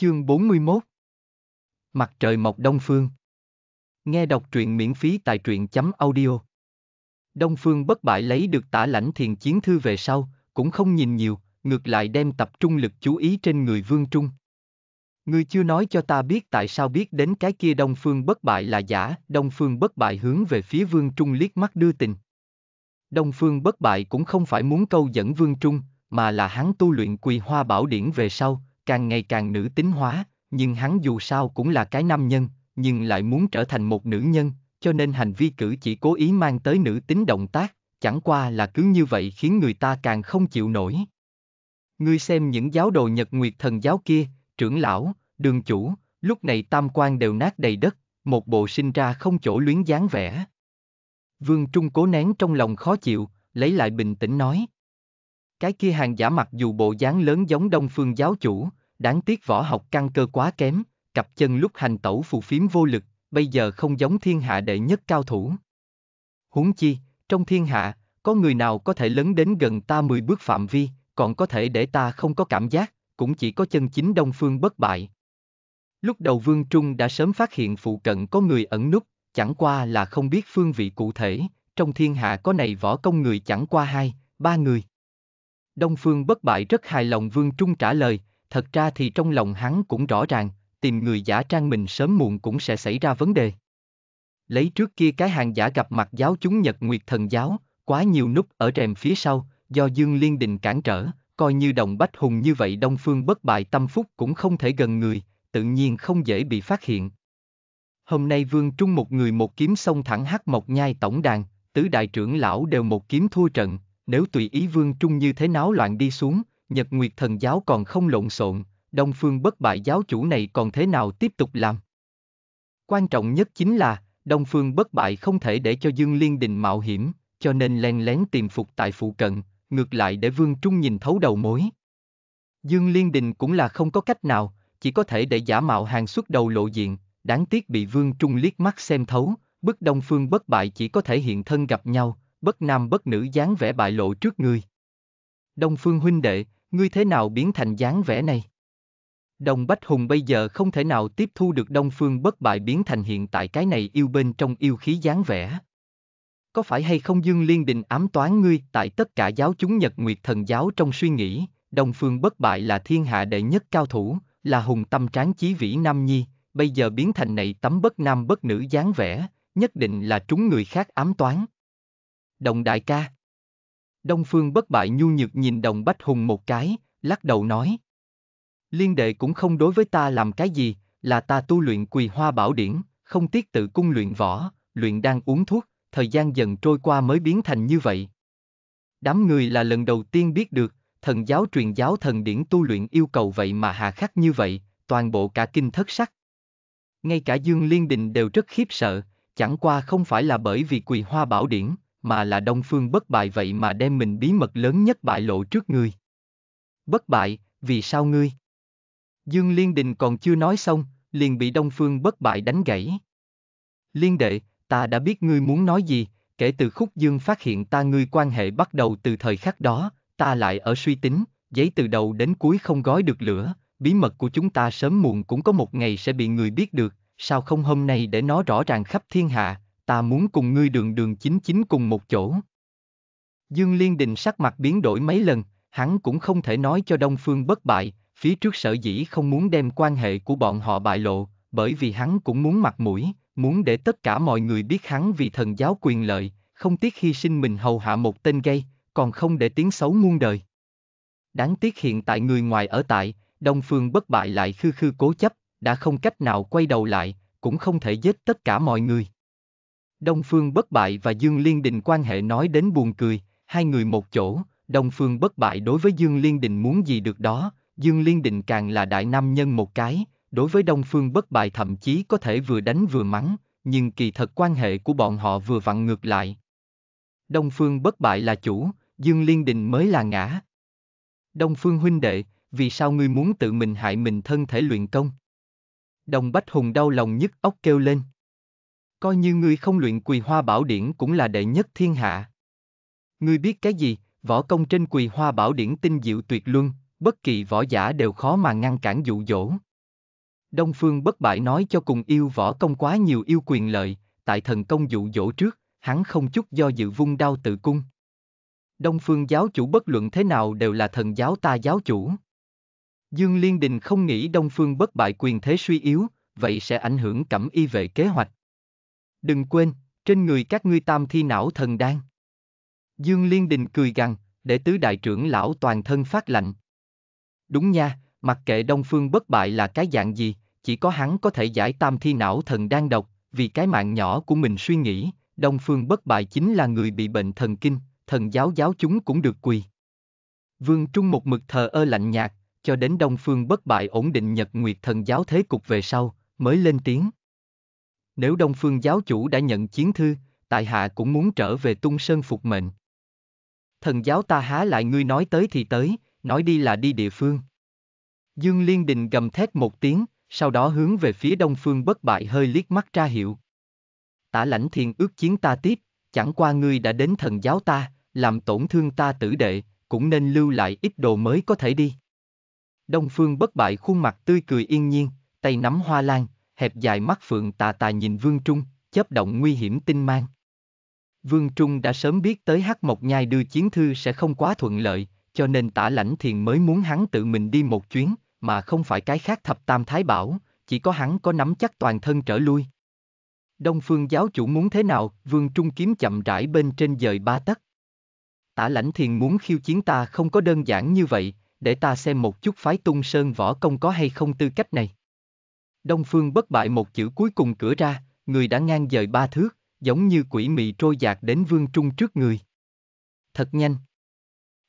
Chương 41 Mặt trời mọc Đông Phương Nghe đọc truyện miễn phí tại truyện chấm audio Đông Phương bất bại lấy được tả lãnh thiền chiến thư về sau, cũng không nhìn nhiều, ngược lại đem tập trung lực chú ý trên người Vương Trung. Ngươi chưa nói cho ta biết tại sao biết đến cái kia Đông Phương bất bại là giả, Đông Phương bất bại hướng về phía Vương Trung liếc mắt đưa tình. Đông Phương bất bại cũng không phải muốn câu dẫn Vương Trung, mà là hắn tu luyện quỳ hoa bảo điển về sau, càng ngày càng nữ tính hóa, nhưng hắn dù sao cũng là cái nam nhân, nhưng lại muốn trở thành một nữ nhân, cho nên hành vi cử chỉ cố ý mang tới nữ tính động tác, chẳng qua là cứ như vậy khiến người ta càng không chịu nổi. Ngươi xem những giáo đồ Nhật Nguyệt thần giáo kia, trưởng lão, đường chủ, lúc này tam quan đều nát đầy đất, một bộ sinh ra không chỗ luyến dáng vẻ. Vương Trung cố nén trong lòng khó chịu, lấy lại bình tĩnh nói. Cái kia hàng giả mặc dù bộ dáng lớn giống đông phương giáo chủ, đáng tiếc võ học căn cơ quá kém, cặp chân lúc hành tẩu phù phiếm vô lực, bây giờ không giống thiên hạ đệ nhất cao thủ. Huống chi, trong thiên hạ, có người nào có thể lấn đến gần ta 10 bước phạm vi, còn có thể để ta không có cảm giác, cũng chỉ có chân chính đông phương bất bại. Lúc đầu Vương Trung đã sớm phát hiện phụ cận có người ẩn núp, chẳng qua là không biết phương vị cụ thể, trong thiên hạ có này võ công người chẳng qua hai, ba người. Đông Phương bất bại rất hài lòng Vương Trung trả lời, thật ra thì trong lòng hắn cũng rõ ràng, tìm người giả trang mình sớm muộn cũng sẽ xảy ra vấn đề. Lấy trước kia cái hàng giả gặp mặt giáo chúng Nhật Nguyệt Thần Giáo, quá nhiều nút ở rèm phía sau, do Dương Liên Đình cản trở, coi như đồng bách hùng như vậy Đông Phương bất bại tâm phúc cũng không thể gần người, tự nhiên không dễ bị phát hiện. Hôm nay Vương Trung một người một kiếm xông thẳng hắc mộc nhai tổng đàn, tứ đại trưởng lão đều một kiếm thua trận, nếu tùy ý Vương Trung như thế náo loạn đi xuống, Nhật Nguyệt Thần Giáo còn không lộn xộn, Đông Phương bất bại giáo chủ này còn thế nào tiếp tục làm? Quan trọng nhất chính là, Đông Phương bất bại không thể để cho Dương Liên Đình mạo hiểm, cho nên len lén tìm phục tại phụ cận, ngược lại để Vương Trung nhìn thấu đầu mối. Dương Liên Đình cũng là không có cách nào, chỉ có thể để giả mạo hàng xuất đầu lộ diện, đáng tiếc bị Vương Trung liếc mắt xem thấu, bức Đông Phương bất bại chỉ có thể hiện thân gặp nhau, bất nam bất nữ dáng vẻ bại lộ trước người. Đông Phương huynh đệ, ngươi thế nào biến thành dáng vẻ này? Đồng Bách Hùng bây giờ không thể nào tiếp thu được Đông Phương bất bại biến thành hiện tại cái này yêu bên trong yêu khí dáng vẻ. Có phải hay không Dương Liên Đình ám toán ngươi tại tất cả giáo chúng Nhật Nguyệt Thần Giáo trong suy nghĩ, Đông Phương bất bại là thiên hạ đệ nhất cao thủ, là hùng tâm tráng chí vĩ Nam Nhi, bây giờ biến thành này tấm bất nam bất nữ dáng vẻ, nhất định là trúng người khác ám toán. Đồng đại ca, Đông Phương bất bại nhu nhược nhìn đồng bách hùng một cái, lắc đầu nói. Liên đệ cũng không đối với ta làm cái gì, là ta tu luyện quỳ hoa bảo điển, không tiếc tự cung luyện võ, luyện đang uống thuốc, thời gian dần trôi qua mới biến thành như vậy. Đám người là lần đầu tiên biết được, thần giáo truyền giáo thần điển tu luyện yêu cầu vậy mà hà khắc như vậy, toàn bộ cả kinh thất sắc. Ngay cả Dương Liên Đình đều rất khiếp sợ, chẳng qua không phải là bởi vì quỳ hoa bảo điển, mà là Đông Phương bất bại vậy mà đem mình bí mật lớn nhất bại lộ trước ngươi. Bất bại, vì sao ngươi? Dương Liên Đình còn chưa nói xong, liền bị Đông Phương bất bại đánh gãy. Liên đệ, ta đã biết ngươi muốn nói gì, kể từ khúc dương phát hiện ta ngươi quan hệ bắt đầu từ thời khắc đó, ta lại ở suy tính, giấy từ đầu đến cuối không gói được lửa, bí mật của chúng ta sớm muộn cũng có một ngày sẽ bị người biết được, sao không hôm nay để nó rõ ràng khắp thiên hạ, ta muốn cùng ngươi đường đường chính chính cùng một chỗ. Dương Liên Đình sắc mặt biến đổi mấy lần, hắn cũng không thể nói cho Đông Phương bất bại, phía trước sở dĩ không muốn đem quan hệ của bọn họ bại lộ, bởi vì hắn cũng muốn mặt mũi, muốn để tất cả mọi người biết hắn vì thần giáo quyền lợi, không tiếc hy sinh mình hầu hạ một tên gây, còn không để tiếng xấu muôn đời. Đáng tiếc hiện tại người ngoài ở tại, Đông Phương bất bại lại khư khư cố chấp, đã không cách nào quay đầu lại, cũng không thể giết tất cả mọi người. Đông Phương Bất Bại và Dương Liên Đình quan hệ nói đến buồn cười, hai người một chỗ, Đông Phương Bất Bại đối với Dương Liên Đình muốn gì được đó, Dương Liên Đình càng là đại nam nhân một cái, đối với Đông Phương Bất Bại thậm chí có thể vừa đánh vừa mắng, nhưng kỳ thật quan hệ của bọn họ vừa vặn ngược lại. Đông Phương Bất Bại là chủ, Dương Liên Đình mới là ngã. Đông Phương huynh đệ, vì sao ngươi muốn tự mình hại mình thân thể luyện công? Đồng Bách Hùng đau lòng nhức óc kêu lên coi như ngươi không luyện quỳ hoa bảo điển cũng là đệ nhất thiên hạ. Ngươi biết cái gì, võ công trên quỳ hoa bảo điển tinh diệu tuyệt luân, bất kỳ võ giả đều khó mà ngăn cản dụ dỗ. Đông Phương bất bại nói cho cùng yêu võ công quá nhiều yêu quyền lợi, tại thần công dụ dỗ trước, hắn không chút do dự vung đao tự cung. Đông Phương giáo chủ bất luận thế nào đều là thần giáo ta giáo chủ. Dương Liên Đình không nghĩ Đông Phương bất bại quyền thế suy yếu, vậy sẽ ảnh hưởng cẩm y vệ kế hoạch. Đừng quên, trên người các ngươi tam thi não thần đan. Dương Liên Đình cười gằn, để tứ đại trưởng lão toàn thân phát lạnh. Đúng nha, mặc kệ Đông Phương bất bại là cái dạng gì, chỉ có hắn có thể giải tam thi não thần đan độc, vì cái mạng nhỏ của mình suy nghĩ, Đông Phương bất bại chính là người bị bệnh thần kinh, thần giáo giáo chúng cũng được quỳ. Vương Trung một mực thờ ơ lạnh nhạt, cho đến Đông Phương bất bại ổn định Nhật Nguyệt thần giáo thế cục về sau, mới lên tiếng. Nếu Đông Phương giáo chủ đã nhận chiến thư, tại hạ cũng muốn trở về tung sơn phục mệnh. Thần giáo ta há lại ngươi nói tới thì tới, nói đi là đi địa phương. Dương Liên Đình gầm thét một tiếng, sau đó hướng về phía đông phương bất bại hơi liếc mắt ra hiệu. Tả lãnh thiên ước chiến ta tiếp, chẳng qua ngươi đã đến thần giáo ta, làm tổn thương ta tử đệ, cũng nên lưu lại ít đồ mới có thể đi. Đông phương bất bại khuôn mặt tươi cười yên nhiên, tay nắm hoa lan, hẹp dài mắt phượng tà tà nhìn Vương Trung, chớp động nguy hiểm tinh mang. Vương Trung đã sớm biết tới Hắc Mộc Nhai đưa chiến thư sẽ không quá thuận lợi, cho nên tả lãnh thiền mới muốn hắn tự mình đi một chuyến, mà không phải cái khác thập tam thái bảo, chỉ có hắn có nắm chắc toàn thân trở lui. Đông phương giáo chủ muốn thế nào, Vương Trung kiếm chậm rãi bên trên dời ba tấc. Tả lãnh thiền muốn khiêu chiến ta không có đơn giản như vậy, để ta xem một chút phái tung sơn võ công có hay không tư cách này. Đông Phương bất bại một chữ cuối cùng cửa ra, người đã ngang dời ba thước, giống như quỷ mị trôi dạt đến Vương Trung trước người. Thật nhanh.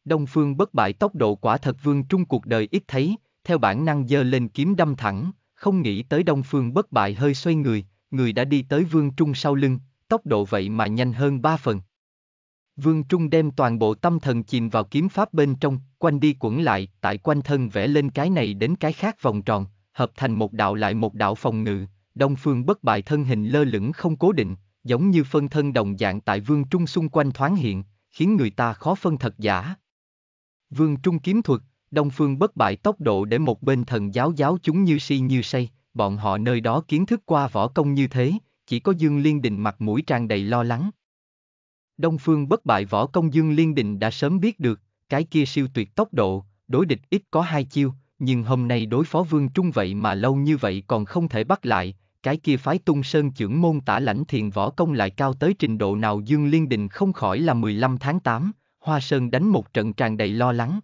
Đông Phương bất bại tốc độ quả thật Vương Trung cuộc đời ít thấy, theo bản năng dơ lên kiếm đâm thẳng, không nghĩ tới Đông Phương bất bại hơi xoay người, người đã đi tới Vương Trung sau lưng, tốc độ vậy mà nhanh hơn ba phần. Vương Trung đem toàn bộ tâm thần chìm vào kiếm pháp bên trong, quanh đi quẩn lại, tại quanh thân vẽ lên cái này đến cái khác vòng tròn, hợp thành một đạo lại một đạo phòng ngự, Đông Phương bất bại thân hình lơ lửng không cố định, giống như phân thân đồng dạng tại vương trung xung quanh thoáng hiện, khiến người ta khó phân thật giả. Vương trung kiếm thuật, Đông Phương bất bại tốc độ để một bên thần giáo giáo chúng như si như say, bọn họ nơi đó kiến thức qua võ công như thế, chỉ có Dương Liên Đình mặt mũi tràn đầy lo lắng. Đông Phương bất bại võ công Dương Liên Đình đã sớm biết được, cái kia siêu tuyệt tốc độ, đối địch ít có hai chiêu, nhưng hôm nay đối phó Vương Trung vậy mà lâu như vậy còn không thể bắt lại, cái kia phái tung sơn trưởng môn tả lãnh thiền võ công lại cao tới trình độ nào Dương Liên Đình không khỏi là 15 tháng 8, Hoa Sơn đánh một trận tràn đầy lo lắng.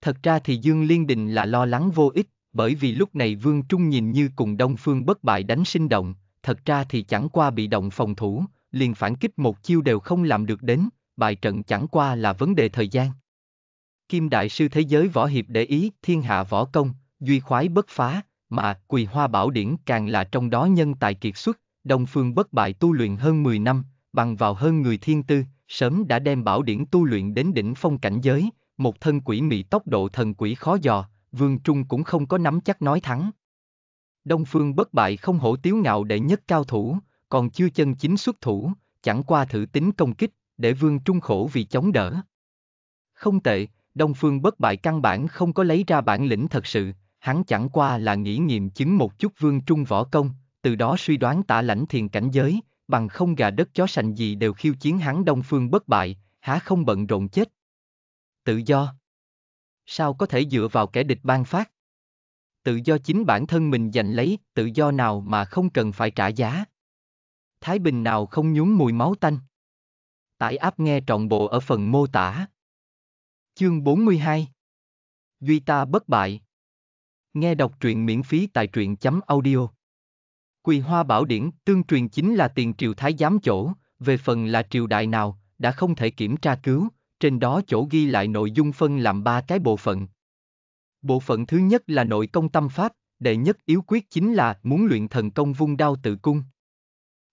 Thật ra thì Dương Liên Đình là lo lắng vô ích, bởi vì lúc này Vương Trung nhìn như cùng Đông Phương bất bại đánh sinh động, thật ra thì chẳng qua bị động phòng thủ, liền phản kích một chiêu đều không làm được đến, bài trận chẳng qua là vấn đề thời gian kim đại sư thế giới võ hiệp để ý thiên hạ võ công, duy khoái bất phá, mà quỳ hoa bảo điển càng là trong đó nhân tài kiệt xuất, đồng phương bất bại tu luyện hơn 10 năm, bằng vào hơn người thiên tư, sớm đã đem bảo điển tu luyện đến đỉnh phong cảnh giới, một thân quỷ mị tốc độ thần quỷ khó dò, Vương Trung cũng không có nắm chắc nói thắng. Đông Phương bất bại không hổ tiếu ngạo đệ nhất cao thủ, còn chưa chân chính xuất thủ, chẳng qua thử tính công kích, để Vương Trung khổ vì chống đỡ. Không tệ, Đông Phương bất bại căn bản không có lấy ra bản lĩnh thật sự, hắn chẳng qua là nghĩ nghiệm chứng một chút vương trung võ công, từ đó suy đoán tả lãnh thiền cảnh giới, bằng không gà đất chó sành gì đều khiêu chiến hắn Đông Phương bất bại, há không bận rộn chết. Tự do. Sao có thể dựa vào kẻ địch ban phát? Tự do chính bản thân mình giành lấy, tự do nào mà không cần phải trả giá. Thái Bình nào không nhúng mùi máu tanh. Tải áp nghe trọn bộ ở phần mô tả. Chương 42 Duy ta bất bại Nghe đọc truyện miễn phí tại truyện chấm audio Quỳ hoa bảo điển tương truyền chính là tiền triều thái giám chỗ, về phần là triều đại nào, đã không thể kiểm tra cứu, trên đó chỗ ghi lại nội dung phân làm ba cái bộ phận. Bộ phận thứ nhất là nội công tâm pháp, đệ nhất yếu quyết chính là muốn luyện thần công vung đao tự cung.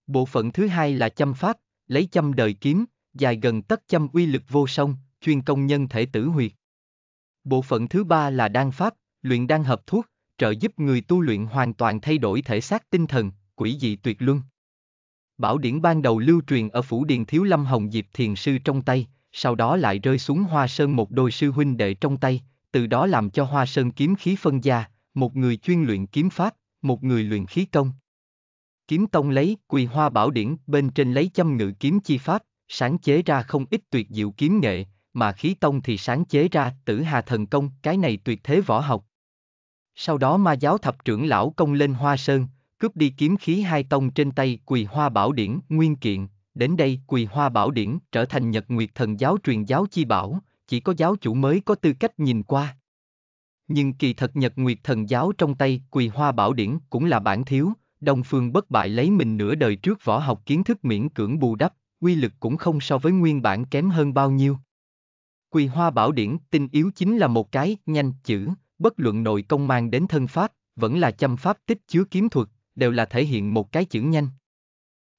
Bộ phận thứ hai là châm pháp, lấy châm đời kiếm, dài gần tất châm uy lực vô song, chuyên công nhân thể tử huyệt. Bộ phận thứ ba là đan pháp, luyện đan hợp thuốc, trợ giúp người tu luyện hoàn toàn thay đổi thể xác tinh thần, quỷ dị tuyệt luân. Bảo điển ban đầu lưu truyền ở phủ điền thiếu lâm hồng diệp thiền sư trong tay, sau đó lại rơi xuống hoa sơn một đôi sư huynh đệ trong tay, từ đó làm cho hoa sơn kiếm khí phân gia, một người chuyên luyện kiếm pháp, một người luyện khí công. Kiếm tông lấy quỳ hoa bảo điển bên trên lấy châm ngự kiếm chi pháp, sáng chế ra không ít tuyệt diệu kiếm nghệ, mà khí tông thì sáng chế ra tử hà thần công, cái này tuyệt thế võ học. Sau đó ma giáo thập trưởng lão công lên hoa sơn, cướp đi kiếm khí hai tông trên tay quỳ hoa bảo điển, nguyên kiện, đến đây quỳ hoa bảo điển trở thành nhật nguyệt thần giáo truyền giáo chi bảo, chỉ có giáo chủ mới có tư cách nhìn qua. Nhưng kỳ thật nhật nguyệt thần giáo trong tay quỳ hoa bảo điển cũng là bản thiếu, Đông Phương bất bại lấy mình nửa đời trước võ học kiến thức miễn cưỡng bù đắp, quy lực cũng không so với nguyên bản kém hơn bao nhiêu. Quỳ Hoa Bảo Điển, tinh yếu chính là một cái, nhanh, chữ, bất luận nội công mang đến thân pháp, vẫn là chăm pháp tích chứa kiếm thuật, đều là thể hiện một cái chữ nhanh.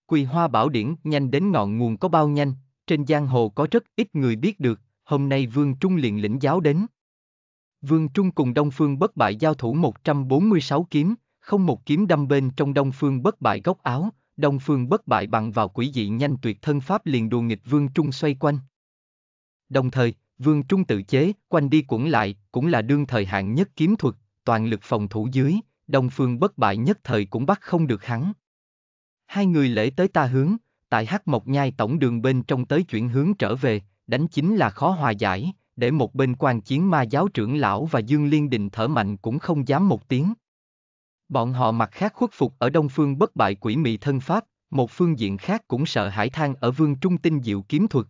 Quỳ Hoa Bảo Điển, nhanh đến ngọn nguồn có bao nhanh, trên giang hồ có rất ít người biết được, hôm nay Vương Trung liền lĩnh giáo đến. Vương Trung cùng Đông Phương bất bại giao thủ 146 kiếm, không một kiếm đâm bên trong Đông Phương bất bại góc áo, Đông Phương bất bại bằng vào quỷ dị nhanh tuyệt thân pháp liền đùa nghịch Vương Trung xoay quanh. Đồng thời, Vương Trung tự chế, quanh đi quẩn lại, cũng là đương thời hạng nhất kiếm thuật, toàn lực phòng thủ dưới, Đông Phương bất bại nhất thời cũng bắt không được hắn. Hai người lễ tới ta hướng, tại Hắc Mộc Nhai tổng đường bên trong tới chuyển hướng trở về, đánh chính là khó hòa giải, để một bên quan chiến ma giáo trưởng lão và Dương Liên Đình thở mạnh cũng không dám một tiếng. Bọn họ mặt khác khuất phục ở Đông Phương bất bại quỷ mị thân pháp, một phương diện khác cũng sợ hải thang ở vương trung tinh diệu kiếm thuật.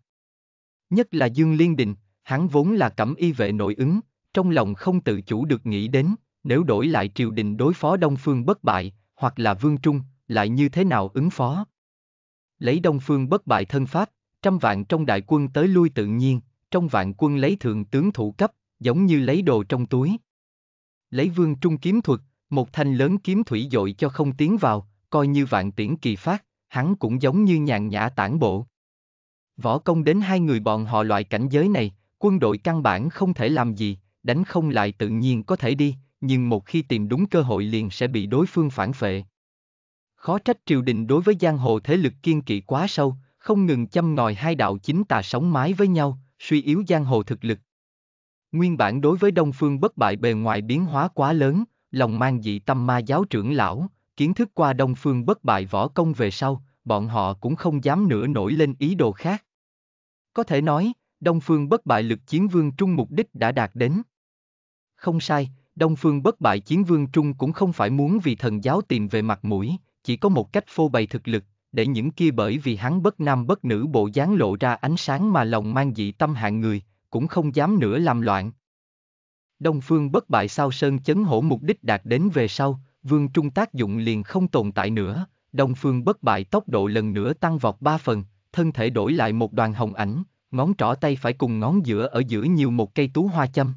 Nhất là Dương Liên Đình, Hắn vốn là cẩm y vệ nội ứng, trong lòng không tự chủ được nghĩ đến, nếu đổi lại triều đình đối phó Đông Phương bất bại, hoặc là Vương Trung, lại như thế nào ứng phó. Lấy Đông Phương bất bại thân pháp, trăm vạn trong đại quân tới lui tự nhiên, trong vạn quân lấy thượng tướng thủ cấp, giống như lấy đồ trong túi. Lấy Vương Trung kiếm thuật, một thanh lớn kiếm thủy dội cho không tiến vào, coi như vạn tiễn kỳ phát, hắn cũng giống như nhàn nhã tản bộ. Võ công đến hai người bọn họ loại cảnh giới này, quân đội căn bản không thể làm gì, đánh không lại tự nhiên có thể đi, nhưng một khi tìm đúng cơ hội liền sẽ bị đối phương phản phệ. Khó trách triều đình đối với giang hồ thế lực kiên kỵ quá sâu, không ngừng châm ngòi hai đạo chính tà sống mái với nhau, suy yếu giang hồ thực lực. Nguyên bản đối với Đông Phương bất bại bề ngoài biến hóa quá lớn, lòng mang dị tâm ma giáo trưởng lão, kiến thức qua Đông Phương bất bại võ công về sau, bọn họ cũng không dám nữa nổi lên ý đồ khác. Có thể nói, Đông Phương bất bại lực chiến vương trung mục đích đã đạt đến. Không sai, Đông Phương bất bại chiến vương trung cũng không phải muốn vì thần giáo tìm về mặt mũi, chỉ có một cách phô bày thực lực, để những kia bởi vì hắn bất nam bất nữ bộ dáng lộ ra ánh sáng mà lòng mang dị tâm hạng người, cũng không dám nữa làm loạn. Đông Phương bất bại sao sơn chấn hổ mục đích đạt đến về sau, vương trung tác dụng liền không tồn tại nữa, Đông Phương bất bại tốc độ lần nữa tăng vọt ba phần, thân thể đổi lại một đoàn hồng ảnh, ngón trỏ tay phải cùng ngón giữa ở giữa nhiều một cây tú hoa châm.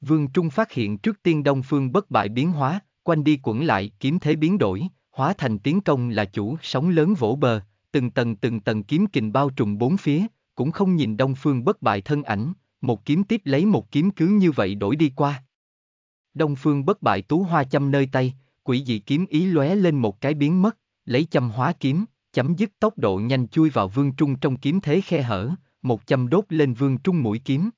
Vương Trung phát hiện trước tiên Đông Phương bất bại biến hóa, quanh đi quẩn lại, kiếm thế biến đổi, hóa thành tiến công là chủ, sóng lớn vỗ bờ, từng tầng từng tầng kiếm kình bao trùm bốn phía, cũng không nhìn Đông Phương bất bại thân ảnh, một kiếm tiếp lấy một kiếm cứ như vậy đổi đi qua. Đông Phương bất bại tú hoa châm nơi tay, quỷ dị kiếm ý lóe lên một cái biến mất, lấy châm hóa kiếm, chấm dứt tốc độ nhanh chui vào vương trung trong kiếm thế khe hở, một châm đốt lên vương trung mũi kiếm.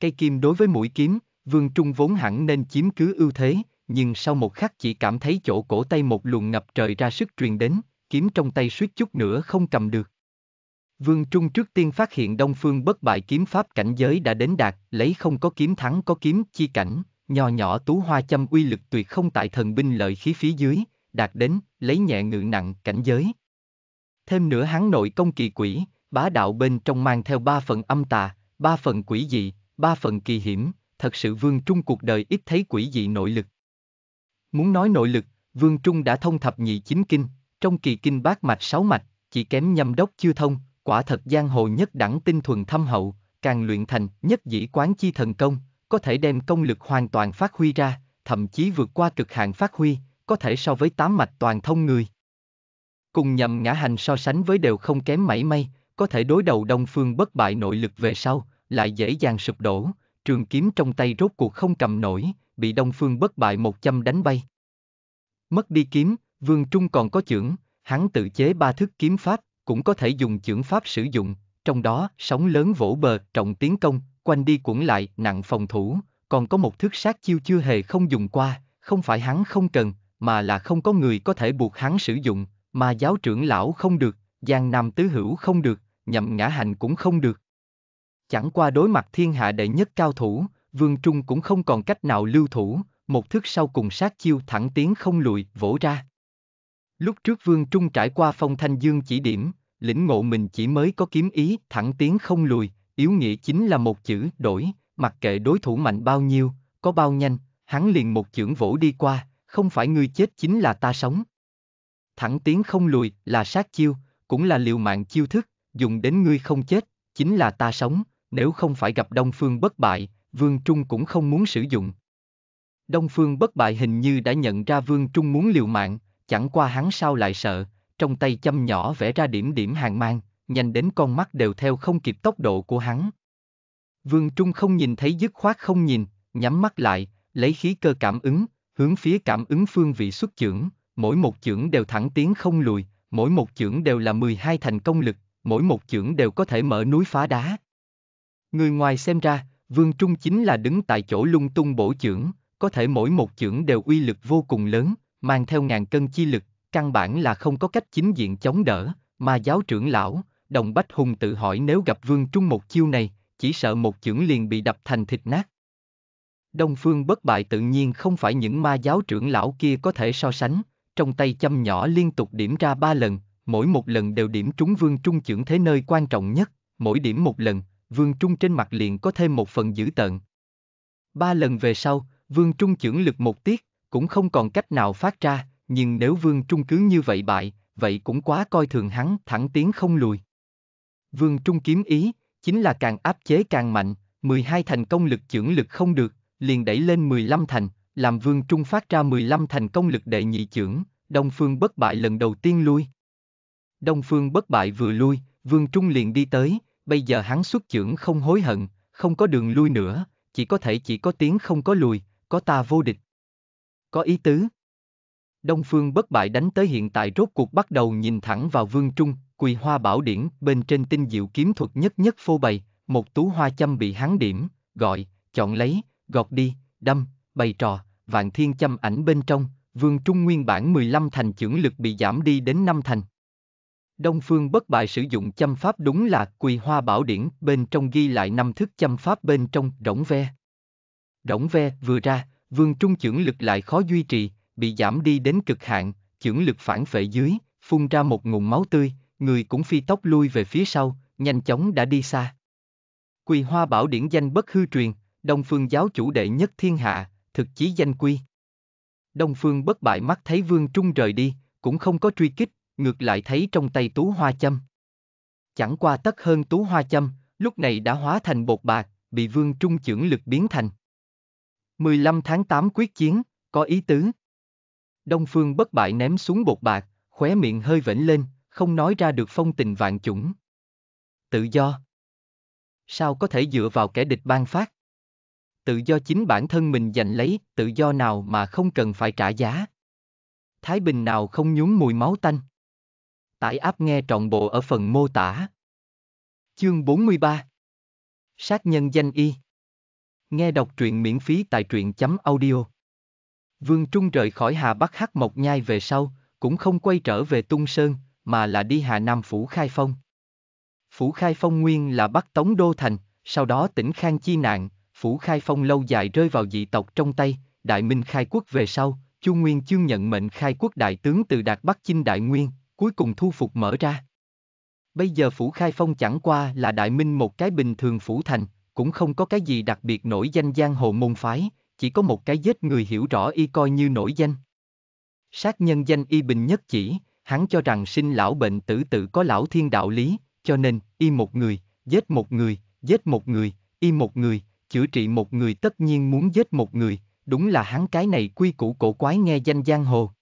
Cây kim đối với mũi kiếm, vương trung vốn hẳn nên chiếm cứ ưu thế, nhưng sau một khắc chỉ cảm thấy chỗ cổ tay một luồng ngập trời ra sức truyền đến, kiếm trong tay suýt chút nữa không cầm được. Vương Trung trước tiên phát hiện Đông Phương bất bại kiếm pháp cảnh giới đã đến đạt, lấy không có kiếm thắng có kiếm chi cảnh, nho nhỏ tú hoa châm uy lực tuyệt không tại thần binh lợi khí phía dưới, đạt đến, lấy nhẹ ngự nặng cảnh giới. Thêm nữa hắn nội công kỳ quỷ, bá đạo bên trong mang theo ba phần âm tà, ba phần quỷ dị, ba phần kỳ hiểm, thật sự Vương Trung cuộc đời ít thấy quỷ dị nội lực. Muốn nói nội lực, Vương Trung đã thông thập nhị chính kinh, trong kỳ kinh bát mạch sáu mạch, chỉ kém nhâm đốc chưa thông, quả thật giang hồ nhất đẳng tinh thuần thâm hậu, càng luyện thành nhất dĩ quán chi thần công, có thể đem công lực hoàn toàn phát huy ra, thậm chí vượt qua cực hạn phát huy, có thể so với tám mạch toàn thông người. Cùng nhầm ngã hành so sánh với đều không kém mảy may, có thể đối đầu đông phương bất bại nội lực về sau, lại dễ dàng sụp đổ, trường kiếm trong tay rốt cuộc không cầm nổi, bị đông phương bất bại một châm đánh bay. Mất đi kiếm, vương trung còn có chưởng, hắn tự chế ba thức kiếm pháp, cũng có thể dùng chưởng pháp sử dụng, trong đó sóng lớn vỗ bờ, trọng tiến công, quanh đi quẩn lại, nặng phòng thủ, còn có một thức sát chiêu chưa hề không dùng qua, không phải hắn không cần, mà là không có người có thể buộc hắn sử dụng, mà giáo trưởng lão không được, Giang Nam Tứ Hữu không được, nhậm ngã hành cũng không được. Chẳng qua đối mặt thiên hạ đệ nhất cao thủ, Vương Trung cũng không còn cách nào lưu thủ, một thức sau cùng sát chiêu thẳng tiến không lùi, vỗ ra. Lúc trước Vương Trung trải qua phong thanh dương chỉ điểm, lĩnh ngộ mình chỉ mới có kiếm ý, thẳng tiến không lùi, yếu nghĩa chính là một chữ đổi, mặc kệ đối thủ mạnh bao nhiêu, có bao nhanh, hắn liền một chưởng vỗ đi qua, không phải ngươi chết chính là ta sống. Thẳng tiến không lùi là sát chiêu, cũng là liều mạng chiêu thức, dùng đến ngươi không chết, chính là ta sống, nếu không phải gặp Đông Phương bất bại, Vương Trung cũng không muốn sử dụng. Đông Phương bất bại hình như đã nhận ra Vương Trung muốn liều mạng, chẳng qua hắn sao lại sợ, trong tay châm nhỏ vẽ ra điểm điểm hàng mang, nhanh đến con mắt đều theo không kịp tốc độ của hắn. Vương Trung không nhìn thấy dứt khoát không nhìn, nhắm mắt lại, lấy khí cơ cảm ứng, hướng phía cảm ứng phương vị xuất chưởng, mỗi một chưởng đều thẳng tiến không lùi, mỗi một chưởng đều là 12 thành công lực, mỗi một chưởng đều có thể mở núi phá đá. Người ngoài xem ra, Vương Trung chính là đứng tại chỗ lung tung bổ chưởng, có thể mỗi một chưởng đều uy lực vô cùng lớn, mang theo ngàn cân chi lực, căn bản là không có cách chính diện chống đỡ, mà giáo trưởng lão, Đồng Bách Hùng tự hỏi nếu gặp Vương Trung một chiêu này, chỉ sợ một chưởng liền bị đập thành thịt nát. Đông Phương bất bại tự nhiên không phải những ma giáo trưởng lão kia có thể so sánh, trong tay châm nhỏ liên tục điểm ra ba lần, mỗi một lần đều điểm trúng vương trung trưởng thế nơi quan trọng nhất, mỗi điểm một lần, vương trung trên mặt liền có thêm một phần dữ tợn. Ba lần về sau, vương trung trưởng lực một tiết, cũng không còn cách nào phát ra, nhưng nếu vương trung cứ như vậy bại, vậy cũng quá coi thường hắn, thẳng tiến không lùi. Vương trung kiếm ý, chính là càng áp chế càng mạnh, 12 thành công lực trưởng lực không được, liền đẩy lên 15 thành, làm vương trung phát ra 15 thành công lực đệ nhị trưởng, Đông Phương bất bại lần đầu tiên lui. Đông Phương bất bại vừa lui, Vương Trung liền đi tới, bây giờ hắn xuất trưởng không hối hận, không có đường lui nữa, chỉ có thể chỉ có tiếng không có lùi, có ta vô địch. Có ý tứ. Đông Phương bất bại đánh tới hiện tại rốt cuộc bắt đầu nhìn thẳng vào Vương Trung, quỳ hoa bảo điển bên trên tinh diệu kiếm thuật nhất nhất phô bày, một tú hoa châm bị hắn điểm, gọi, chọn lấy, gọt đi, đâm, bày trò, vạn thiên châm ảnh bên trong, Vương Trung nguyên bản 15 thành trưởng lực bị giảm đi đến 5 thành. Đông Phương bất bại sử dụng châm pháp đúng là quỳ hoa bảo điển, bên trong ghi lại năm thức châm pháp bên trong rỗng ve. Rỗng ve vừa ra, vương trung chưởng lực lại khó duy trì, bị giảm đi đến cực hạn, chưởng lực phản phệ dưới, phun ra một ngụm máu tươi, người cũng phi tóc lui về phía sau, nhanh chóng đã đi xa. Quỳ hoa bảo điển danh bất hư truyền, Đông Phương giáo chủ đệ nhất thiên hạ, thực chí danh quy. Đông Phương bất bại mắt thấy vương trung rời đi, cũng không có truy kích, ngược lại thấy trong tay tú hoa châm. Chẳng qua tất hơn tú hoa châm, lúc này đã hóa thành bột bạc, bị vương trung trưởng lực biến thành. 15 tháng 8 quyết chiến, có ý tứ. Đông Phương bất bại ném xuống bột bạc, khóe miệng hơi vểnh lên, không nói ra được phong tình vạn chủng. Tự do. Sao có thể dựa vào kẻ địch ban phát? Tự do chính bản thân mình giành lấy, tự do nào mà không cần phải trả giá. Thái Bình nào không nhúng mùi máu tanh. Tải app nghe trọn bộ ở phần mô tả. Chương 43 Sát nhân danh y Nghe đọc truyện miễn phí tại truyện.audio Vương Trung rời khỏi Hà Bắc Hắc Mộc Nhai về sau, cũng không quay trở về Tung Sơn, mà là đi Hà Nam Phủ Khai Phong. Phủ Khai Phong nguyên là Bắc Tống Đô Thành, sau đó tỉnh Khang Chi Nạn, Phủ Khai Phong lâu dài rơi vào dị tộc trong tay, Đại Minh khai quốc về sau, Chu Nguyên Chương nhận mệnh khai quốc đại tướng từ Đạt Bắc Chinh Đại Nguyên, cuối cùng thu phục mở ra. Bây giờ phủ khai phong chẳng qua là đại minh một cái bình thường phủ thành, cũng không có cái gì đặc biệt nổi danh giang hồ môn phái, chỉ có một cái giết người hiểu rõ y coi như nổi danh. Sát nhân danh y bình nhất chỉ, hắn cho rằng sinh lão bệnh tử tự có lão thiên đạo lý, cho nên, y một người, giết một người, giết một người, y một người, chữa trị một người tất nhiên muốn giết một người, đúng là hắn cái này quy củ cổ quái nghe danh giang hồ.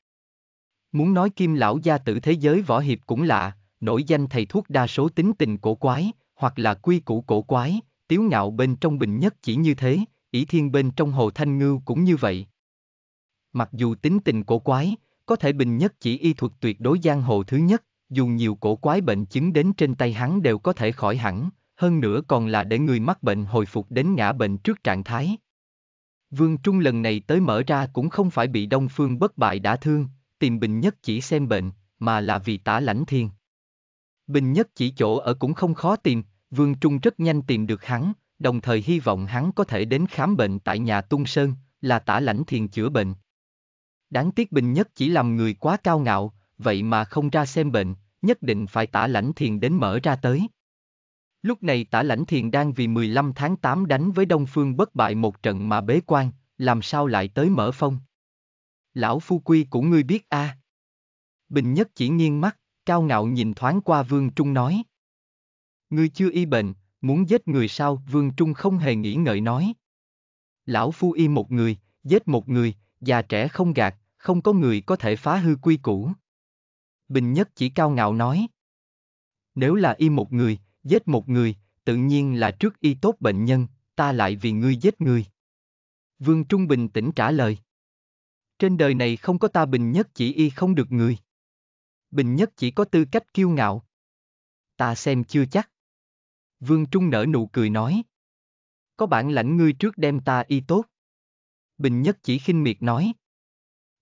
Muốn nói kim lão gia tử thế giới võ hiệp cũng lạ, nổi danh thầy thuốc đa số tính tình cổ quái, hoặc là quy củ cổ quái, tiếu ngạo bên trong bình nhất chỉ như thế, ý thiên bên trong hồ thanh ngưu cũng như vậy. Mặc dù tính tình cổ quái, có thể bình nhất chỉ y thuật tuyệt đối giang hồ thứ nhất, dù nhiều cổ quái bệnh chứng đến trên tay hắn đều có thể khỏi hẳn, hơn nữa còn là để người mắc bệnh hồi phục đến ngã bệnh trước trạng thái. Vương Trung lần này tới mở ra cũng không phải bị Đông Phương bất bại đã thương, tìm Bình Nhất chỉ xem bệnh, mà là vì tả lãnh thiên. Bình Nhất chỉ chỗ ở cũng không khó tìm, Vương Trung rất nhanh tìm được hắn, đồng thời hy vọng hắn có thể đến khám bệnh tại nhà Tung Sơn, là tả lãnh thiên chữa bệnh. Đáng tiếc Bình Nhất chỉ làm người quá cao ngạo, vậy mà không ra xem bệnh, nhất định phải tả lãnh thiền đến mở ra tới. Lúc này tả lãnh thiền đang vì 15 tháng 8 đánh với Đông Phương bất bại một trận mà bế quan, làm sao lại tới mở phong lão phu quy của ngươi biết a à. Bình nhất chỉ nghiêng mắt, cao ngạo nhìn thoáng qua Vương Trung nói. Ngươi chưa y bệnh, muốn giết người sao? Vương Trung không hề nghĩ ngợi nói. Lão phu y một người, giết một người, già trẻ không gạt, không có người có thể phá hư quy củ. Bình nhất chỉ cao ngạo nói. Nếu là y một người, giết một người, tự nhiên là trước y tốt bệnh nhân, ta lại vì ngươi giết người. Vương Trung bình tĩnh trả lời. Trên đời này không có ta bình nhất chỉ y không được người. Bình nhất chỉ có tư cách kiêu ngạo. Ta xem chưa chắc. Vương Trung nở nụ cười nói. Có bản lãnh ngươi trước đem ta y tốt. Bình nhất chỉ khinh miệt nói.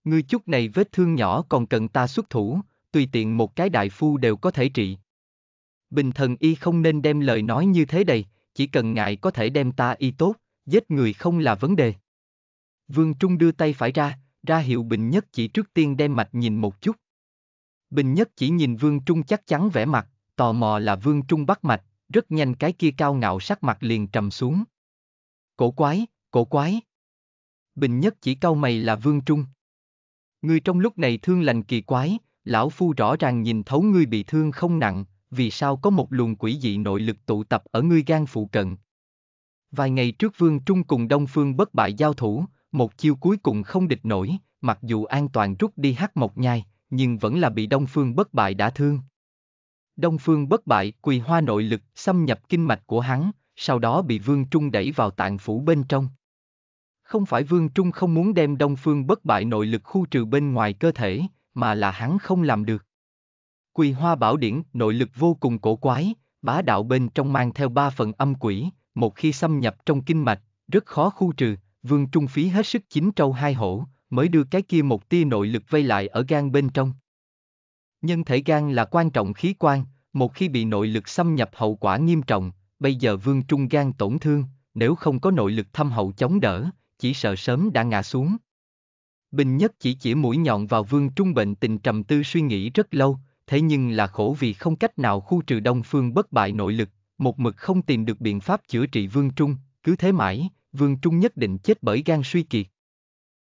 Ngươi chút này vết thương nhỏ còn cần ta xuất thủ, tùy tiện một cái đại phu đều có thể trị. Bình thần y không nên đem lời nói như thế đây, chỉ cần ngại có thể đem ta y tốt, giết người không là vấn đề. Vương Trung đưa tay phải ra, ra hiệu Bình Nhất chỉ trước tiên đem mạch nhìn một chút. Bình Nhất chỉ nhìn Vương Trung chắc chắn vẻ mặt, tò mò là Vương Trung bắt mạch, rất nhanh cái kia cao ngạo sắc mặt liền trầm xuống. Cổ quái, cổ quái. Bình Nhất chỉ cau mày là Vương Trung. Ngươi trong lúc này thương lành kỳ quái, lão phu rõ ràng nhìn thấu ngươi bị thương không nặng, vì sao có một luồng quỷ dị nội lực tụ tập ở ngươi gan phụ cận. Vài ngày trước Vương Trung cùng Đông Phương bất bại giao thủ, một chiêu cuối cùng không địch nổi, mặc dù an toàn rút đi hắc mộc nhai, nhưng vẫn là bị Đông Phương bất bại đã thương. Đông Phương bất bại quỳ hoa nội lực xâm nhập kinh mạch của hắn, sau đó bị Vương Trung đẩy vào tạng phủ bên trong. Không phải Vương Trung không muốn đem Đông Phương bất bại nội lực khu trừ bên ngoài cơ thể, mà là hắn không làm được. Quỳ hoa bảo điển nội lực vô cùng cổ quái, bá đạo bên trong mang theo ba phần âm quỷ, một khi xâm nhập trong kinh mạch, rất khó khu trừ, Vương Trung phí hết sức chín trâu hai hổ, mới đưa cái kia một tia nội lực vây lại ở gan bên trong. Nhân thể gan là quan trọng khí quan, một khi bị nội lực xâm nhập hậu quả nghiêm trọng, bây giờ Vương Trung gan tổn thương, nếu không có nội lực thâm hậu chống đỡ, chỉ sợ sớm đã ngã xuống. Bình Nhất chỉ chỉ mũi nhọn vào Vương Trung bệnh tình trầm tư suy nghĩ rất lâu, thế nhưng là khổ vì không cách nào khu trừ Đông Phương bất bại nội lực, một mực không tìm được biện pháp chữa trị Vương Trung, cứ thế mãi, Vương Trung nhất định chết bởi gan suy kiệt.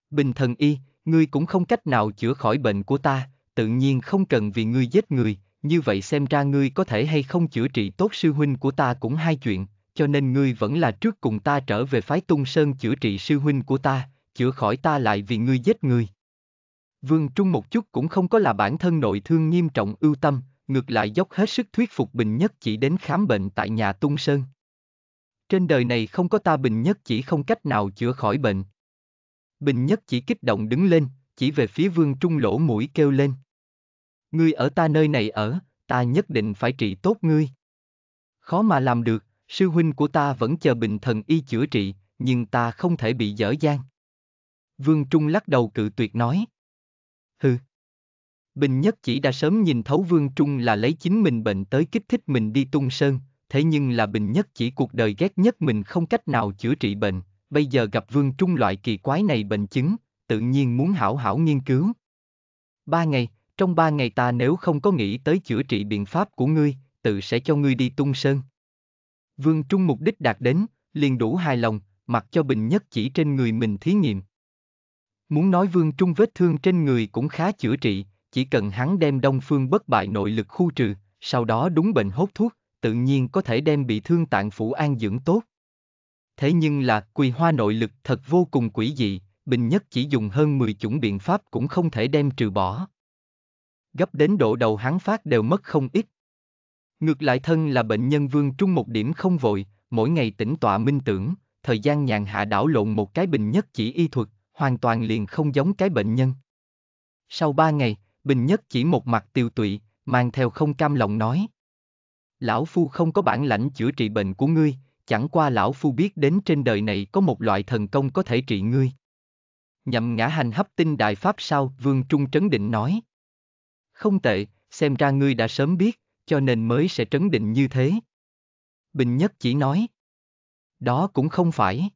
Bình thần y, ngươi cũng không cách nào chữa khỏi bệnh của ta, tự nhiên không cần vì ngươi giết người, như vậy xem ra ngươi có thể hay không chữa trị tốt sư huynh của ta cũng hai chuyện, cho nên ngươi vẫn là trước cùng ta trở về phái tung sơn chữa trị sư huynh của ta, chữa khỏi ta lại vì ngươi giết người. Vương Trung một chút cũng không có là bản thân nội thương nghiêm trọng ưu tâm, ngược lại dốc hết sức thuyết phục Bình Nhất chỉ đến khám bệnh tại nhà Tung Sơn. Trên đời này không có ta Bình Nhất chỉ không cách nào chữa khỏi bệnh. Bình Nhất chỉ kích động đứng lên, chỉ về phía vương trung lỗ mũi kêu lên. Ngươi ở ta nơi này ở, ta nhất định phải trị tốt ngươi. Khó mà làm được, sư huynh của ta vẫn chờ bình thần y chữa trị, nhưng ta không thể bị dở dang. Vương Trung lắc đầu cự tuyệt nói. Hừ. Bình Nhất chỉ đã sớm nhìn thấu Vương Trung là lấy chính mình bệnh tới kích thích mình đi tung sơn, thế nhưng là Bình Nhất chỉ cuộc đời ghét nhất mình không cách nào chữa trị bệnh, bây giờ gặp Vương Trung loại kỳ quái này bệnh chứng, tự nhiên muốn hảo hảo nghiên cứu. Ba ngày, trong ba ngày ta nếu không có nghĩ tới chữa trị biện pháp của ngươi, tự sẽ cho ngươi đi tung sơn. Vương Trung mục đích đạt đến, liền đủ hài lòng, mặc cho Bình Nhất chỉ trên người mình thí nghiệm. Muốn nói Vương Trung vết thương trên người cũng khá chữa trị, chỉ cần hắn đem đông phương bất bại nội lực khu trừ, sau đó đúng bệnh hốt thuốc, tự nhiên có thể đem bị thương tạng phủ an dưỡng tốt. Thế nhưng là quỳ hoa nội lực thật vô cùng quỷ dị, Bình Nhất chỉ dùng hơn 10 chủng biện pháp cũng không thể đem trừ bỏ. Gấp đến độ đầu hắn phát đều mất không ít. Ngược lại thân là bệnh nhân vương trung một điểm không vội, mỗi ngày tĩnh tọa minh tưởng, thời gian nhàn hạ đảo lộn một cái Bình Nhất chỉ y thuật, hoàn toàn liền không giống cái bệnh nhân. Sau ba ngày, Bình Nhất chỉ một mặt tiêu tụy, mang theo không cam lòng nói lão phu không có bản lãnh chữa trị bệnh của ngươi, chẳng qua lão phu biết đến trên đời này có một loại thần công có thể trị ngươi. Nhậm ngã hành hấp tinh đại pháp sao, Vương Trung trấn định nói. Không tệ, xem ra ngươi đã sớm biết, cho nên mới sẽ trấn định như thế. Bình Nhất chỉ nói. Đó cũng không phải.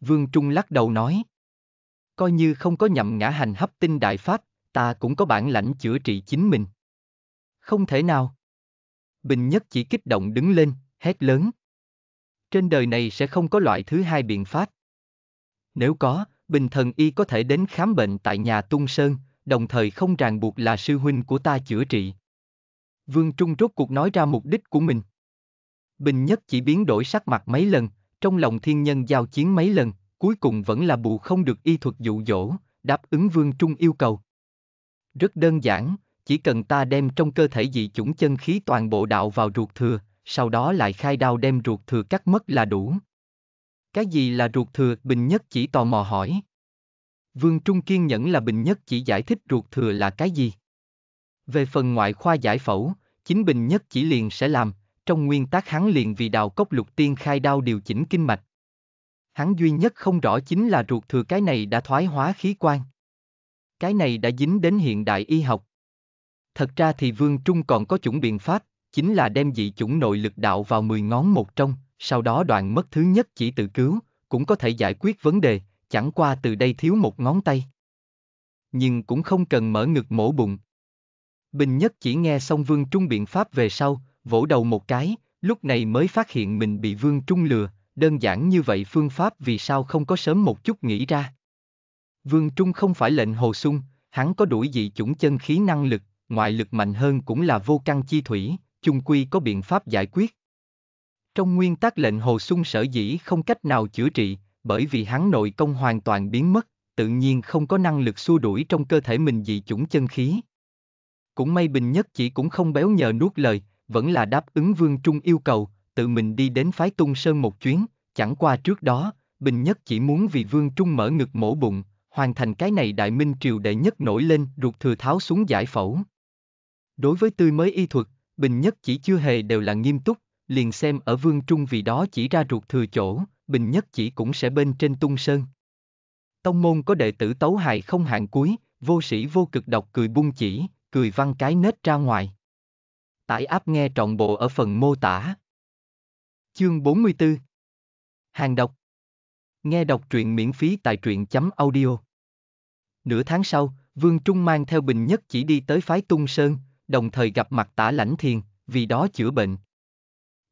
Vương Trung lắc đầu nói. Coi như không có nhậm ngã hành hấp tinh đại pháp, ta cũng có bản lãnh chữa trị chính mình. Không thể nào. Bình Nhất chỉ kích động đứng lên, hét lớn. Trên đời này sẽ không có loại thứ hai biện pháp. Nếu có, Bình Thần Y có thể đến khám bệnh tại nhà Tung Sơn, đồng thời không ràng buộc là sư huynh của ta chữa trị. Vương Trung rốt cuộc nói ra mục đích của mình. Bình Nhất chỉ biến đổi sắc mặt mấy lần, trong lòng thiên nhân giao chiến mấy lần, cuối cùng vẫn là bù không được y thuật dụ dỗ, đáp ứng Vương Trung yêu cầu. Rất đơn giản, chỉ cần ta đem trong cơ thể dị chủng chân khí toàn bộ đạo vào ruột thừa, sau đó lại khai đao đem ruột thừa cắt mất là đủ. Cái gì là ruột thừa? Bình Nhất chỉ tò mò hỏi. Vương Trung kiên nhẫn là Bình Nhất chỉ giải thích ruột thừa là cái gì. Về phần ngoại khoa giải phẫu, chính Bình Nhất chỉ liền sẽ làm, trong nguyên tác hắn liền vì đào cốc lục tiên khai đao điều chỉnh kinh mạch. Hắn duy nhất không rõ chính là ruột thừa cái này đã thoái hóa khí quan. Cái này đã dính đến hiện đại y học, Thật ra thì Vương Trung còn có chủng biện pháp, chính là đem dị chủng nội lực đạo vào 10 ngón một trong, sau đó đoạn mất thứ nhất chỉ tự cứu, cũng có thể giải quyết vấn đề, chẳng qua từ đây thiếu một ngón tay. Nhưng cũng không cần mở ngực mổ bụng. Bình nhất chỉ nghe xong Vương Trung biện pháp về sau, vỗ đầu một cái, lúc này mới phát hiện mình bị Vương Trung lừa, đơn giản như vậy phương pháp vì sao không có sớm một chút nghĩ ra. Vương Trung không phải lệnh hồ sung, hắn có đuổi dị chủng chân khí năng lực, ngoại lực mạnh hơn cũng là vô căn chi thủy, chung quy có biện pháp giải quyết. Trong nguyên tác lệnh Hồ Xuân sở dĩ không cách nào chữa trị, bởi vì hắn nội công hoàn toàn biến mất, tự nhiên không có năng lực xua đuổi trong cơ thể mình dị chủng chân khí. Cũng may Bình Nhất chỉ cũng không béo nhờ nuốt lời, vẫn là đáp ứng Vương Trung yêu cầu, tự mình đi đến phái tung sơn một chuyến, chẳng qua trước đó, Bình Nhất chỉ muốn vì Vương Trung mở ngực mổ bụng, hoàn thành cái này đại minh triều đệ nhất nổi lên ruột thừa tháo xuống giải phẫu. Đối với tươi mới y thuật, Bình Nhất chỉ chưa hề đều là nghiêm túc, liền xem ở Vương Trung vì đó chỉ ra ruột thừa chỗ, Bình Nhất chỉ cũng sẽ bên trên tung sơn. Tông môn có đệ tử tấu hài không hạn cuối, vô sĩ vô cực độc cười bung chỉ, cười văn cái nết ra ngoài. Tải áp nghe trọn bộ ở phần mô tả. Chương 44 Hàng đọc Nghe đọc truyện miễn phí tại truyện chấm audio. Nửa tháng sau, Vương Trung mang theo Bình Nhất chỉ đi tới phái Tung Sơn, đồng thời gặp mặt tả lãnh thiền, vì đó chữa bệnh.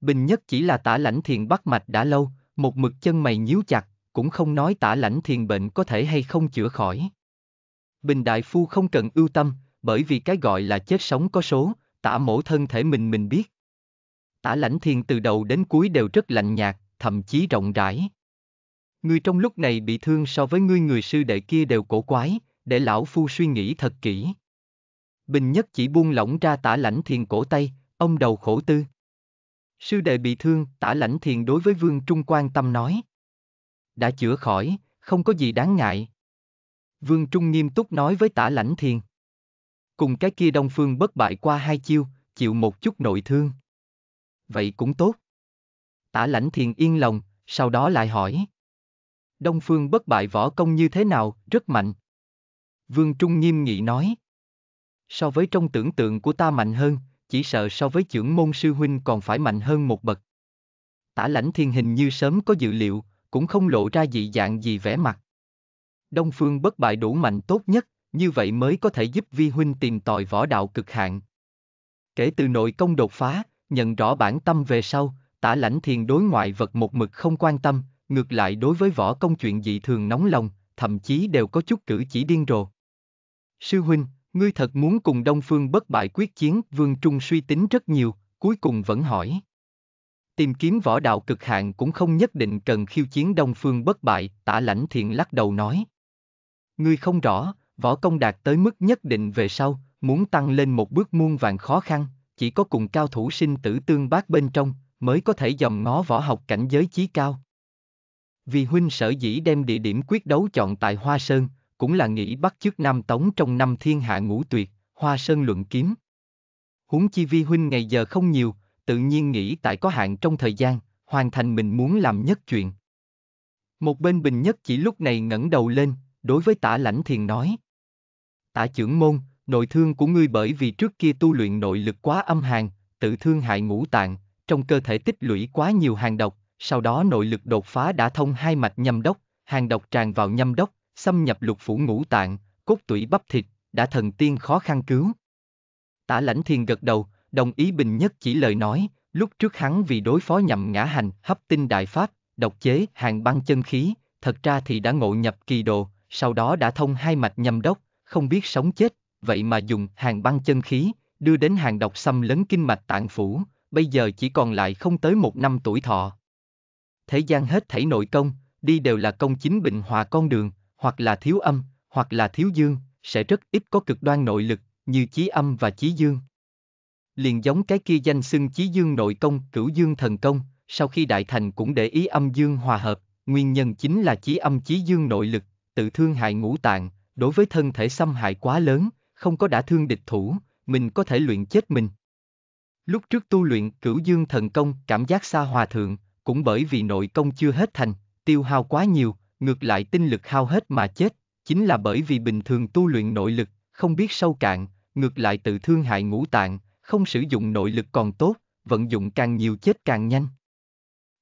Bình nhất chỉ là tả lãnh thiền bắt mạch đã lâu, một mực chân mày nhíu chặt, cũng không nói tả lãnh thiền bệnh có thể hay không chữa khỏi. Bình đại phu không cần ưu tâm, bởi vì cái gọi là chết sống có số, tả mổ thân thể mình mình biết. Tả lãnh thiền từ đầu đến cuối đều rất lạnh nhạt, thậm chí rộng rãi. người trong lúc này bị thương so với ngươi người sư đệ kia đều cổ quái, để lão phu suy nghĩ thật kỹ. Bình Nhất chỉ buông lỏng ra tả lãnh thiền cổ tay, ông đầu khổ tư. Sư đệ bị thương, tả lãnh thiền đối với Vương Trung quan tâm nói. Đã chữa khỏi, không có gì đáng ngại. Vương Trung nghiêm túc nói với tả lãnh thiền. Cùng cái kia đông phương bất bại qua hai chiêu, chịu một chút nội thương. Vậy cũng tốt. Tả lãnh thiền yên lòng, sau đó lại hỏi. Đông phương bất bại võ công như thế nào, rất mạnh. Vương Trung nghiêm nghị nói so với trong tưởng tượng của ta mạnh hơn, chỉ sợ so với trưởng môn sư huynh còn phải mạnh hơn một bậc. Tả lãnh thiên hình như sớm có dự liệu, cũng không lộ ra dị dạng gì vẻ mặt. Đông phương bất bại đủ mạnh tốt nhất, như vậy mới có thể giúp vi huynh tìm tòi võ đạo cực hạn. Kể từ nội công đột phá, nhận rõ bản tâm về sau, tả lãnh thiên đối ngoại vật một mực không quan tâm, ngược lại đối với võ công chuyện dị thường nóng lòng, thậm chí đều có chút cử chỉ điên rồ. Sư huynh, Ngươi thật muốn cùng Đông Phương bất bại quyết chiến, Vương Trung suy tính rất nhiều, cuối cùng vẫn hỏi. Tìm kiếm võ đạo cực hạn cũng không nhất định cần khiêu chiến Đông Phương bất bại, tả lãnh thiện lắc đầu nói. Ngươi không rõ, võ công đạt tới mức nhất định về sau, muốn tăng lên một bước muôn vàng khó khăn, chỉ có cùng cao thủ sinh tử tương bác bên trong, mới có thể dòng ngó võ học cảnh giới chí cao. Vì huynh sở dĩ đem địa điểm quyết đấu chọn tại Hoa Sơn, cũng là nghĩ bắt chước Nam Tống trong năm thiên hạ ngũ tuyệt, hoa sơn luận kiếm. Huống chi vi huynh ngày giờ không nhiều, tự nhiên nghĩ tại có hạn trong thời gian, hoàn thành mình muốn làm nhất chuyện. Một bên bình nhất chỉ lúc này ngẩng đầu lên, đối với tả lãnh thiền nói. Tả trưởng môn, nội thương của ngươi bởi vì trước kia tu luyện nội lực quá âm hàn, tự thương hại ngũ tạng, trong cơ thể tích lũy quá nhiều hàng độc, sau đó nội lực đột phá đã thông hai mạch nhâm đốc, hàng độc tràn vào nhâm đốc, xâm nhập lục phủ ngũ tạng, cốt tủy bắp thịt, đã thần tiên khó khăn cứu. Tả lãnh thiên gật đầu, đồng ý bình nhất chỉ lời nói, lúc trước hắn vì đối phó nhậm ngã hành, hấp tinh đại pháp, độc chế, hàng băng chân khí, thật ra thì đã ngộ nhập kỳ đồ, sau đó đã thông hai mạch nhâm đốc, không biết sống chết, vậy mà dùng hàng băng chân khí, đưa đến hàng độc xâm lấn kinh mạch tạng phủ, bây giờ chỉ còn lại không tới một năm tuổi thọ. Thế gian hết thảy nội công, đi đều là công chính bình hòa con đường, hoặc là thiếu âm, hoặc là thiếu dương, sẽ rất ít có cực đoan nội lực, như chí âm và chí dương. Liền giống cái kia danh xưng chí dương nội công, cửu dương thần công, sau khi đại thành cũng để ý âm dương hòa hợp, nguyên nhân chính là chí âm chí dương nội lực, tự thương hại ngũ tạng, đối với thân thể xâm hại quá lớn, không có đã thương địch thủ, mình có thể luyện chết mình. Lúc trước tu luyện cửu dương thần công cảm giác xa hòa thượng, cũng bởi vì nội công chưa hết thành, tiêu hao quá nhiều, ngược lại tinh lực hao hết mà chết, chính là bởi vì bình thường tu luyện nội lực, không biết sâu cạn, ngược lại tự thương hại ngũ tạng, không sử dụng nội lực còn tốt, vận dụng càng nhiều chết càng nhanh.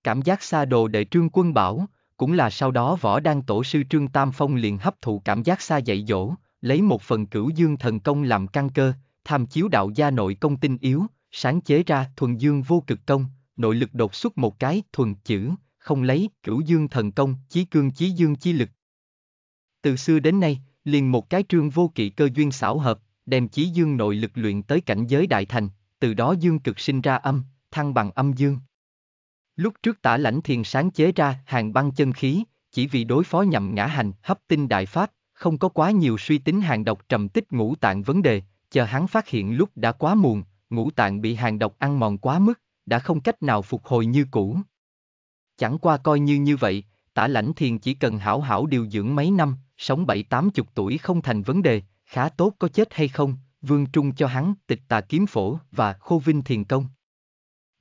Cảm giác xa đồ đệ trương quân bảo, cũng là sau đó võ đan tổ sư trương tam phong liền hấp thụ cảm giác xa dạy dỗ, lấy một phần cửu dương thần công làm căn cơ, tham chiếu đạo gia nội công tinh yếu, sáng chế ra thuần dương vô cực công, nội lực đột xuất một cái thuần chữ, không lấy, cửu dương thần công, chí cương chí dương chi lực. Từ xưa đến nay, liền một cái trương vô kỵ cơ duyên xảo hợp, đem chí dương nội lực luyện tới cảnh giới đại thành, từ đó dương cực sinh ra âm, thăng bằng âm dương. Lúc trước tả lãnh thiền sáng chế ra hàng băng chân khí, chỉ vì đối phó nhằm ngã hành hấp tinh đại pháp, không có quá nhiều suy tính hàng độc trầm tích ngũ tạng vấn đề, chờ hắn phát hiện lúc đã quá muộn, ngũ tạng bị hàng độc ăn mòn quá mức, đã không cách nào phục hồi như cũ. Chẳng qua coi như như vậy, tả lãnh thiền chỉ cần hảo hảo điều dưỡng mấy năm, sống bảy tám chục tuổi không thành vấn đề, khá tốt có chết hay không, vương trung cho hắn tịch tà kiếm phổ và khô vinh thiền công.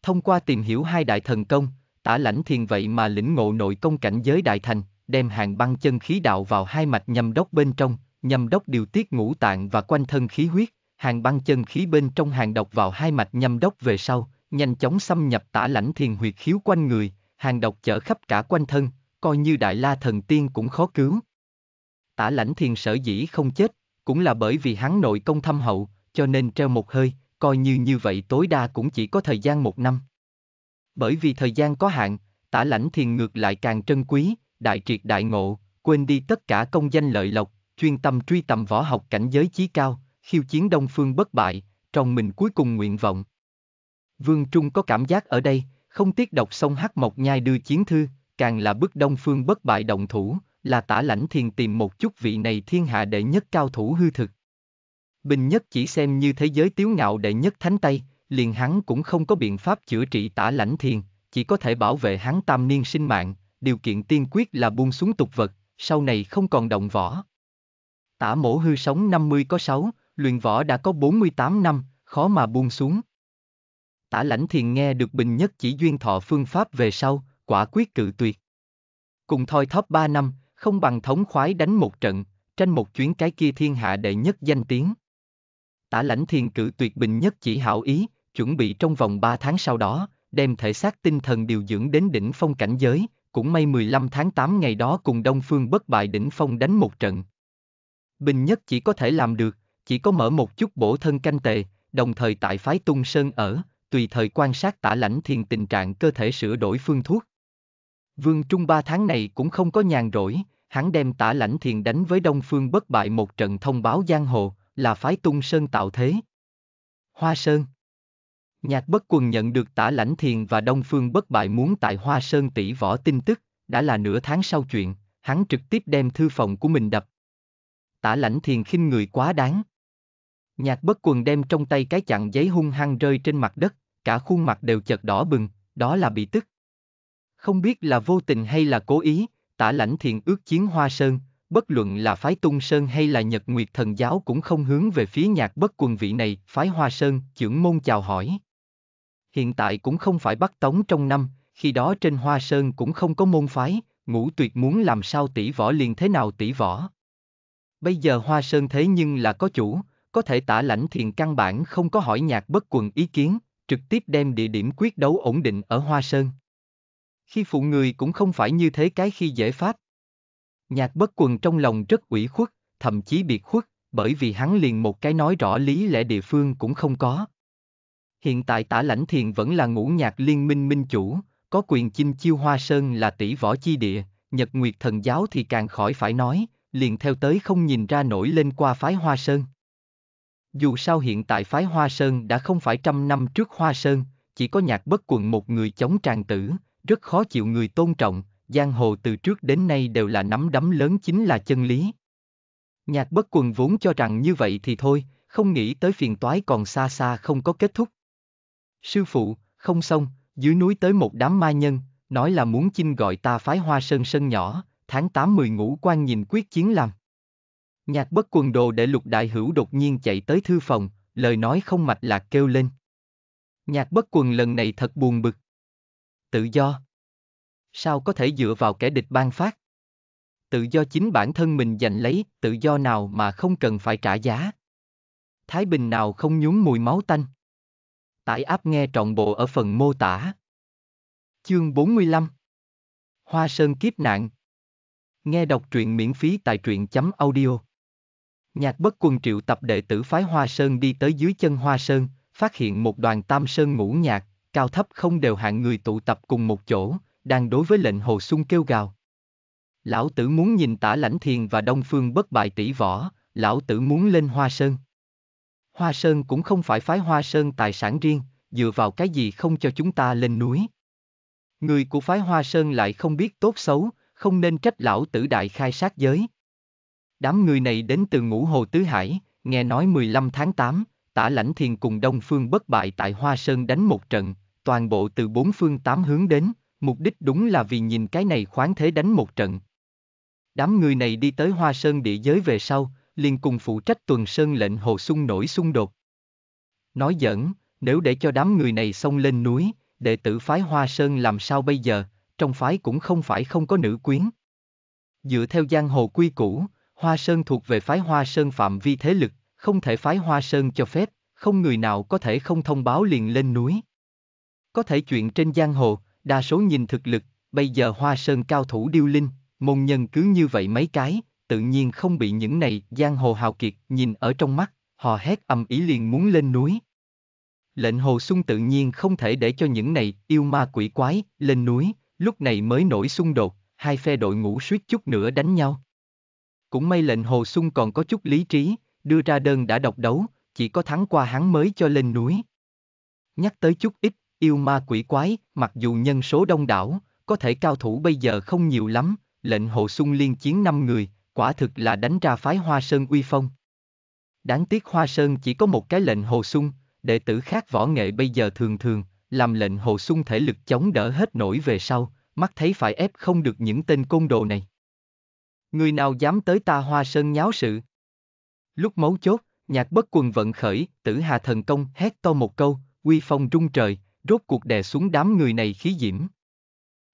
Thông qua tìm hiểu hai đại thần công, tả lãnh thiền vậy mà lĩnh ngộ nội công cảnh giới đại thành, đem hàng băng chân khí đạo vào hai mạch nhâm đốc bên trong, nhâm đốc điều tiết ngũ tạng và quanh thân khí huyết, hàng băng chân khí bên trong hàng độc vào hai mạch nhâm đốc về sau, nhanh chóng xâm nhập tả lãnh thiền huyệt khiếu quanh người, hàng độc chở khắp cả quanh thân, coi như đại la thần tiên cũng khó cứu. Tả lãnh thiền sở dĩ không chết, cũng là bởi vì hắn nội công thâm hậu, cho nên treo một hơi, coi như như vậy tối đa cũng chỉ có thời gian một năm. Bởi vì thời gian có hạn, tả lãnh thiền ngược lại càng trân quý, đại triệt đại ngộ, quên đi tất cả công danh lợi lộc, chuyên tâm truy tầm võ học cảnh giới chí cao, khiêu chiến đông phương bất bại, trong mình cuối cùng nguyện vọng. Vương Trung có cảm giác ở đây, không tiếc đọc xong hắc mộc nhai đưa chiến thư, càng là bức đông phương bất bại động thủ, là tả lãnh thiền tìm một chút vị này thiên hạ đệ nhất cao thủ hư thực. Bình nhất chỉ xem như thế giới tiếu ngạo đệ nhất thánh tay liền hắn cũng không có biện pháp chữa trị tả lãnh thiền, chỉ có thể bảo vệ hắn tam niên sinh mạng, điều kiện tiên quyết là buông xuống tục vật, sau này không còn động võ. Tả mổ hư sống 50 có 6, luyện võ đã có 48 năm, khó mà buông xuống tả lãnh thiền nghe được bình nhất chỉ duyên thọ phương pháp về sau, quả quyết cự tuyệt. Cùng thoi thóp ba năm, không bằng thống khoái đánh một trận, tranh một chuyến cái kia thiên hạ đệ nhất danh tiếng. Tả lãnh thiền cử tuyệt bình nhất chỉ hảo ý, chuẩn bị trong vòng ba tháng sau đó, đem thể xác tinh thần điều dưỡng đến đỉnh phong cảnh giới, cũng may 15 tháng 8 ngày đó cùng Đông Phương bất bại đỉnh phong đánh một trận. Bình nhất chỉ có thể làm được, chỉ có mở một chút bổ thân canh tề, đồng thời tại phái tung sơn ở, tùy thời quan sát tả lãnh thiền tình trạng cơ thể sửa đổi phương thuốc. Vương Trung ba tháng này cũng không có nhàn rỗi, hắn đem tả lãnh thiền đánh với Đông Phương bất bại một trận thông báo giang hồ, là phái tung sơn tạo thế. Hoa Sơn Nhạc bất quần nhận được tả lãnh thiền và Đông Phương bất bại muốn tại Hoa Sơn tỷ võ tin tức, đã là nửa tháng sau chuyện, hắn trực tiếp đem thư phòng của mình đập. Tả lãnh thiền khinh người quá đáng. Nhạc bất quần đem trong tay cái chặn giấy hung hăng rơi trên mặt đất, cả khuôn mặt đều chợt đỏ bừng, đó là bị tức. Không biết là vô tình hay là cố ý, tả lãnh thiền ước chiến hoa sơn, bất luận là phái tung sơn hay là nhật nguyệt thần giáo cũng không hướng về phía nhạc bất quần vị này, phái hoa sơn, trưởng môn chào hỏi. Hiện tại cũng không phải bắt tống trong năm, khi đó trên hoa sơn cũng không có môn phái, ngũ tuyệt muốn làm sao tỷ võ liền thế nào tỷ võ. Bây giờ hoa sơn thế nhưng là có chủ, có thể tả lãnh thiền căn bản không có hỏi nhạc bất quần ý kiến, trực tiếp đem địa điểm quyết đấu ổn định ở Hoa Sơn. Khi phụ người cũng không phải như thế cái khi dễ phát. Nhạc bất quần trong lòng rất ủy khuất, thậm chí biệt khuất, bởi vì hắn liền một cái nói rõ lý lẽ địa phương cũng không có. Hiện tại tả lãnh thiền vẫn là ngũ nhạc liên minh minh chủ, có quyền chinh chiêu Hoa Sơn là tỷ võ chi địa, Nhật Nguyệt Thần Giáo thì càng khỏi phải nói, liền theo tới không nhìn ra nổi lên qua phái Hoa Sơn. Dù sao hiện tại phái Hoa Sơn đã không phải trăm năm trước Hoa Sơn, chỉ có nhạc bất quần một người chống tràng tử, rất khó chịu người tôn trọng, giang hồ từ trước đến nay đều là nắm đấm lớn chính là chân lý. Nhạc bất quần vốn cho rằng như vậy thì thôi, không nghĩ tới phiền toái còn xa xa không có kết thúc. Sư phụ, không xong, dưới núi tới một đám ma nhân, nói là muốn chinh gọi ta phái hoa sơn sơn nhỏ, tháng 8-10 ngũ quan nhìn quyết chiến làm. Nhạc bất quần đồ để lục đại hữu đột nhiên chạy tới thư phòng, lời nói không mạch lạc kêu lên. Nhạc bất quần lần này thật buồn bực. Tự do. Sao có thể dựa vào kẻ địch ban phát? Tự do chính bản thân mình giành lấy, tự do nào mà không cần phải trả giá. Thái Bình nào không nhúng mùi máu tanh. Tải áp nghe trọn bộ ở phần mô tả. Chương 45 Hoa Sơn Kiếp Nạn Nghe đọc truyện miễn phí tại truyện chấm audio Nhạc bất quần triệu tập đệ tử phái Hoa Sơn đi tới dưới chân Hoa Sơn, phát hiện một đoàn tam sơn ngũ nhạc, cao thấp không đều hạng người tụ tập cùng một chỗ, đang đối với lệnh hồ sung kêu gào. Lão tử muốn nhìn tả lãnh thiền và đông phương bất bại tỷ võ, lão tử muốn lên Hoa Sơn. Hoa Sơn cũng không phải phái Hoa Sơn tài sản riêng, dựa vào cái gì không cho chúng ta lên núi. Người của phái Hoa Sơn lại không biết tốt xấu, không nên trách lão tử đại khai sát giới. Đám người này đến từ ngũ hồ Tứ Hải, nghe nói 15 tháng 8, tả lãnh thiền cùng Đông Phương bất bại tại Hoa Sơn đánh một trận, toàn bộ từ bốn phương tám hướng đến, mục đích đúng là vì nhìn cái này khoáng thế đánh một trận. Đám người này đi tới Hoa Sơn địa giới về sau, liền cùng phụ trách tuần sơn lệnh hồ sung nổi xung đột. Nói giỡn, nếu để cho đám người này xông lên núi, đệ tử phái Hoa Sơn làm sao bây giờ, trong phái cũng không phải không có nữ quyến. Dựa theo giang hồ quy củ, Hoa Sơn thuộc về phái Hoa Sơn phạm vi thế lực, không thể phái Hoa Sơn cho phép, không người nào có thể không thông báo liền lên núi. Có thể chuyện trên giang hồ, đa số nhìn thực lực, bây giờ Hoa Sơn cao thủ điêu linh, môn nhân cứ như vậy mấy cái, tự nhiên không bị những này giang hồ hào kiệt nhìn ở trong mắt, họ hét ầm ý liền muốn lên núi. Lệnh hồ sung tự nhiên không thể để cho những này yêu ma quỷ quái lên núi, lúc này mới nổi xung đột, hai phe đội ngũ suýt chút nữa đánh nhau. Cũng may lệnh Hồ Xuân còn có chút lý trí, đưa ra đơn đã độc đấu, chỉ có thắng qua hắn mới cho lên núi. Nhắc tới chút ít, yêu ma quỷ quái, mặc dù nhân số đông đảo, có thể cao thủ bây giờ không nhiều lắm, lệnh Hồ Xuân liên chiến năm người, quả thực là đánh ra phái Hoa Sơn uy phong. Đáng tiếc Hoa Sơn chỉ có một cái lệnh Hồ Xuân, đệ tử khác võ nghệ bây giờ thường thường, làm lệnh Hồ Xuân thể lực chống đỡ hết nổi về sau, mắt thấy phải ép không được những tên côn đồ này người nào dám tới ta hoa sơn nháo sự. Lúc mấu chốt, nhạc bất quần vận khởi, tử hà thần công hét to một câu, uy phong rung trời, rốt cuộc đè xuống đám người này khí diễm.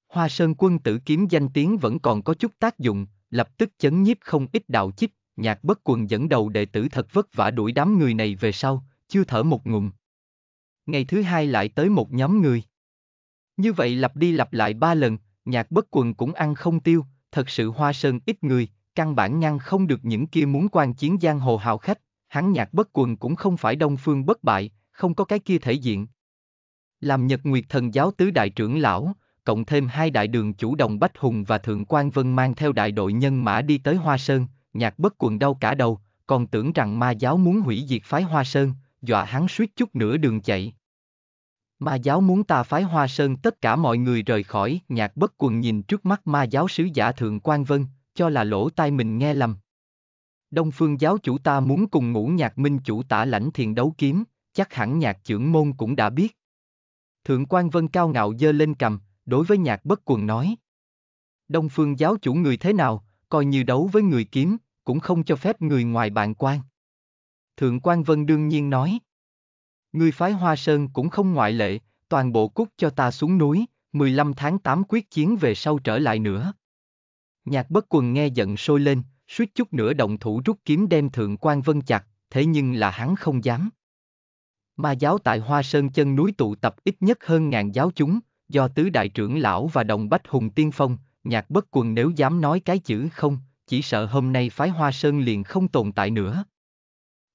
Hoa sơn quân tử kiếm danh tiếng vẫn còn có chút tác dụng, lập tức chấn nhiếp không ít đạo chích, nhạc bất quần dẫn đầu đệ tử thật vất vả đuổi đám người này về sau, chưa thở một ngụm. Ngày thứ hai lại tới một nhóm người. Như vậy lặp đi lặp lại ba lần, nhạc bất quần cũng ăn không tiêu, thật sự hoa sơn ít người, căn bản ngăn không được những kia muốn quan chiến giang hồ hào khách, hắn nhạc bất quần cũng không phải đông phương bất bại, không có cái kia thể diện. Làm Nhật Nguyệt Thần Giáo tứ đại trưởng lão, cộng thêm hai đại đường chủ đồng Bách Hùng và Thượng quan Vân mang theo đại đội nhân mã đi tới Hoa Sơn, nhạc bất quần đau cả đầu, còn tưởng rằng ma giáo muốn hủy diệt phái Hoa Sơn, dọa hắn suýt chút nữa đường chạy. Ma giáo muốn ta phái Hoa Sơn tất cả mọi người rời khỏi, nhạc bất quần nhìn trước mắt ma giáo sứ giả Thượng quan Vân, cho là lỗ tai mình nghe lầm. Đông phương giáo chủ ta muốn cùng ngũ nhạc minh chủ tả lãnh thiền đấu kiếm, chắc hẳn nhạc trưởng môn cũng đã biết. Thượng quan Vân cao ngạo dơ lên cầm, đối với nhạc bất quần nói. Đông phương giáo chủ người thế nào, coi như đấu với người kiếm, cũng không cho phép người ngoài bạn quan. Thượng quan Vân đương nhiên nói. Người phái Hoa Sơn cũng không ngoại lệ, toàn bộ cút cho ta xuống núi, 15 tháng 8 quyết chiến về sau trở lại nữa. Nhạc bất quần nghe giận sôi lên, suýt chút nữa động thủ rút kiếm đem thượng quan vân chặt, thế nhưng là hắn không dám. Ma giáo tại Hoa Sơn chân núi tụ tập ít nhất hơn ngàn giáo chúng, do tứ đại trưởng lão và đồng bách hùng tiên phong, nhạc bất quần nếu dám nói cái chữ không, chỉ sợ hôm nay phái Hoa Sơn liền không tồn tại nữa.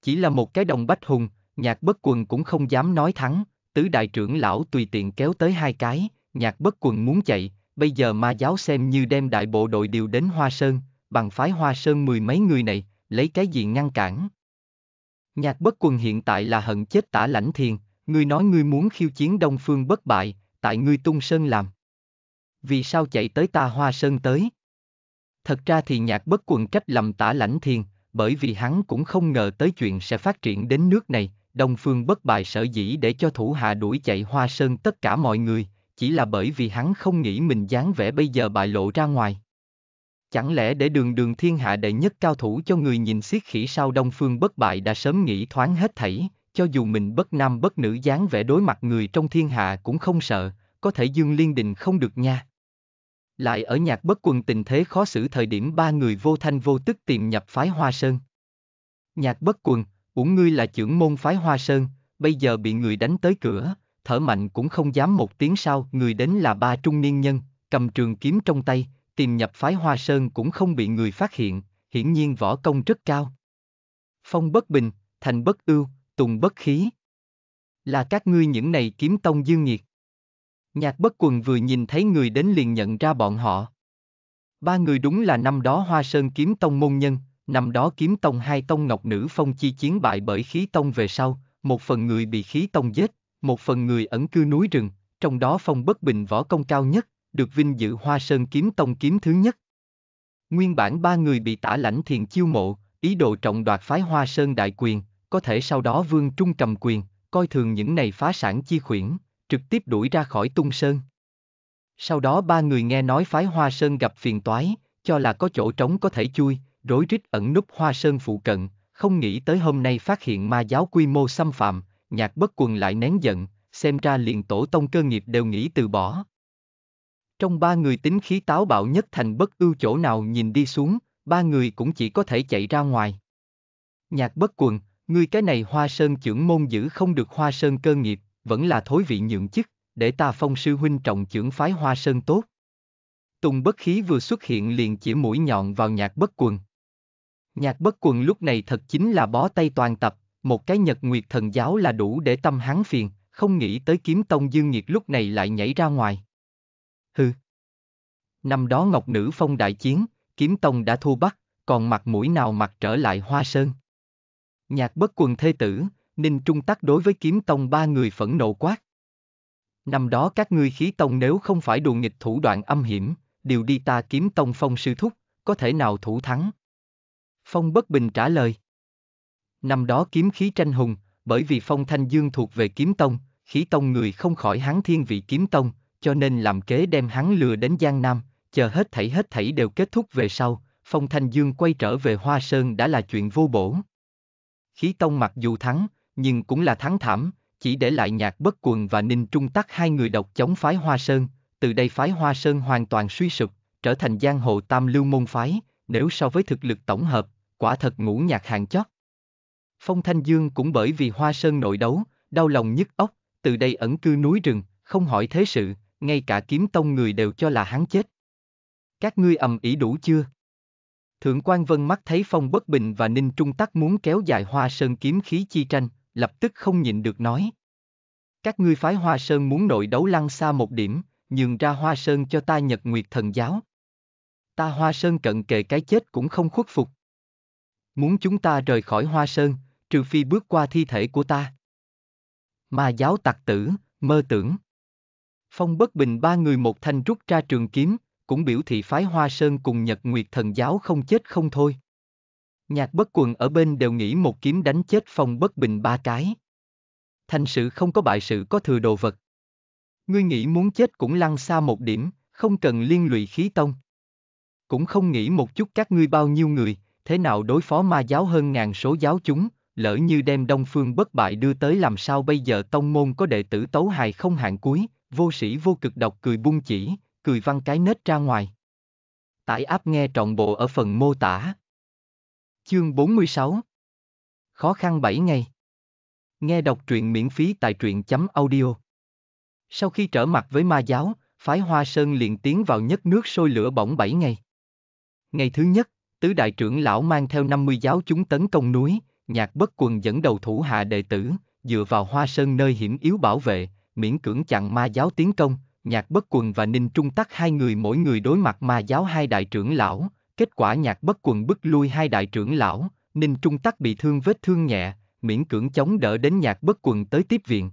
Chỉ là một cái đồng bách hùng, Nhạc bất quần cũng không dám nói thắng, tứ đại trưởng lão tùy tiện kéo tới hai cái, nhạc bất quần muốn chạy, bây giờ ma giáo xem như đem đại bộ đội điều đến Hoa Sơn, bằng phái Hoa Sơn mười mấy người này, lấy cái gì ngăn cản. Nhạc bất quần hiện tại là hận chết tả lãnh thiền, ngươi nói ngươi muốn khiêu chiến đông phương bất bại, tại ngươi tung sơn làm. Vì sao chạy tới ta Hoa Sơn tới? Thật ra thì nhạc bất quần cách lầm tả lãnh thiền, bởi vì hắn cũng không ngờ tới chuyện sẽ phát triển đến nước này, Đông Phương bất bại sở dĩ để cho thủ hạ đuổi chạy Hoa Sơn tất cả mọi người, chỉ là bởi vì hắn không nghĩ mình dáng vẻ bây giờ bại lộ ra ngoài. Chẳng lẽ để đường đường thiên hạ đệ nhất cao thủ cho người nhìn xiết khỉ sao Đông Phương bất bại đã sớm nghĩ thoáng hết thảy, cho dù mình bất nam bất nữ dáng vẻ đối mặt người trong thiên hạ cũng không sợ, có thể Dương Liên Đình không được nha. Lại ở nhạc bất quần tình thế khó xử thời điểm ba người vô thanh vô tức tìm nhập phái Hoa Sơn. Nhạc bất quần, uổng ngươi là trưởng môn phái Hoa Sơn, bây giờ bị người đánh tới cửa, thở mạnh cũng không dám một tiếng sau, người đến là ba trung niên nhân, cầm trường kiếm trong tay, tìm nhập phái Hoa Sơn cũng không bị người phát hiện, hiển nhiên võ công rất cao. Phong bất bình, thành bất ưu, tùng bất khí. Là các ngươi những này kiếm tông dương nghiệt. Nhạc bất quần vừa nhìn thấy người đến liền nhận ra bọn họ. Ba người đúng là năm đó Hoa Sơn kiếm tông môn nhân, Năm đó kiếm tông hai tông ngọc nữ phong chi chiến bại bởi khí tông về sau, một phần người bị khí tông giết, một phần người ẩn cư núi rừng, trong đó phong bất bình võ công cao nhất, được vinh dự hoa sơn kiếm tông kiếm thứ nhất. Nguyên bản ba người bị tả lãnh thiền chiêu mộ, ý đồ trọng đoạt phái hoa sơn đại quyền, có thể sau đó vương trung cầm quyền, coi thường những này phá sản chi khuyển, trực tiếp đuổi ra khỏi tung sơn. Sau đó ba người nghe nói phái hoa sơn gặp phiền toái, cho là có chỗ trống có thể chui, rối rít ẩn núp hoa sơn phụ cận, không nghĩ tới hôm nay phát hiện ma giáo quy mô xâm phạm, nhạc bất quần lại nén giận, xem ra liền tổ tông cơ nghiệp đều nghĩ từ bỏ. Trong ba người tính khí táo bạo nhất thành bất ưu chỗ nào nhìn đi xuống, ba người cũng chỉ có thể chạy ra ngoài. Nhạc bất quần, ngươi cái này hoa sơn trưởng môn giữ không được hoa sơn cơ nghiệp, vẫn là thối vị nhượng chức, để ta phong sư huynh trọng trưởng phái hoa sơn tốt. Tùng bất khí vừa xuất hiện liền chỉ mũi nhọn vào nhạc bất quần. Nhạc bất quần lúc này thật chính là bó tay toàn tập, một cái nhật nguyệt thần giáo là đủ để tâm hắn phiền, không nghĩ tới kiếm tông dương nhiệt lúc này lại nhảy ra ngoài. Hừ. Năm đó Ngọc Nữ Phong đại chiến, kiếm tông đã thua bắt, còn mặt mũi nào mặt trở lại hoa sơn. Nhạc bất quần thê tử, Ninh Trung Tắc đối với kiếm tông ba người phẫn nộ quát. Năm đó các ngươi khí tông nếu không phải đùa nghịch thủ đoạn âm hiểm, đều đi ta kiếm tông phong sư thúc, có thể nào thủ thắng, Phong bất bình trả lời. Năm đó kiếm khí tranh hùng, bởi vì Phong Thanh Dương thuộc về kiếm tông, khí tông người không khỏi hắn thiên vị kiếm tông, cho nên làm kế đem hắn lừa đến Giang Nam, chờ hết thảy hết thảy đều kết thúc về sau, Phong Thanh Dương quay trở về Hoa Sơn đã là chuyện vô bổ. Khí tông mặc dù thắng, nhưng cũng là thắng thảm, chỉ để lại nhạc bất quần và ninh trung tắc hai người độc chống phái Hoa Sơn, từ đây phái Hoa Sơn hoàn toàn suy sụp, trở thành giang hồ tam lưu môn phái, nếu so với thực lực tổng hợp, quả thật ngũ nhạc hàng chót. Phong Thanh Dương cũng bởi vì Hoa Sơn nội đấu, đau lòng nhức ốc. từ đây ẩn cư núi rừng, không hỏi thế sự, ngay cả kiếm tông người đều cho là hắn chết. Các ngươi ầm ĩ đủ chưa? Thượng quan Vân mắt thấy Phong Bất Bình và Ninh Trung Tắc muốn kéo dài Hoa Sơn kiếm khí chi tranh, lập tức không nhịn được nói. Các ngươi phái Hoa Sơn muốn nội đấu lăng xa một điểm, nhường ra Hoa Sơn cho ta Nhật Nguyệt Thần Giáo. Ta Hoa Sơn cận kề cái chết cũng không khuất phục muốn chúng ta rời khỏi Hoa Sơn, trừ phi bước qua thi thể của ta. Ma giáo tặc tử, mơ tưởng. Phong bất bình ba người một thanh rút ra trường kiếm, cũng biểu thị phái Hoa Sơn cùng Nhật Nguyệt thần giáo không chết không thôi. Nhạc bất quần ở bên đều nghĩ một kiếm đánh chết phong bất bình ba cái. Thành sự không có bại sự có thừa đồ vật. Ngươi nghĩ muốn chết cũng lăn xa một điểm, không cần liên lụy khí tông. Cũng không nghĩ một chút các ngươi bao nhiêu người, thế nào đối phó ma giáo hơn ngàn số giáo chúng, lỡ như đem đông phương bất bại đưa tới làm sao bây giờ tông môn có đệ tử tấu hài không hạn cuối, vô sĩ vô cực độc cười bung chỉ, cười văng cái nết ra ngoài. Tải áp nghe trọn bộ ở phần mô tả. Chương 46 Khó khăn 7 ngày Nghe đọc truyện miễn phí tại truyện chấm audio Sau khi trở mặt với ma giáo, phái Hoa Sơn liền tiến vào nhất nước sôi lửa bỏng 7 ngày. Ngày thứ nhất, Tứ đại trưởng lão mang theo 50 giáo chúng tấn công núi, nhạc bất quần dẫn đầu thủ hạ đệ tử, dựa vào hoa sơn nơi hiểm yếu bảo vệ, miễn cưỡng chặn ma giáo tiến công, nhạc bất quần và ninh trung tắc hai người mỗi người đối mặt ma giáo hai đại trưởng lão, kết quả nhạc bất quần bức lui hai đại trưởng lão, ninh trung tắc bị thương vết thương nhẹ, miễn cưỡng chống đỡ đến nhạc bất quần tới tiếp viện.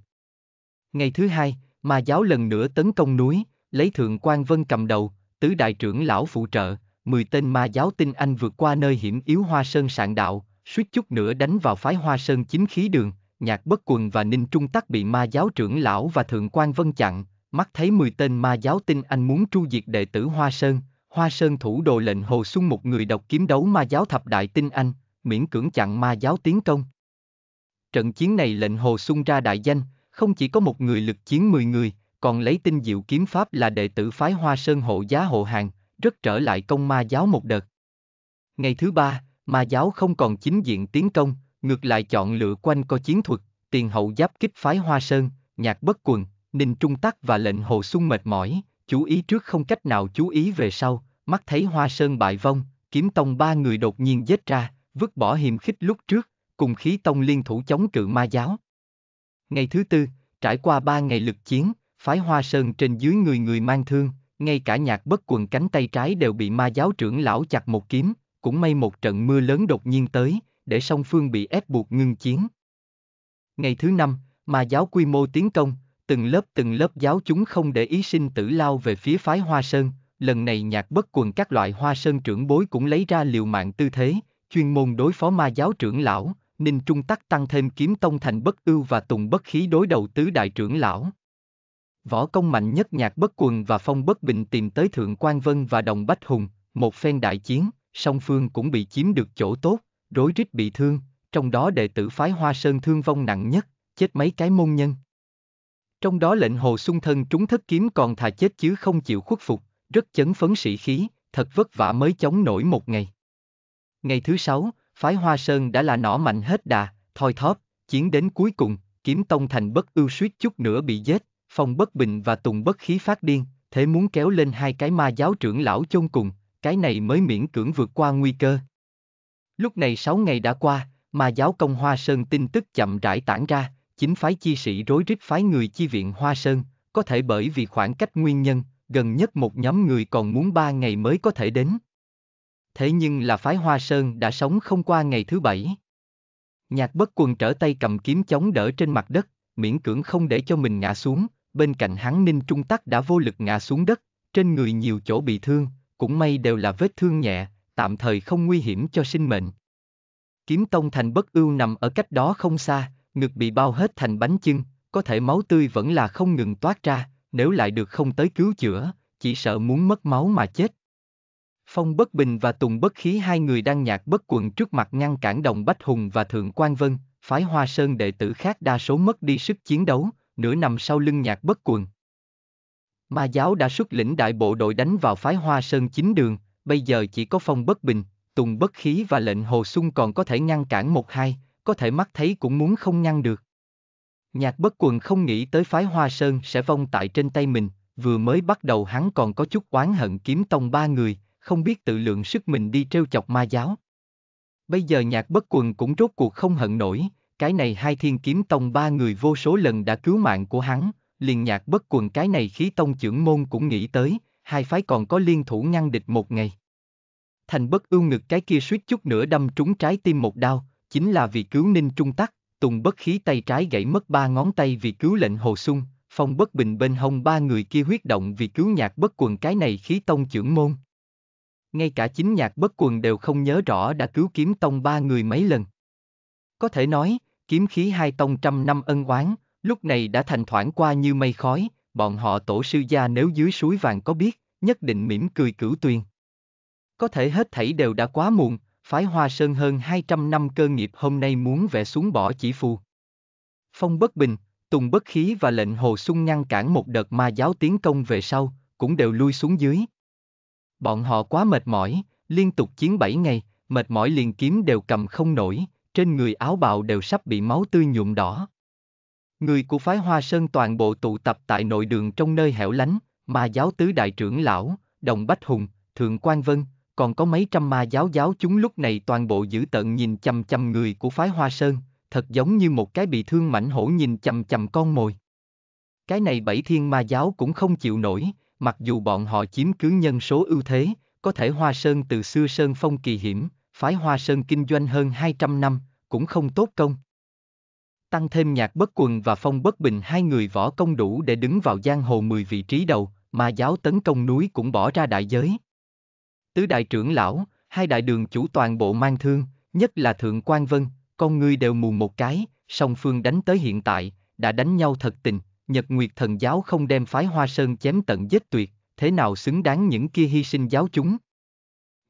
Ngày thứ hai, ma giáo lần nữa tấn công núi, lấy thượng quan vân cầm đầu, tứ đại trưởng lão phụ trợ, 10 tên ma giáo tinh Anh vượt qua nơi hiểm yếu Hoa Sơn sạn đạo, suýt chút nữa đánh vào phái Hoa Sơn chính khí đường, nhạc bất quần và Ninh Trung Tắc bị ma giáo trưởng lão và Thượng quan Vân chặn, mắt thấy 10 tên ma giáo tinh Anh muốn tru diệt đệ tử Hoa Sơn, Hoa Sơn thủ đồ lệnh Hồ Xuân một người độc kiếm đấu ma giáo thập đại tinh Anh, miễn cưỡng chặn ma giáo tiến công. Trận chiến này lệnh Hồ Xuân ra đại danh, không chỉ có một người lực chiến 10 người, còn lấy tinh diệu kiếm pháp là đệ tử phái Hoa Sơn hộ giá hộ hàng, rất trở lại công ma giáo một đợt. Ngày thứ ba, ma giáo không còn chính diện tiến công, ngược lại chọn lựa quanh co chiến thuật, tiền hậu giáp kích phái Hoa Sơn, nhạc bất quần, ninh trung tắc và lệnh hồ sung mệt mỏi, chú ý trước không cách nào chú ý về sau, mắt thấy Hoa Sơn bại vong, kiếm tông ba người đột nhiên giết ra, vứt bỏ hiềm khích lúc trước, cùng khí tông liên thủ chống cự ma giáo. Ngày thứ tư, trải qua ba ngày lực chiến, phái Hoa Sơn trên dưới người người mang thương, ngay cả nhạc bất quần cánh tay trái đều bị ma giáo trưởng lão chặt một kiếm, cũng may một trận mưa lớn đột nhiên tới, để song phương bị ép buộc ngưng chiến. Ngày thứ năm, ma giáo quy mô tiến công, từng lớp từng lớp giáo chúng không để ý sinh tử lao về phía phái Hoa Sơn, lần này nhạc bất quần các loại Hoa Sơn trưởng bối cũng lấy ra liều mạng tư thế, chuyên môn đối phó ma giáo trưởng lão, Ninh Trung Tắc tăng thêm kiếm tông thành bất ưu và tùng bất khí đối đầu tứ đại trưởng lão. Võ công mạnh nhất nhạc bất quần và phong bất bình tìm tới Thượng quan Vân và Đồng Bách Hùng, một phen đại chiến, song phương cũng bị chiếm được chỗ tốt, rối rít bị thương, trong đó đệ tử phái Hoa Sơn thương vong nặng nhất, chết mấy cái môn nhân. Trong đó lệnh Hồ Xuân Thân trúng thất kiếm còn thà chết chứ không chịu khuất phục, rất chấn phấn sĩ khí, thật vất vả mới chống nổi một ngày. Ngày thứ sáu, phái Hoa Sơn đã là nỏ mạnh hết đà, thoi thóp, chiến đến cuối cùng, kiếm tông thành bất ưu suýt chút nữa bị giết, Phong bất bình và tùng bất khí phát điên, thế muốn kéo lên hai cái ma giáo trưởng lão chôn cùng, cái này mới miễn cưỡng vượt qua nguy cơ. Lúc này sáu ngày đã qua, ma giáo công Hoa Sơn tin tức chậm rãi tản ra, chính phái chi sĩ rối rít phái người chi viện Hoa Sơn, có thể bởi vì khoảng cách nguyên nhân, gần nhất một nhóm người còn muốn ba ngày mới có thể đến. Thế nhưng là phái Hoa Sơn đã sống không qua ngày thứ bảy. Nhạc bất quần trở tay cầm kiếm chống đỡ trên mặt đất, miễn cưỡng không để cho mình ngã xuống, bên cạnh hắn Ninh Trung Tắc đã vô lực ngã xuống đất, trên người nhiều chỗ bị thương, cũng may đều là vết thương nhẹ, tạm thời không nguy hiểm cho sinh mệnh. Kiếm Tông Thành bất ưu nằm ở cách đó không xa, ngực bị bao hết thành bánh chưng, có thể máu tươi vẫn là không ngừng toát ra, nếu lại được không tới cứu chữa, chỉ sợ muốn mất máu mà chết. Phong Bất Bình và Tùng Bất Khí hai người đang nhạc bất quần trước mặt ngăn cản Đồng Bách Hùng và Thượng quan Vân, phái Hoa Sơn đệ tử khác đa số mất đi sức chiến đấu, nửa năm sau lưng nhạc bất quần. Ma giáo đã xuất lĩnh đại bộ đội đánh vào phái Hoa Sơn chính đường, bây giờ chỉ có phong bất bình, tùng bất khí và lệnh hồ sung còn có thể ngăn cản một hai, có thể mắt thấy cũng muốn không ngăn được. Nhạc bất quần không nghĩ tới phái Hoa Sơn sẽ vong tại trên tay mình, vừa mới bắt đầu hắn còn có chút oán hận kiếm tông ba người, không biết tự lượng sức mình đi trêu chọc ma giáo. Bây giờ nhạc bất quần cũng rốt cuộc không hận nổi, cái này hai thiên kiếm tông ba người vô số lần đã cứu mạng của hắn, liền nhạc bất quần cái này khí tông trưởng môn cũng nghĩ tới, hai phái còn có liên thủ ngăn địch một ngày. Thành bất ưu ngực cái kia suýt chút nữa đâm trúng trái tim một đao, chính là vì cứu ninh trung tắc, tùng bất khí tay trái gãy mất ba ngón tay vì cứu lệnh hồ sung, phong bất bình bên hông ba người kia huyết động vì cứu nhạc bất quần cái này khí tông trưởng môn. Ngay cả chính nhạc bất quần đều không nhớ rõ đã cứu kiếm tông ba người mấy lần. Có thể nói, Kiếm khí hai tông trăm năm ân oán, lúc này đã thành thoảng qua như mây khói, bọn họ tổ sư gia nếu dưới suối vàng có biết, nhất định mỉm cười cửu tuyên. Có thể hết thảy đều đã quá muộn, phái hoa sơn hơn 200 năm cơ nghiệp hôm nay muốn vẽ xuống bỏ chỉ phù. Phong bất bình, tùng bất khí và lệnh hồ sung ngăn cản một đợt ma giáo tiến công về sau, cũng đều lui xuống dưới. Bọn họ quá mệt mỏi, liên tục chiến 7 ngày, mệt mỏi liền kiếm đều cầm không nổi, trên người áo bào đều sắp bị máu tươi nhuộm đỏ. Người của phái Hoa Sơn toàn bộ tụ tập tại nội đường trong nơi hẻo lánh, ma giáo tứ đại trưởng lão, Đồng Bách Hùng, Thượng quan Vân, còn có mấy trăm ma giáo giáo chúng lúc này toàn bộ giữ tận nhìn chằm chằm người của phái Hoa Sơn, thật giống như một cái bị thương mảnh hổ nhìn chằm chằm con mồi. Cái này bảy thiên ma giáo cũng không chịu nổi, mặc dù bọn họ chiếm cứ nhân số ưu thế, có thể Hoa Sơn từ xưa Sơn phong kỳ hiểm, phái Hoa Sơn kinh doanh hơn 200 năm, cũng không tốt công. Tăng thêm nhạc bất quần và phong bất bình hai người võ công đủ để đứng vào giang hồ 10 vị trí đầu, mà giáo tấn công núi cũng bỏ ra đại giới. Tứ đại trưởng lão, hai đại đường chủ toàn bộ mang thương, nhất là Thượng quan Vân, con người đều mù một cái, song phương đánh tới hiện tại, đã đánh nhau thật tình, Nhật Nguyệt Thần Giáo không đem phái Hoa Sơn chém tận giết tuyệt, thế nào xứng đáng những kia hy sinh giáo chúng.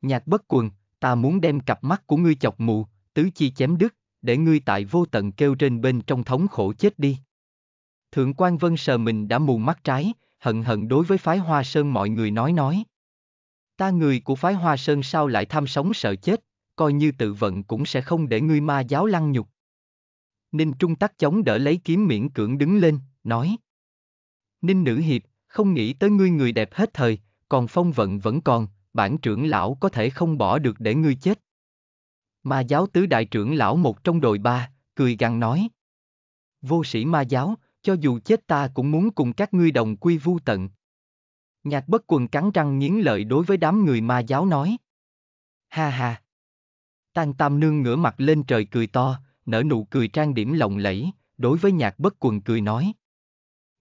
Nhạc bất quần, ta muốn đem cặp mắt của ngươi chọc mù, tứ chi chém đứt, để ngươi tại vô tận kêu trên bên trong thống khổ chết đi. Thượng quan Vân sờ mình đã mù mắt trái, hận hận đối với phái Hoa Sơn mọi người nói nói. Ta người của phái Hoa Sơn sao lại tham sống sợ chết, coi như tự vận cũng sẽ không để ngươi ma giáo lăng nhục. Ninh Trung tắc chống đỡ lấy kiếm miễn cưỡng đứng lên, nói. Ninh nữ hiệp, không nghĩ tới ngươi người đẹp hết thời, còn phong vận vẫn còn, bản trưởng lão có thể không bỏ được để ngươi chết. Ma giáo tứ đại trưởng lão một trong đội ba, cười gằn nói. Vô sĩ ma giáo, cho dù chết ta cũng muốn cùng các ngươi đồng quy vu tận. Nhạc bất quần cắn răng nghiến lợi đối với đám người ma giáo nói. Ha ha. Tan tam nương ngửa mặt lên trời cười to, nở nụ cười trang điểm lộng lẫy, đối với nhạc bất quần cười nói.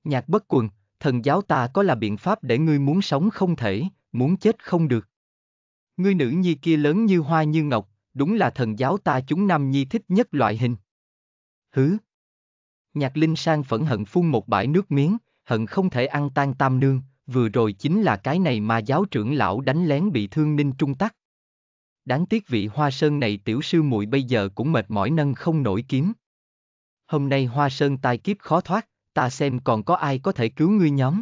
Nhạc bất quần, thần giáo ta có là biện pháp để ngươi muốn sống không thể, muốn chết không được. Ngươi nữ nhi kia lớn như hoa như ngọc, đúng là thần giáo ta chúng nam nhi thích nhất loại hình. Hứ. Nhạc Linh Sang phẫn hận phun một bãi nước miếng, hận không thể ăn tan tam nương, vừa rồi chính là cái này mà giáo trưởng lão đánh lén bị thương ninh trung tắc. Đáng tiếc vị hoa sơn này tiểu sư muội bây giờ cũng mệt mỏi nâng không nổi kiếm. Hôm nay hoa sơn tai kiếp khó thoát, ta xem còn có ai có thể cứu ngươi nhóm.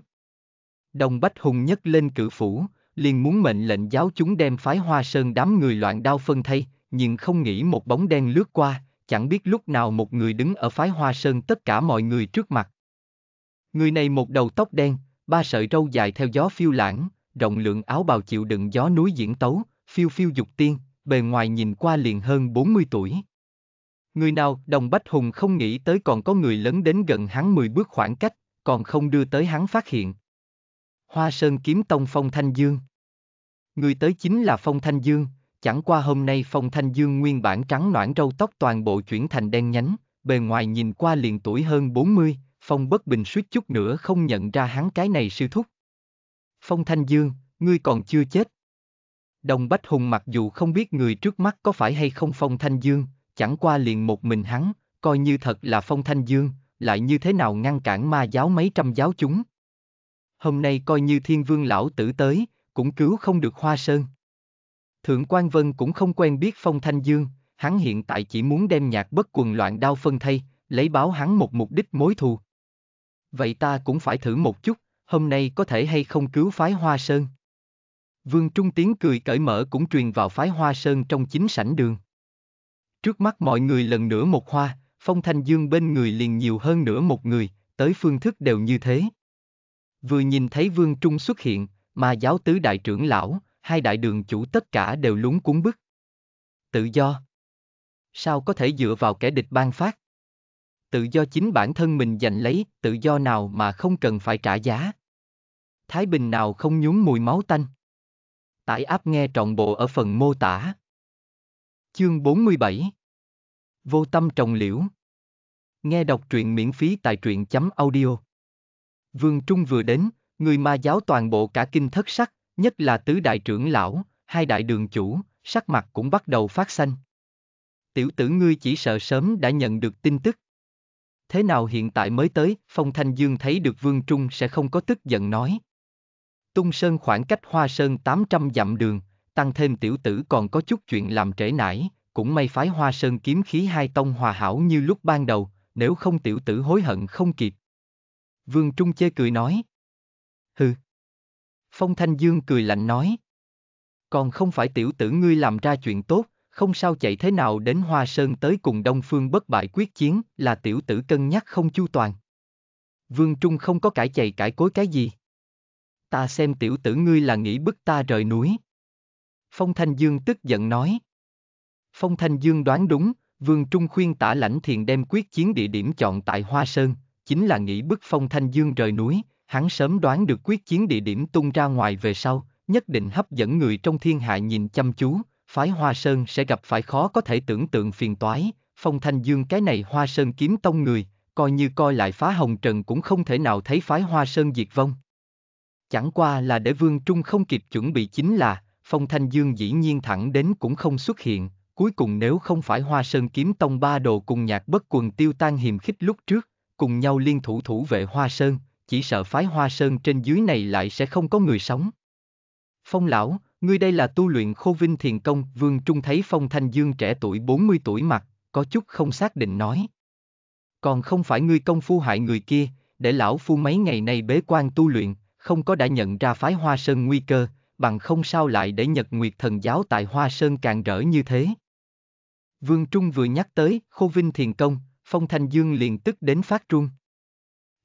Đồng Bách Hùng nhất lên cử phủ, liền muốn mệnh lệnh giáo chúng đem phái hoa sơn đám người loạn đao phân thay, nhưng không nghĩ một bóng đen lướt qua, chẳng biết lúc nào một người đứng ở phái hoa sơn tất cả mọi người trước mặt. Người này một đầu tóc đen, ba sợi râu dài theo gió phiêu lãng, rộng lượng áo bào chịu đựng gió núi diễn tấu, phiêu phiêu dục tiên, bề ngoài nhìn qua liền hơn 40 tuổi. Người nào đồng bách hùng không nghĩ tới còn có người lớn đến gần hắn 10 bước khoảng cách, còn không đưa tới hắn phát hiện, Hoa Sơn Kiếm Tông Phong Thanh Dương. Người tới chính là Phong Thanh Dương, chẳng qua hôm nay Phong Thanh Dương nguyên bản trắng noãn râu tóc toàn bộ chuyển thành đen nhánh, bề ngoài nhìn qua liền tuổi hơn 40, Phong bất bình suýt chút nữa không nhận ra hắn cái này sư thúc. Phong Thanh Dương, ngươi còn chưa chết. Đồng Bách Hùng mặc dù không biết người trước mắt có phải hay không Phong Thanh Dương, chẳng qua liền một mình hắn, coi như thật là Phong Thanh Dương, lại như thế nào ngăn cản ma giáo mấy trăm giáo chúng hôm nay coi như thiên vương lão tử tới, cũng cứu không được Hoa Sơn. Thượng quan Vân cũng không quen biết Phong Thanh Dương, hắn hiện tại chỉ muốn đem nhạc bất quần loạn đao phân thay, lấy báo hắn một mục đích mối thù. Vậy ta cũng phải thử một chút, hôm nay có thể hay không cứu phái Hoa Sơn. Vương Trung Tiến cười cởi mở cũng truyền vào phái Hoa Sơn trong chính sảnh đường. Trước mắt mọi người lần nữa một hoa, Phong Thanh Dương bên người liền nhiều hơn nữa một người, tới phương thức đều như thế. Vừa nhìn thấy Vương Trung xuất hiện, mà giáo tứ đại trưởng lão, hai đại đường chủ tất cả đều lúng cuốn bức. Tự do. Sao có thể dựa vào kẻ địch ban phát? Tự do chính bản thân mình giành lấy, tự do nào mà không cần phải trả giá. Thái Bình nào không nhún mùi máu tanh. Tải áp nghe trọn bộ ở phần mô tả. Chương 47 Vô tâm trồng liễu Nghe đọc truyện miễn phí tại truyện chấm audio Vương Trung vừa đến, người ma giáo toàn bộ cả kinh thất sắc, nhất là tứ đại trưởng lão, hai đại đường chủ, sắc mặt cũng bắt đầu phát xanh. Tiểu tử ngươi chỉ sợ sớm đã nhận được tin tức. Thế nào hiện tại mới tới, Phong Thanh Dương thấy được Vương Trung sẽ không có tức giận nói. Tung Sơn khoảng cách Hoa Sơn 800 dặm đường, tăng thêm tiểu tử còn có chút chuyện làm trễ nải, cũng may phái Hoa Sơn kiếm khí hai tông hòa hảo như lúc ban đầu, nếu không tiểu tử hối hận không kịp. Vương Trung chê cười nói. Hừ. Phong Thanh Dương cười lạnh nói. Còn không phải tiểu tử ngươi làm ra chuyện tốt, không sao chạy thế nào đến Hoa Sơn tới cùng Đông Phương bất bại quyết chiến là tiểu tử cân nhắc không chu toàn. Vương Trung không có cải chạy cải cối cái gì. Ta xem tiểu tử ngươi là nghĩ bức ta rời núi. Phong Thanh Dương tức giận nói. Phong Thanh Dương đoán đúng, Vương Trung khuyên tả lãnh thiền đem quyết chiến địa điểm chọn tại Hoa Sơn, chính là nghĩ bức phong thanh dương rời núi, hắn sớm đoán được quyết chiến địa điểm tung ra ngoài về sau, nhất định hấp dẫn người trong thiên hạ nhìn chăm chú, phái Hoa Sơn sẽ gặp phải khó có thể tưởng tượng phiền toái, phong thanh dương cái này Hoa Sơn kiếm tông người, coi như coi lại phá hồng trần cũng không thể nào thấy phái Hoa Sơn diệt vong. Chẳng qua là để Vương Trung không kịp chuẩn bị chính là, phong thanh dương dĩ nhiên thẳng đến cũng không xuất hiện, cuối cùng nếu không phải Hoa Sơn kiếm tông ba đồ cùng nhạc bất quần tiêu tan hiềm khích lúc trước, cùng nhau liên thủ thủ vệ Hoa Sơn, chỉ sợ phái Hoa Sơn trên dưới này lại sẽ không có người sống. Phong lão, ngươi đây là tu luyện khô vinh thiền công, Vương Trung thấy Phong Thanh Dương trẻ tuổi 40 tuổi mặt, có chút không xác định nói. Còn không phải ngươi công phu hại người kia, để lão phu mấy ngày nay bế quan tu luyện, không có đã nhận ra phái Hoa Sơn nguy cơ, bằng không sao lại để Nhật Nguyệt Thần Giáo tại Hoa Sơn càng rỡ như thế. Vương Trung vừa nhắc tới Khô Vinh Thiền Công, Phong Thanh Dương liền tức đến phát trung.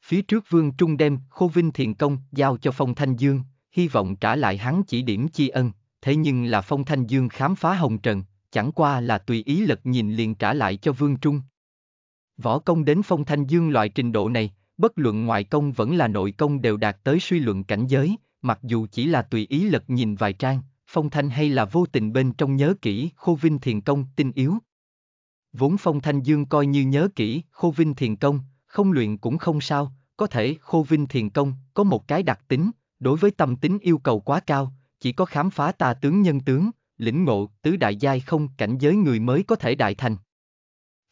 Phía trước Vương Trung đem Khô Vinh Thiện Công giao cho Phong Thanh Dương, hy vọng trả lại hắn chỉ điểm chi ân, thế nhưng là Phong Thanh Dương khám phá hồng trần, chẳng qua là tùy ý lật nhìn liền trả lại cho Vương Trung. Võ công đến Phong Thanh Dương loại trình độ này, bất luận ngoại công vẫn là nội công đều đạt tới suy luận cảnh giới, mặc dù chỉ là tùy ý lật nhìn vài trang, Phong Thanh hay là vô tình bên trong nhớ kỹ Khô Vinh Thiền Công tinh yếu, vốn Phong Thanh Dương coi như nhớ kỹ, Khô Vinh Thiền Công, không luyện cũng không sao, có thể Khô Vinh Thiền Công có một cái đặc tính, đối với tâm tính yêu cầu quá cao, chỉ có khám phá tà tướng nhân tướng, lĩnh ngộ tứ đại giai không cảnh giới người mới có thể đại thành.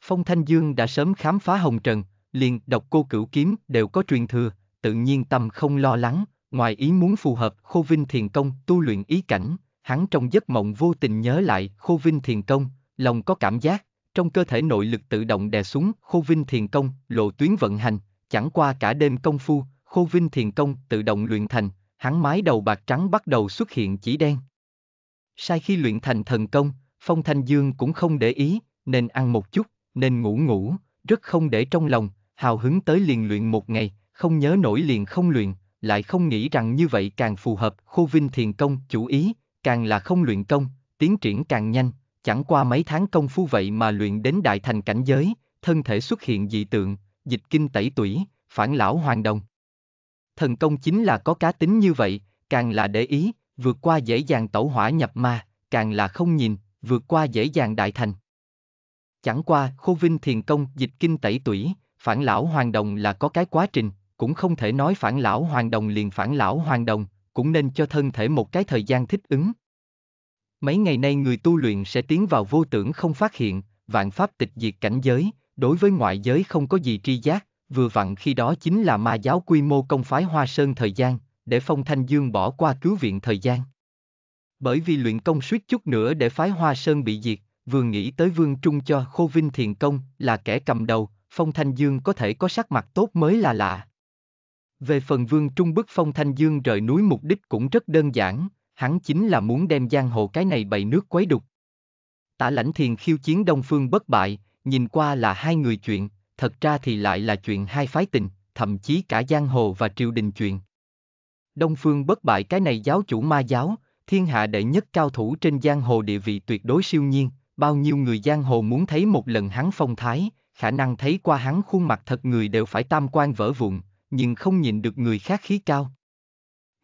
Phong Thanh Dương đã sớm khám phá hồng trần, liền độc cô cửu kiếm đều có truyền thừa, tự nhiên tâm không lo lắng, ngoài ý muốn phù hợp Khô Vinh Thiền Công tu luyện ý cảnh, hắn trong giấc mộng vô tình nhớ lại Khô Vinh Thiền Công, lòng có cảm giác, trong cơ thể nội lực tự động đè xuống, Khô Vinh Thiền Công, lộ tuyến vận hành, chẳng qua cả đêm công phu, Khô Vinh Thiền Công tự động luyện thành, hắn mái đầu bạc trắng bắt đầu xuất hiện chỉ đen. Sai khi luyện thành thần công, Phong Thanh Dương cũng không để ý, nên ăn một chút, nên ngủ ngủ, rất không để trong lòng, hào hứng tới liền luyện một ngày, không nhớ nổi liền không luyện, lại không nghĩ rằng như vậy càng phù hợp Khô Vinh Thiền Công chủ ý, càng là không luyện công, tiến triển càng nhanh, Chẳng qua mấy tháng công phu vậy mà luyện đến đại thành cảnh giới, thân thể xuất hiện dị tượng, dịch kinh tẩy tủy, phản lão hoàng đồng. Thần công chính là có cá tính như vậy, càng là để ý, vượt qua dễ dàng tẩu hỏa nhập ma, càng là không nhìn, vượt qua dễ dàng đại thành. Chẳng qua, khô vinh thiền công, dịch kinh tẩy tủy, phản lão hoàng đồng là có cái quá trình, cũng không thể nói phản lão hoàng đồng liền phản lão hoàng đồng, cũng nên cho thân thể một cái thời gian thích ứng. Mấy ngày nay người tu luyện sẽ tiến vào vô tưởng không phát hiện, vạn pháp tịch diệt cảnh giới, đối với ngoại giới không có gì tri giác, vừa vặn khi đó chính là ma giáo quy mô công phái Hoa Sơn thời gian, để Phong Thanh Dương bỏ qua cứu viện thời gian. Bởi vì luyện công suýt chút nữa để phái Hoa Sơn bị diệt, vừa nghĩ tới Vương Trung cho Khô Vinh Thiền Công là kẻ cầm đầu, Phong Thanh Dương có thể có sắc mặt tốt mới là lạ. Về phần Vương Trung bức Phong Thanh Dương rời núi mục đích cũng rất đơn giản, Hắn chính là muốn đem giang hồ cái này bầy nước quấy đục. Tả lãnh thiền khiêu chiến đông phương bất bại, nhìn qua là hai người chuyện, thật ra thì lại là chuyện hai phái tình, thậm chí cả giang hồ và triều đình chuyện. Đông phương bất bại cái này giáo chủ ma giáo, thiên hạ đệ nhất cao thủ trên giang hồ địa vị tuyệt đối siêu nhiên, bao nhiêu người giang hồ muốn thấy một lần hắn phong thái, khả năng thấy qua hắn khuôn mặt thật người đều phải tam quan vỡ vụn, nhưng không nhìn được người khác khí cao.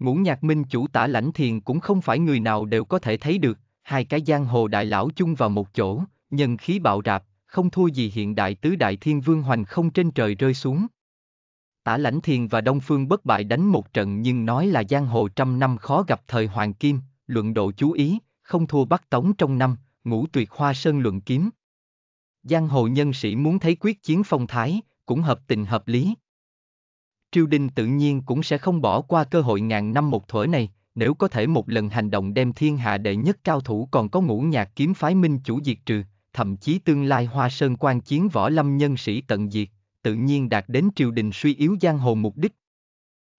Ngũ Nhạc Minh chủ tả lãnh thiền cũng không phải người nào đều có thể thấy được, hai cái giang hồ đại lão chung vào một chỗ, nhân khí bạo rạp, không thua gì hiện đại tứ đại thiên vương hoành không trên trời rơi xuống. Tả lãnh thiền và Đông Phương bất bại đánh một trận nhưng nói là giang hồ trăm năm khó gặp thời hoàng kim, luận độ chú ý, không thua bắt tống trong năm, ngũ tuyệt hoa sơn luận kiếm. Giang hồ nhân sĩ muốn thấy quyết chiến phong thái, cũng hợp tình hợp lý triều đình tự nhiên cũng sẽ không bỏ qua cơ hội ngàn năm một thuở này, nếu có thể một lần hành động đem thiên hạ đệ nhất cao thủ còn có ngũ nhạc kiếm phái minh chủ diệt trừ, thậm chí tương lai hoa sơn quan chiến võ lâm nhân sĩ tận diệt, tự nhiên đạt đến triều đình suy yếu giang hồ mục đích.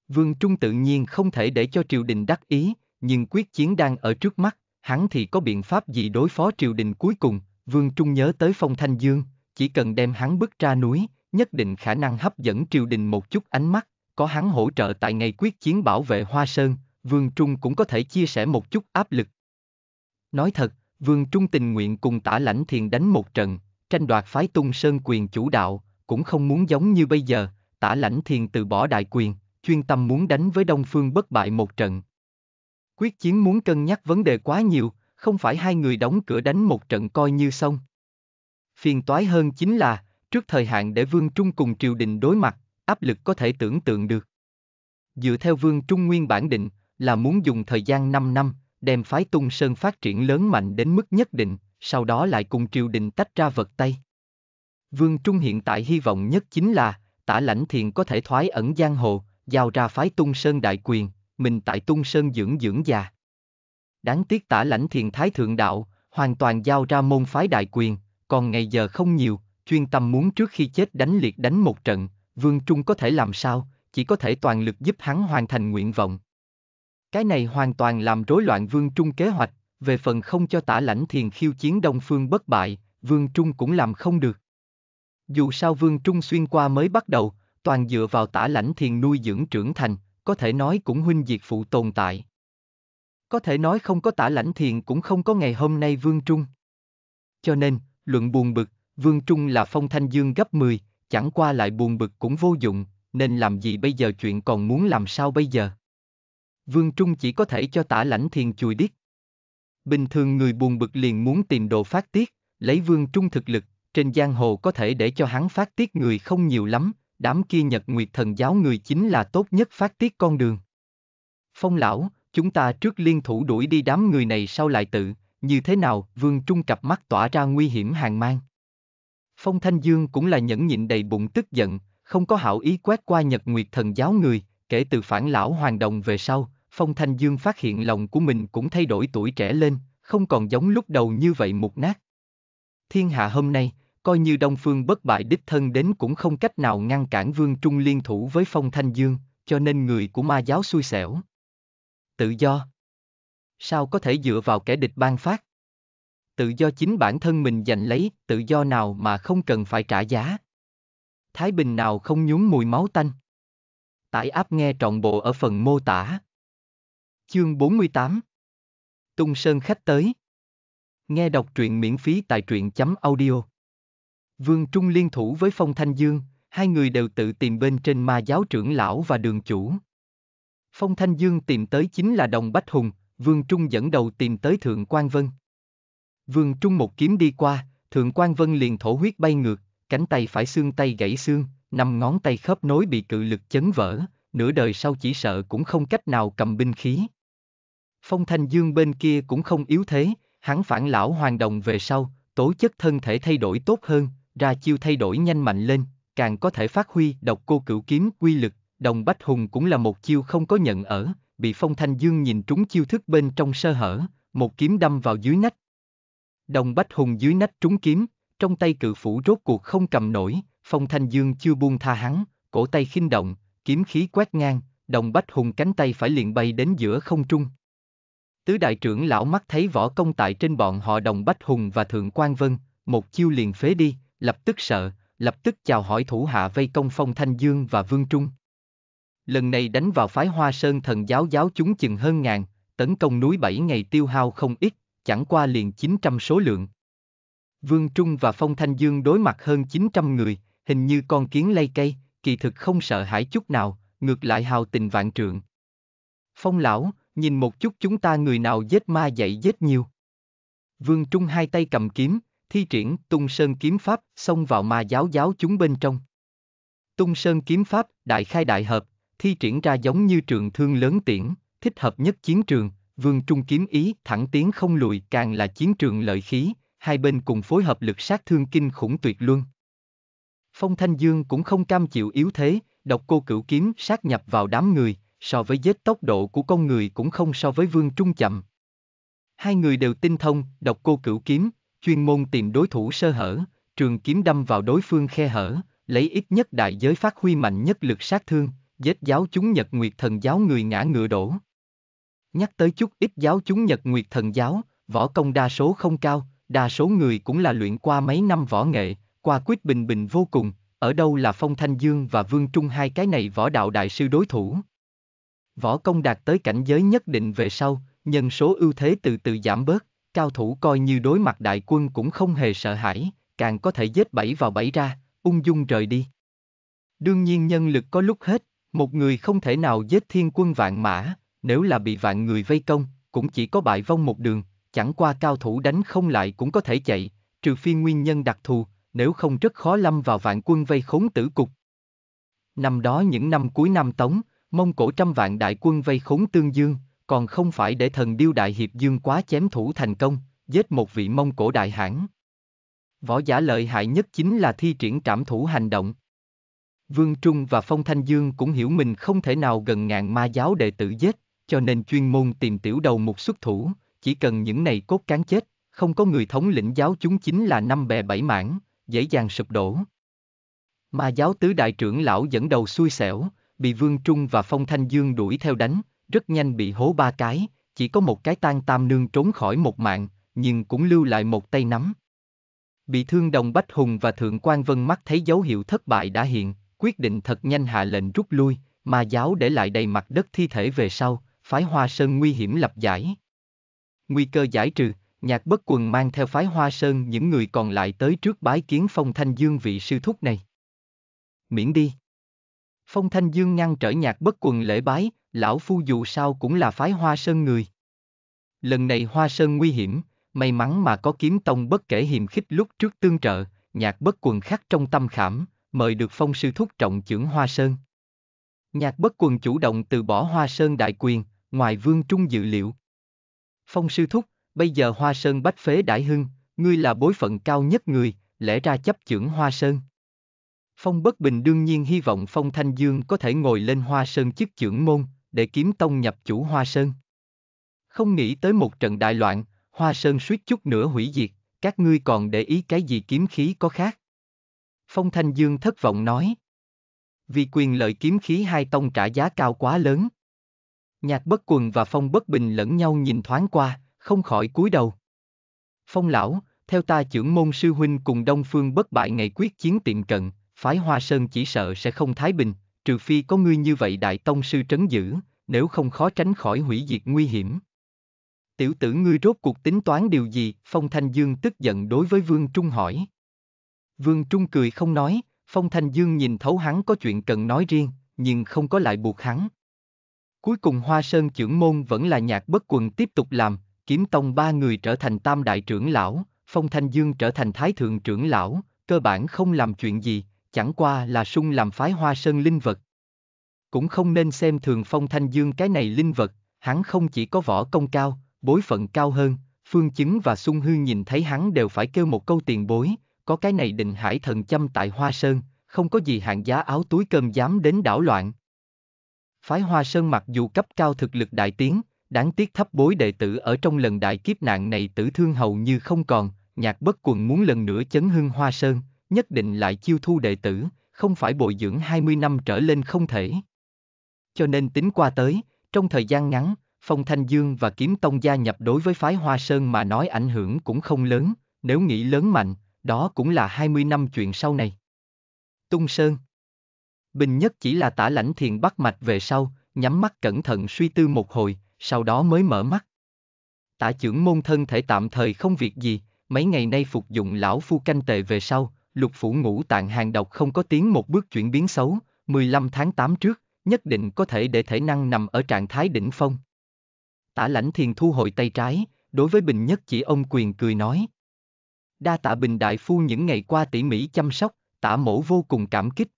Vương Trung tự nhiên không thể để cho triều đình đắc ý, nhưng quyết chiến đang ở trước mắt, hắn thì có biện pháp gì đối phó triều đình cuối cùng, Vương Trung nhớ tới Phong Thanh Dương, chỉ cần đem hắn bức ra núi, nhất định khả năng hấp dẫn triều đình một chút ánh mắt, có hắn hỗ trợ tại ngày quyết chiến bảo vệ Hoa Sơn, Vương Trung cũng có thể chia sẻ một chút áp lực. Nói thật, Vương Trung tình nguyện cùng tả lãnh thiền đánh một trận, tranh đoạt phái tung sơn quyền chủ đạo, cũng không muốn giống như bây giờ, tả lãnh thiền từ bỏ đại quyền, chuyên tâm muốn đánh với Đông Phương bất bại một trận. Quyết chiến muốn cân nhắc vấn đề quá nhiều, không phải hai người đóng cửa đánh một trận coi như xong. Phiền toái hơn chính là, Trước thời hạn để Vương Trung cùng triều đình đối mặt, áp lực có thể tưởng tượng được. Dựa theo Vương Trung nguyên bản định, là muốn dùng thời gian 5 năm, đem phái Tung Sơn phát triển lớn mạnh đến mức nhất định, sau đó lại cùng triều đình tách ra vật tay. Vương Trung hiện tại hy vọng nhất chính là, tả lãnh thiền có thể thoái ẩn giang hồ, giao ra phái Tung Sơn đại quyền, mình tại Tung Sơn dưỡng dưỡng già. Đáng tiếc tả lãnh thiền thái thượng đạo, hoàn toàn giao ra môn phái đại quyền, còn ngày giờ không nhiều, chuyên tâm muốn trước khi chết đánh liệt đánh một trận, Vương Trung có thể làm sao, chỉ có thể toàn lực giúp hắn hoàn thành nguyện vọng. Cái này hoàn toàn làm rối loạn Vương Trung kế hoạch, về phần không cho tả lãnh thiền khiêu chiến Đông Phương bất bại, Vương Trung cũng làm không được. Dù sao Vương Trung xuyên qua mới bắt đầu, toàn dựa vào tả lãnh thiền nuôi dưỡng trưởng thành, có thể nói cũng huynh diệt phụ tồn tại. Có thể nói không có tả lãnh thiền cũng không có ngày hôm nay Vương Trung. Cho nên, luận buồn bực, Vương Trung là phong thanh dương gấp 10, chẳng qua lại buồn bực cũng vô dụng, nên làm gì bây giờ chuyện còn muốn làm sao bây giờ. Vương Trung chỉ có thể cho tả lãnh thiền chùi điếc. Bình thường người buồn bực liền muốn tìm đồ phát tiết, lấy Vương Trung thực lực, trên giang hồ có thể để cho hắn phát tiết người không nhiều lắm, đám kia nhật nguyệt thần giáo người chính là tốt nhất phát tiết con đường. Phong lão, chúng ta trước liên thủ đuổi đi đám người này sau lại tự, như thế nào, Vương Trung cặp mắt tỏa ra nguy hiểm hàng mang. Phong Thanh Dương cũng là nhẫn nhịn đầy bụng tức giận, không có hảo ý quét qua Nhật Nguyệt Thần giáo người, kể từ phản lão hoàng đồng về sau, Phong Thanh Dương phát hiện lòng của mình cũng thay đổi tuổi trẻ lên, không còn giống lúc đầu như vậy mục nát. Thiên hạ hôm nay, coi như Đông Phương bất bại đích thân đến cũng không cách nào ngăn cản Vương Trung liên thủ với Phong Thanh Dương, cho nên người của ma giáo xui xẻo. Tự do. Sao có thể dựa vào kẻ địch ban phát? tự do chính bản thân mình giành lấy, tự do nào mà không cần phải trả giá. Thái Bình nào không nhúng mùi máu tanh. Tải áp nghe trọn bộ ở phần mô tả. Chương 48 Tung Sơn khách tới Nghe đọc truyện miễn phí tại truyện chấm audio Vương Trung liên thủ với Phong Thanh Dương, hai người đều tự tìm bên trên ma giáo trưởng lão và đường chủ. Phong Thanh Dương tìm tới chính là Đồng Bách Hùng, Vương Trung dẫn đầu tìm tới Thượng quan Vân. Vương Trung một kiếm đi qua, Thượng quan Vân liền thổ huyết bay ngược, cánh tay phải xương tay gãy xương, năm ngón tay khớp nối bị cự lực chấn vỡ, nửa đời sau chỉ sợ cũng không cách nào cầm binh khí. Phong Thanh Dương bên kia cũng không yếu thế, hắn phản lão hoàng đồng về sau, tố chất thân thể thay đổi tốt hơn, ra chiêu thay đổi nhanh mạnh lên, càng có thể phát huy độc cô cửu kiếm quy lực, đồng bách hùng cũng là một chiêu không có nhận ở, bị Phong Thanh Dương nhìn trúng chiêu thức bên trong sơ hở, một kiếm đâm vào dưới nách, Đồng Bách Hùng dưới nách trúng kiếm, trong tay cự phủ rốt cuộc không cầm nổi, Phong Thanh Dương chưa buông tha hắn, cổ tay khinh động, kiếm khí quét ngang, Đồng Bách Hùng cánh tay phải liền bay đến giữa không trung. Tứ đại trưởng lão mắt thấy võ công tại trên bọn họ Đồng Bách Hùng và Thượng quan Vân, một chiêu liền phế đi, lập tức sợ, lập tức chào hỏi thủ hạ vây công Phong Thanh Dương và Vương Trung. Lần này đánh vào phái Hoa Sơn thần giáo giáo chúng chừng hơn ngàn, tấn công núi bảy ngày tiêu hao không ít, chẳng qua liền 900 số lượng. Vương Trung và Phong Thanh Dương đối mặt hơn 900 người, hình như con kiến lây cây, kỳ thực không sợ hãi chút nào, ngược lại hào tình vạn trượng. Phong lão, nhìn một chút chúng ta người nào giết ma dậy giết nhiều. Vương Trung hai tay cầm kiếm, thi triển tung sơn kiếm pháp xông vào ma giáo giáo chúng bên trong. Tung sơn kiếm pháp, đại khai đại hợp, thi triển ra giống như trường thương lớn tiễn, thích hợp nhất chiến trường, Vương Trung kiếm ý, thẳng tiến không lùi, càng là chiến trường lợi khí, hai bên cùng phối hợp lực sát thương kinh khủng tuyệt luân. Phong Thanh Dương cũng không cam chịu yếu thế, độc cô cửu kiếm sát nhập vào đám người, so với vết tốc độ của con người cũng không so với Vương Trung chậm. Hai người đều tinh thông, độc cô cửu kiếm, chuyên môn tìm đối thủ sơ hở, trường kiếm đâm vào đối phương khe hở, lấy ít nhất đại giới phát huy mạnh nhất lực sát thương, giết giáo chúng nhật nguyệt thần giáo người ngã ngựa đổ. Nhắc tới chút ít giáo chúng Nhật Nguyệt Thần Giáo, võ công đa số không cao, đa số người cũng là luyện qua mấy năm võ nghệ, qua quyết bình bình vô cùng, ở đâu là Phong Thanh Dương và Vương Trung hai cái này võ đạo đại sư đối thủ. Võ công đạt tới cảnh giới nhất định về sau, nhân số ưu thế từ từ giảm bớt, cao thủ coi như đối mặt đại quân cũng không hề sợ hãi, càng có thể giết bảy vào bảy ra, ung dung rời đi. Đương nhiên nhân lực có lúc hết, một người không thể nào giết thiên quân vạn mã, nếu là bị vạn người vây công, cũng chỉ có bại vong một đường, chẳng qua cao thủ đánh không lại cũng có thể chạy, trừ phi nguyên nhân đặc thù, nếu không rất khó lâm vào vạn quân vây khốn tử cục. Năm đó những năm cuối năm Tống, Mông Cổ trăm vạn đại quân vây khốn Tương Dương, còn không phải để thần điêu đại hiệp Dương quá chém thủ thành công, giết một vị Mông Cổ đại hãn. Võ giả lợi hại nhất chính là thi triển trảm thủ hành động. Vương Trung và Phong Thanh Dương cũng hiểu mình không thể nào gần ngàn ma giáo đệ tử giết, cho nên chuyên môn tìm tiểu đầu một xuất thủ, chỉ cần những này cốt cán chết, không có người thống lĩnh giáo chúng chính là năm bè bảy mảng, dễ dàng sụp đổ. Mà giáo tứ đại trưởng lão dẫn đầu xui xẻo, bị Vương Trung và Phong Thanh Dương đuổi theo đánh, rất nhanh bị hố ba cái, chỉ có một cái tan tam nương trốn khỏi một mạng, nhưng cũng lưu lại một tay nắm. Bị thương đồng Bách Hùng và Thượng quan Vân mắt thấy dấu hiệu thất bại đã hiện, quyết định thật nhanh hạ lệnh rút lui, mà giáo để lại đầy mặt đất thi thể về sau, phái hoa sơn nguy hiểm lập giải. Nguy cơ giải trừ, nhạc bất quần mang theo phái hoa sơn những người còn lại tới trước bái kiến phong thanh dương vị sư thúc này. Miễn đi. Phong thanh dương ngăn trở nhạc bất quần lễ bái, lão phu dù sao cũng là phái hoa sơn người. Lần này hoa sơn nguy hiểm, may mắn mà có kiếm tông bất kể hiềm khích lúc trước tương trợ, nhạc bất quần khắc trong tâm khảm, mời được phong sư thúc trọng trưởng hoa sơn. Nhạc bất quần chủ động từ bỏ Hoa Sơn đại quyền, ngoài vương trung dự liệu. Phong sư thúc, bây giờ Hoa Sơn bách phế đại hưng, ngươi là bối phận cao nhất người, lẽ ra chấp chưởng Hoa Sơn. Phong bất bình đương nhiên hy vọng Phong Thanh Dương có thể ngồi lên Hoa Sơn chức trưởng môn, để kiếm tông nhập chủ Hoa Sơn. Không nghĩ tới một trận đại loạn, Hoa Sơn suýt chút nữa hủy diệt, các ngươi còn để ý cái gì kiếm khí có khác. Phong Thanh Dương thất vọng nói vì quyền lợi kiếm khí hai tông trả giá cao quá lớn. Nhạc bất quần và phong bất bình lẫn nhau nhìn thoáng qua, không khỏi cúi đầu. Phong lão, theo ta trưởng môn sư huynh cùng đông phương bất bại ngày quyết chiến tiện cận, phái hoa sơn chỉ sợ sẽ không thái bình, trừ phi có ngươi như vậy đại tông sư trấn giữ, nếu không khó tránh khỏi hủy diệt nguy hiểm. Tiểu tử ngươi rốt cuộc tính toán điều gì, phong thanh dương tức giận đối với vương trung hỏi. Vương Trung cười không nói, Phong Thanh Dương nhìn thấu hắn có chuyện cần nói riêng, nhưng không có lại buộc hắn. Cuối cùng Hoa Sơn trưởng môn vẫn là nhạc bất quần tiếp tục làm, kiếm tông ba người trở thành tam đại trưởng lão, Phong Thanh Dương trở thành thái thượng trưởng lão, cơ bản không làm chuyện gì, chẳng qua là sung làm phái Hoa Sơn linh vật. Cũng không nên xem thường Phong Thanh Dương cái này linh vật, hắn không chỉ có võ công cao, bối phận cao hơn, phương chứng và sung hư nhìn thấy hắn đều phải kêu một câu tiền bối, có cái này định hải thần châm tại Hoa Sơn, không có gì hạng giá áo túi cơm dám đến đảo loạn. Phái Hoa Sơn mặc dù cấp cao thực lực đại tiến, đáng tiếc thấp bối đệ tử ở trong lần đại kiếp nạn này tử thương hầu như không còn, nhạc bất quần muốn lần nữa chấn hưng Hoa Sơn, nhất định lại chiêu thu đệ tử, không phải bồi dưỡng 20 năm trở lên không thể. Cho nên tính qua tới, trong thời gian ngắn, Phong Thanh Dương và Kiếm Tông gia nhập đối với phái Hoa Sơn mà nói ảnh hưởng cũng không lớn, nếu nghĩ lớn mạnh, đó cũng là 20 năm chuyện sau này. Tung Sơn Bình nhất chỉ là tả lãnh thiền bắt mạch về sau, nhắm mắt cẩn thận suy tư một hồi, sau đó mới mở mắt. Tả trưởng môn thân thể tạm thời không việc gì, mấy ngày nay phục dụng lão phu canh tệ về sau, lục phủ ngũ tạng hàng độc không có tiếng một bước chuyển biến xấu, 15 tháng 8 trước, nhất định có thể để thể năng nằm ở trạng thái đỉnh phong. Tả lãnh thiền thu hồi tay trái, đối với Bình Nhất chỉ ông quyền cười nói, đa tạ Bình Đại Phu những ngày qua tỉ mỉ chăm sóc, tả mổ vô cùng cảm kích.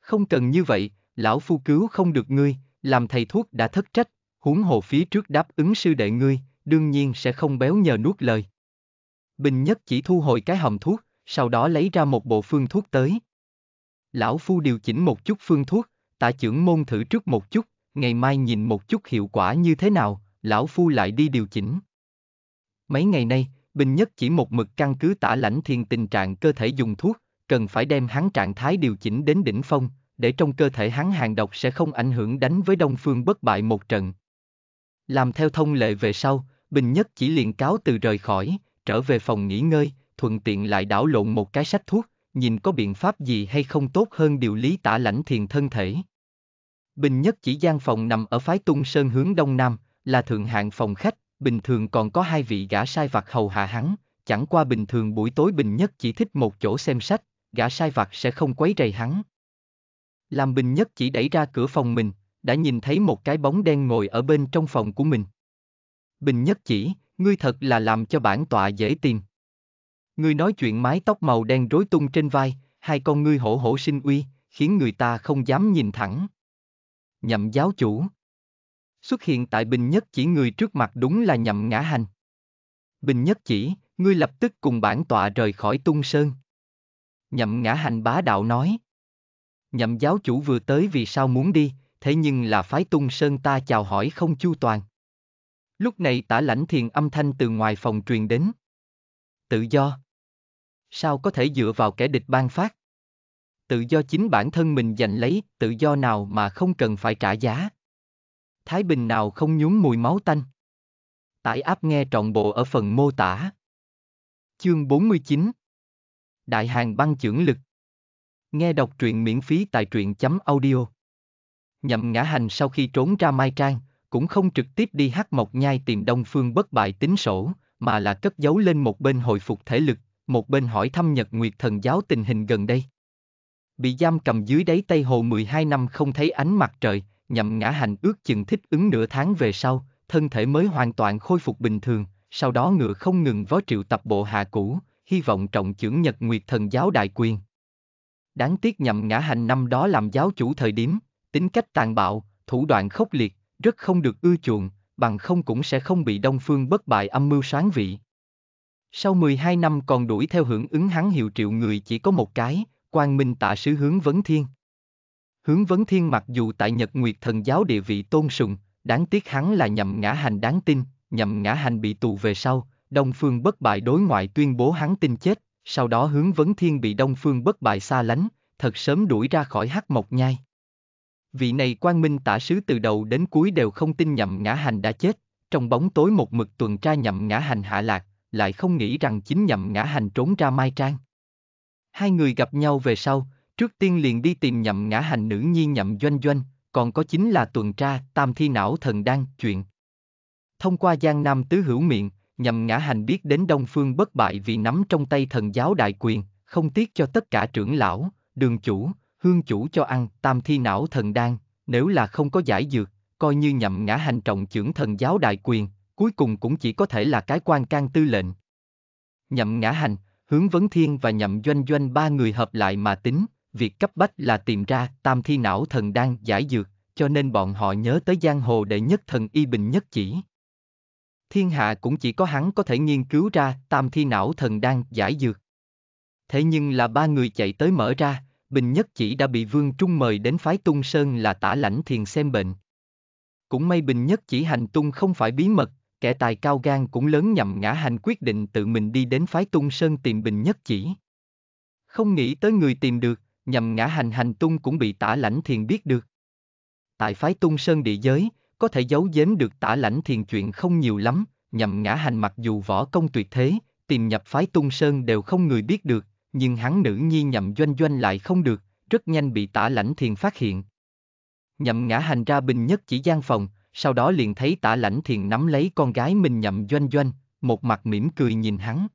Không cần như vậy, lão phu cứu không được ngươi, làm thầy thuốc đã thất trách, huống hồ phía trước đáp ứng sư đệ ngươi, đương nhiên sẽ không béo nhờ nuốt lời. Bình Nhất chỉ thu hồi cái hòm thuốc, sau đó lấy ra một bộ phương thuốc tới. Lão Phu điều chỉnh một chút phương thuốc, tạ trưởng môn thử trước một chút, ngày mai nhìn một chút hiệu quả như thế nào, Lão Phu lại đi điều chỉnh. Mấy ngày nay, Bình Nhất chỉ một mực căn cứ tả lãnh thiên tình trạng cơ thể dùng thuốc, cần phải đem hắn trạng thái điều chỉnh đến đỉnh phong, để trong cơ thể hắn hàng độc sẽ không ảnh hưởng đánh với Đông Phương bất bại một trận. Làm theo thông lệ về sau, Bình Nhất chỉ liền cáo từ rời khỏi, trở về phòng nghỉ ngơi, thuận tiện lại đảo lộn một cái sách thuốc, nhìn có biện pháp gì hay không tốt hơn điều lý tả lãnh thiền thân thể. Bình Nhất chỉ gian phòng nằm ở phái tung sơn hướng đông nam, là thượng hạng phòng khách, bình thường còn có hai vị gã sai vặt hầu hạ hắn, chẳng qua bình thường buổi tối Bình Nhất chỉ thích một chỗ xem sách, gã sai vặt sẽ không quấy rầy hắn. Làm Bình Nhất chỉ đẩy ra cửa phòng mình, đã nhìn thấy một cái bóng đen ngồi ở bên trong phòng của mình. Bình Nhất chỉ, ngươi thật là làm cho bản tọa dễ tìm. Ngươi nói chuyện mái tóc màu đen rối tung trên vai, hai con ngươi hổ hổ sinh uy, khiến người ta không dám nhìn thẳng. Nhậm giáo chủ xuất hiện tại Bình Nhất Chỉ người trước mặt đúng là nhậm ngã hành. Bình Nhất Chỉ, ngươi lập tức cùng bản tọa rời khỏi tung sơn. Nhậm ngã hành bá đạo nói. Nhậm giáo chủ vừa tới vì sao muốn đi, thế nhưng là phái tung sơn ta chào hỏi không chu toàn. Lúc này tả lãnh thiền âm thanh từ ngoài phòng truyền đến. Tự do. Sao có thể dựa vào kẻ địch ban phát? Tự do chính bản thân mình giành lấy, tự do nào mà không cần phải trả giá. Thái Bình nào không nhún mùi máu tanh. Tải áp nghe trọn bộ ở phần mô tả. Chương 49 Đại hàng băng trưởng lực Nghe đọc truyện miễn phí tại truyện chấm audio. Nhậm ngã hành sau khi trốn ra Mai Trang, cũng không trực tiếp đi hát mộc nhai tìm đông phương bất bại tính sổ, mà là cất giấu lên một bên hồi phục thể lực, một bên hỏi thăm Nhật Nguyệt Thần Giáo tình hình gần đây. Bị giam cầm dưới đáy Tây Hồ 12 năm không thấy ánh mặt trời, nhậm ngã hành ước chừng thích ứng nửa tháng về sau, thân thể mới hoàn toàn khôi phục bình thường, sau đó ngựa không ngừng vó triệu tập bộ hạ cũ, hy vọng trọng trưởng Nhật Nguyệt thần giáo đại quyền. Đáng tiếc nhậm ngã hành năm đó làm giáo chủ thời điểm, tính cách tàn bạo, thủ đoạn khốc liệt, rất không được ưa chuộng, bằng không cũng sẽ không bị Đông Phương bất bại âm mưu sáng vị. Sau 12 năm còn đuổi theo hưởng ứng hắn hiệu triệu người chỉ có một cái, quang minh tạ sứ hướng vấn thiên. Hướng vấn thiên mặc dù tại Nhật Nguyệt thần giáo địa vị tôn sùng, đáng tiếc hắn là nhậm ngã hành đáng tin, nhậm ngã hành bị tù về sau, Đông Phương bất bại đối ngoại tuyên bố hắn tin chết, sau đó hướng vấn thiên bị Đông Phương bất bại xa lánh, thật sớm đuổi ra khỏi hắc mộc nhai. Vị này quan minh tả sứ từ đầu đến cuối đều không tin nhậm ngã hành đã chết, trong bóng tối một mực tuần tra nhậm ngã hành hạ lạc, lại không nghĩ rằng chính nhậm ngã hành trốn ra Mai Trang. Hai người gặp nhau về sau, Trước tiên liền đi tìm nhậm ngã hành nữ nhi nhậm doanh doanh, còn có chính là tuần tra tam thi não thần đang chuyện. Thông qua Giang Nam Tứ Hữu Miệng, nhậm ngã hành biết đến Đông Phương bất bại vì nắm trong tay thần giáo đại quyền, không tiếc cho tất cả trưởng lão, đường chủ, hương chủ cho ăn tam thi não thần đan, nếu là không có giải dược, coi như nhậm ngã hành trọng trưởng thần giáo đại quyền, cuối cùng cũng chỉ có thể là cái quan can tư lệnh. Nhậm ngã hành, hướng vấn thiên và nhậm doanh doanh ba người hợp lại mà tính, việc cấp bách là tìm ra tam thi não thần đang giải dược, cho nên bọn họ nhớ tới giang hồ đệ nhất thần y bình nhất chỉ. Thiên hạ cũng chỉ có hắn có thể nghiên cứu ra tam thi não thần đang giải dược. Thế nhưng là ba người chạy tới mở ra, Bình Nhất Chỉ đã bị Vương Trung mời đến phái Tung Sơn là tả lãnh thiền xem bệnh. Cũng may Bình Nhất Chỉ hành tung không phải bí mật, kẻ tài cao gan cũng lớn nhằm ngã hành quyết định tự mình đi đến phái Tung Sơn tìm Bình Nhất Chỉ. Không nghĩ tới người tìm được, nhằm ngã hành hành tung cũng bị tả lãnh thiền biết được. Tại phái tung sơn địa giới, có thể giấu giếm được tả lãnh thiền chuyện không nhiều lắm, nhằm ngã hành mặc dù võ công tuyệt thế, tìm nhập phái tung sơn đều không người biết được, nhưng hắn nữ nhi nhậm doanh doanh lại không được, rất nhanh bị tả lãnh thiền phát hiện. Nhậm ngã hành ra bình nhất chỉ gian phòng, sau đó liền thấy tả lãnh thiền nắm lấy con gái mình nhậm doanh doanh, một mặt mỉm cười nhìn hắn.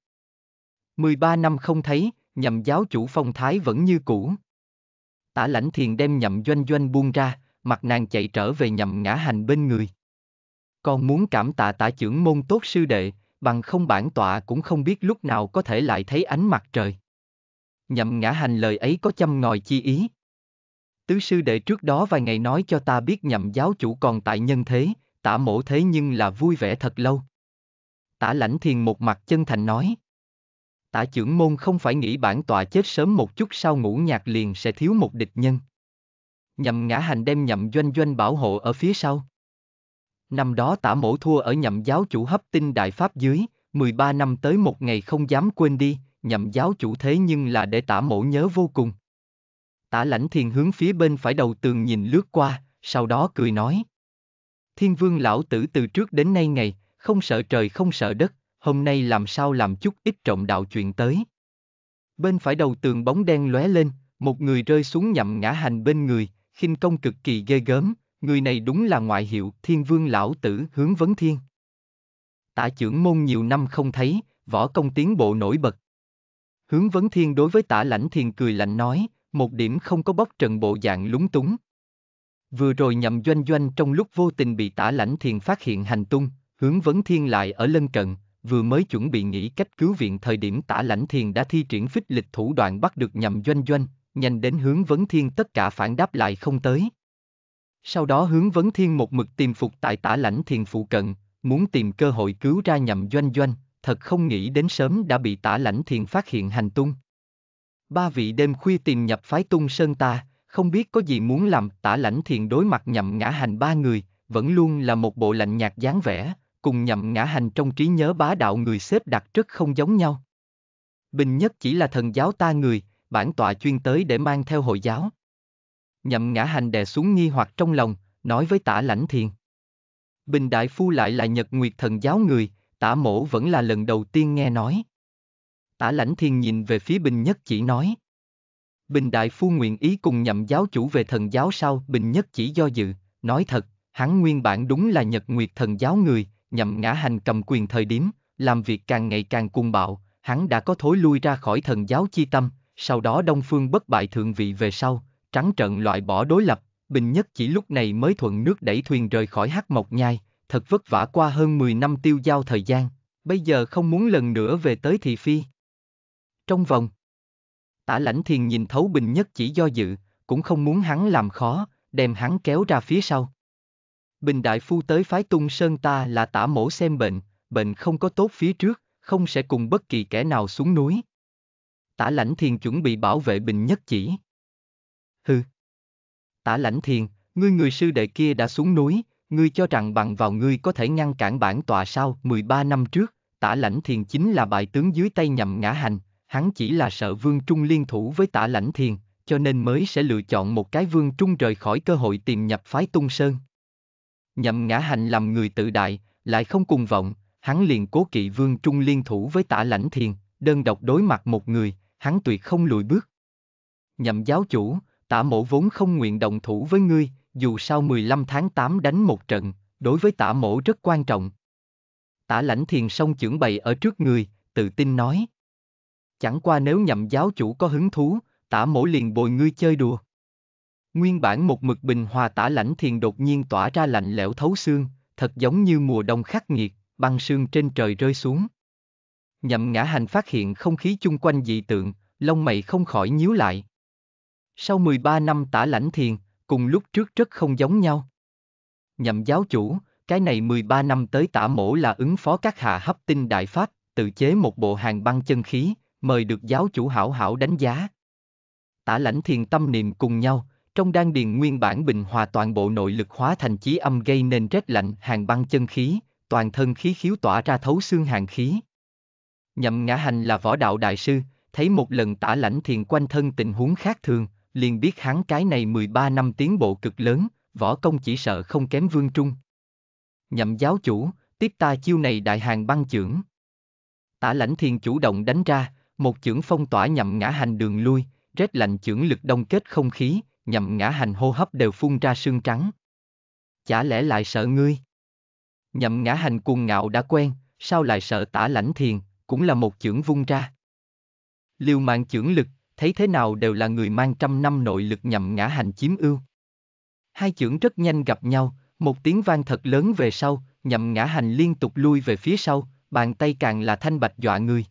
13 năm không thấy, nhậm giáo chủ phong thái vẫn như cũ tả lãnh thiền đem nhậm doanh doanh buông ra, mặt nàng chạy trở về nhậm ngã hành bên người. Con muốn cảm tạ tả trưởng môn tốt sư đệ, bằng không bản tọa cũng không biết lúc nào có thể lại thấy ánh mặt trời. Nhậm ngã hành lời ấy có chăm ngòi chi ý. Tứ sư đệ trước đó vài ngày nói cho ta biết nhậm giáo chủ còn tại nhân thế, tả mổ thế nhưng là vui vẻ thật lâu. Tả lãnh thiền một mặt chân thành nói. Tả trưởng môn không phải nghĩ bản tòa chết sớm một chút sau ngủ nhạc liền sẽ thiếu một địch nhân. Nhậm ngã hành đem nhậm doanh doanh bảo hộ ở phía sau. Năm đó tả mổ thua ở nhậm giáo chủ hấp tinh đại pháp dưới, 13 năm tới một ngày không dám quên đi, nhậm giáo chủ thế nhưng là để tả mổ nhớ vô cùng. Tả lãnh thiền hướng phía bên phải đầu tường nhìn lướt qua, sau đó cười nói. Thiên vương lão tử từ trước đến nay ngày, không sợ trời không sợ đất, hôm nay làm sao làm chút ít trọng đạo chuyện tới. Bên phải đầu tường bóng đen lóe lên, một người rơi xuống nhậm ngã hành bên người, khinh công cực kỳ ghê gớm, người này đúng là ngoại hiệu thiên vương lão tử hướng vấn thiên. Tả trưởng môn nhiều năm không thấy, võ công tiến bộ nổi bật. Hướng vấn thiên đối với tả lãnh thiền cười lạnh nói, một điểm không có bóc trần bộ dạng lúng túng. Vừa rồi nhậm doanh doanh trong lúc vô tình bị tả lãnh thiền phát hiện hành tung, hướng vấn thiên lại ở lân cận, vừa mới chuẩn bị nghĩ cách cứu viện thời điểm tả lãnh thiền đã thi triển phích lịch thủ đoạn bắt được nhầm doanh doanh, nhanh đến hướng vấn thiên tất cả phản đáp lại không tới. Sau đó hướng vấn thiên một mực tìm phục tại tả lãnh thiền phụ cận, muốn tìm cơ hội cứu ra nhầm doanh doanh, thật không nghĩ đến sớm đã bị tả lãnh thiền phát hiện hành tung. Ba vị đêm khuya tìm nhập phái tung sơn ta, không biết có gì muốn làm tả lãnh thiền đối mặt nhầm ngã hành ba người, vẫn luôn là một bộ lạnh nhạt dáng vẻ, cùng nhậm ngã hành trong trí nhớ bá đạo người xếp đặt rất không giống nhau. Bình nhất chỉ là thần giáo ta người, bản tọa chuyên tới để mang theo hội giáo. Nhậm ngã hành đè xuống nghi hoặc trong lòng, nói với tả lãnh thiền. Bình đại phu lại là nhật nguyệt thần giáo người, tả mổ vẫn là lần đầu tiên nghe nói. Tả lãnh thiền nhìn về phía Bình Nhất chỉ nói. Bình đại phu nguyện ý cùng nhậm giáo chủ về thần giáo sau Bình Nhất chỉ do dự, nói thật, hắn nguyên bản đúng là nhật nguyệt thần giáo người, nhậm ngã hành cầm quyền thời điểm, làm việc càng ngày càng cuồng bạo, hắn đã có thối lui ra khỏi thần giáo chi tâm, sau đó Đông Phương bất bại thượng vị về sau, trắng trận loại bỏ đối lập, Bình Nhất chỉ lúc này mới thuận nước đẩy thuyền rời khỏi hát mộc nhai, thật vất vả qua hơn 10 năm tiêu giao thời gian, bây giờ không muốn lần nữa về tới thị phi. Trong vòng, tả lãnh thiền nhìn thấu Bình Nhất chỉ do dự, cũng không muốn hắn làm khó, đem hắn kéo ra phía sau, Bình đại phu tới phái tung sơn ta là tả mổ xem bệnh, bệnh không có tốt phía trước, không sẽ cùng bất kỳ kẻ nào xuống núi. Tả lãnh thiền chuẩn bị bảo vệ bình nhất chỉ. Hừ. Tả lãnh thiền, ngươi người sư đệ kia đã xuống núi, ngươi cho rằng bằng vào ngươi có thể ngăn cản bản tòa sao 13 năm trước, tả lãnh thiền chính là bại tướng dưới tay nhầm ngã hành, hắn chỉ là sợ vương trung liên thủ với tả lãnh thiền, cho nên mới sẽ lựa chọn một cái vương trung rời khỏi cơ hội tìm nhập phái tung sơn nhậm ngã hành làm người tự đại, lại không cùng vọng, hắn liền cố kỵ vương trung liên thủ với tả lãnh thiền, đơn độc đối mặt một người, hắn tuyệt không lùi bước. Nhậm giáo chủ, tả mộ vốn không nguyện động thủ với ngươi, dù sao 15 tháng 8 đánh một trận, đối với tả mộ rất quan trọng. Tả lãnh thiền song trưởng bày ở trước người, tự tin nói. Chẳng qua nếu nhậm giáo chủ có hứng thú, tả mộ liền bồi ngươi chơi đùa. Nguyên bản một mực bình hòa tả lãnh thiền đột nhiên tỏa ra lạnh lẽo thấu xương, thật giống như mùa đông khắc nghiệt, băng sương trên trời rơi xuống. Nhậm ngã hành phát hiện không khí chung quanh dị tượng, lông mày không khỏi nhíu lại. Sau 13 năm tả lãnh thiền, cùng lúc trước rất không giống nhau. Nhậm giáo chủ, cái này 13 năm tới tả mổ là ứng phó các hạ hấp tinh đại pháp, tự chế một bộ hàng băng chân khí, mời được giáo chủ hảo hảo đánh giá. Tả lãnh thiền tâm niệm cùng nhau, trong đan điền nguyên bản bình hòa toàn bộ nội lực hóa thành chí âm gây nên rét lạnh hàng băng chân khí, toàn thân khí khiếu tỏa ra thấu xương hàng khí. Nhậm ngã hành là võ đạo đại sư, thấy một lần tả lãnh thiền quanh thân tình huống khác thường, liền biết hắn cái này 13 năm tiến bộ cực lớn, võ công chỉ sợ không kém vương trung. Nhậm giáo chủ, tiếp ta chiêu này đại hàng băng trưởng. Tả lãnh thiền chủ động đánh ra, một trưởng phong tỏa nhậm ngã hành đường lui, rét lạnh trưởng lực đông kết không khí, nhậm ngã hành hô hấp đều phun ra sương trắng. Chả lẽ lại sợ ngươi? Nhậm ngã hành cuồng ngạo đã quen, sao lại sợ tả lãnh thiền, cũng là một chưởng vung ra. Liều mạng chưởng lực, thấy thế nào đều là người mang trăm năm nội lực nhậm ngã hành chiếm ưu. Hai chưởng rất nhanh gặp nhau, một tiếng vang thật lớn về sau, nhậm ngã hành liên tục lui về phía sau, bàn tay càng là thanh bạch dọa người.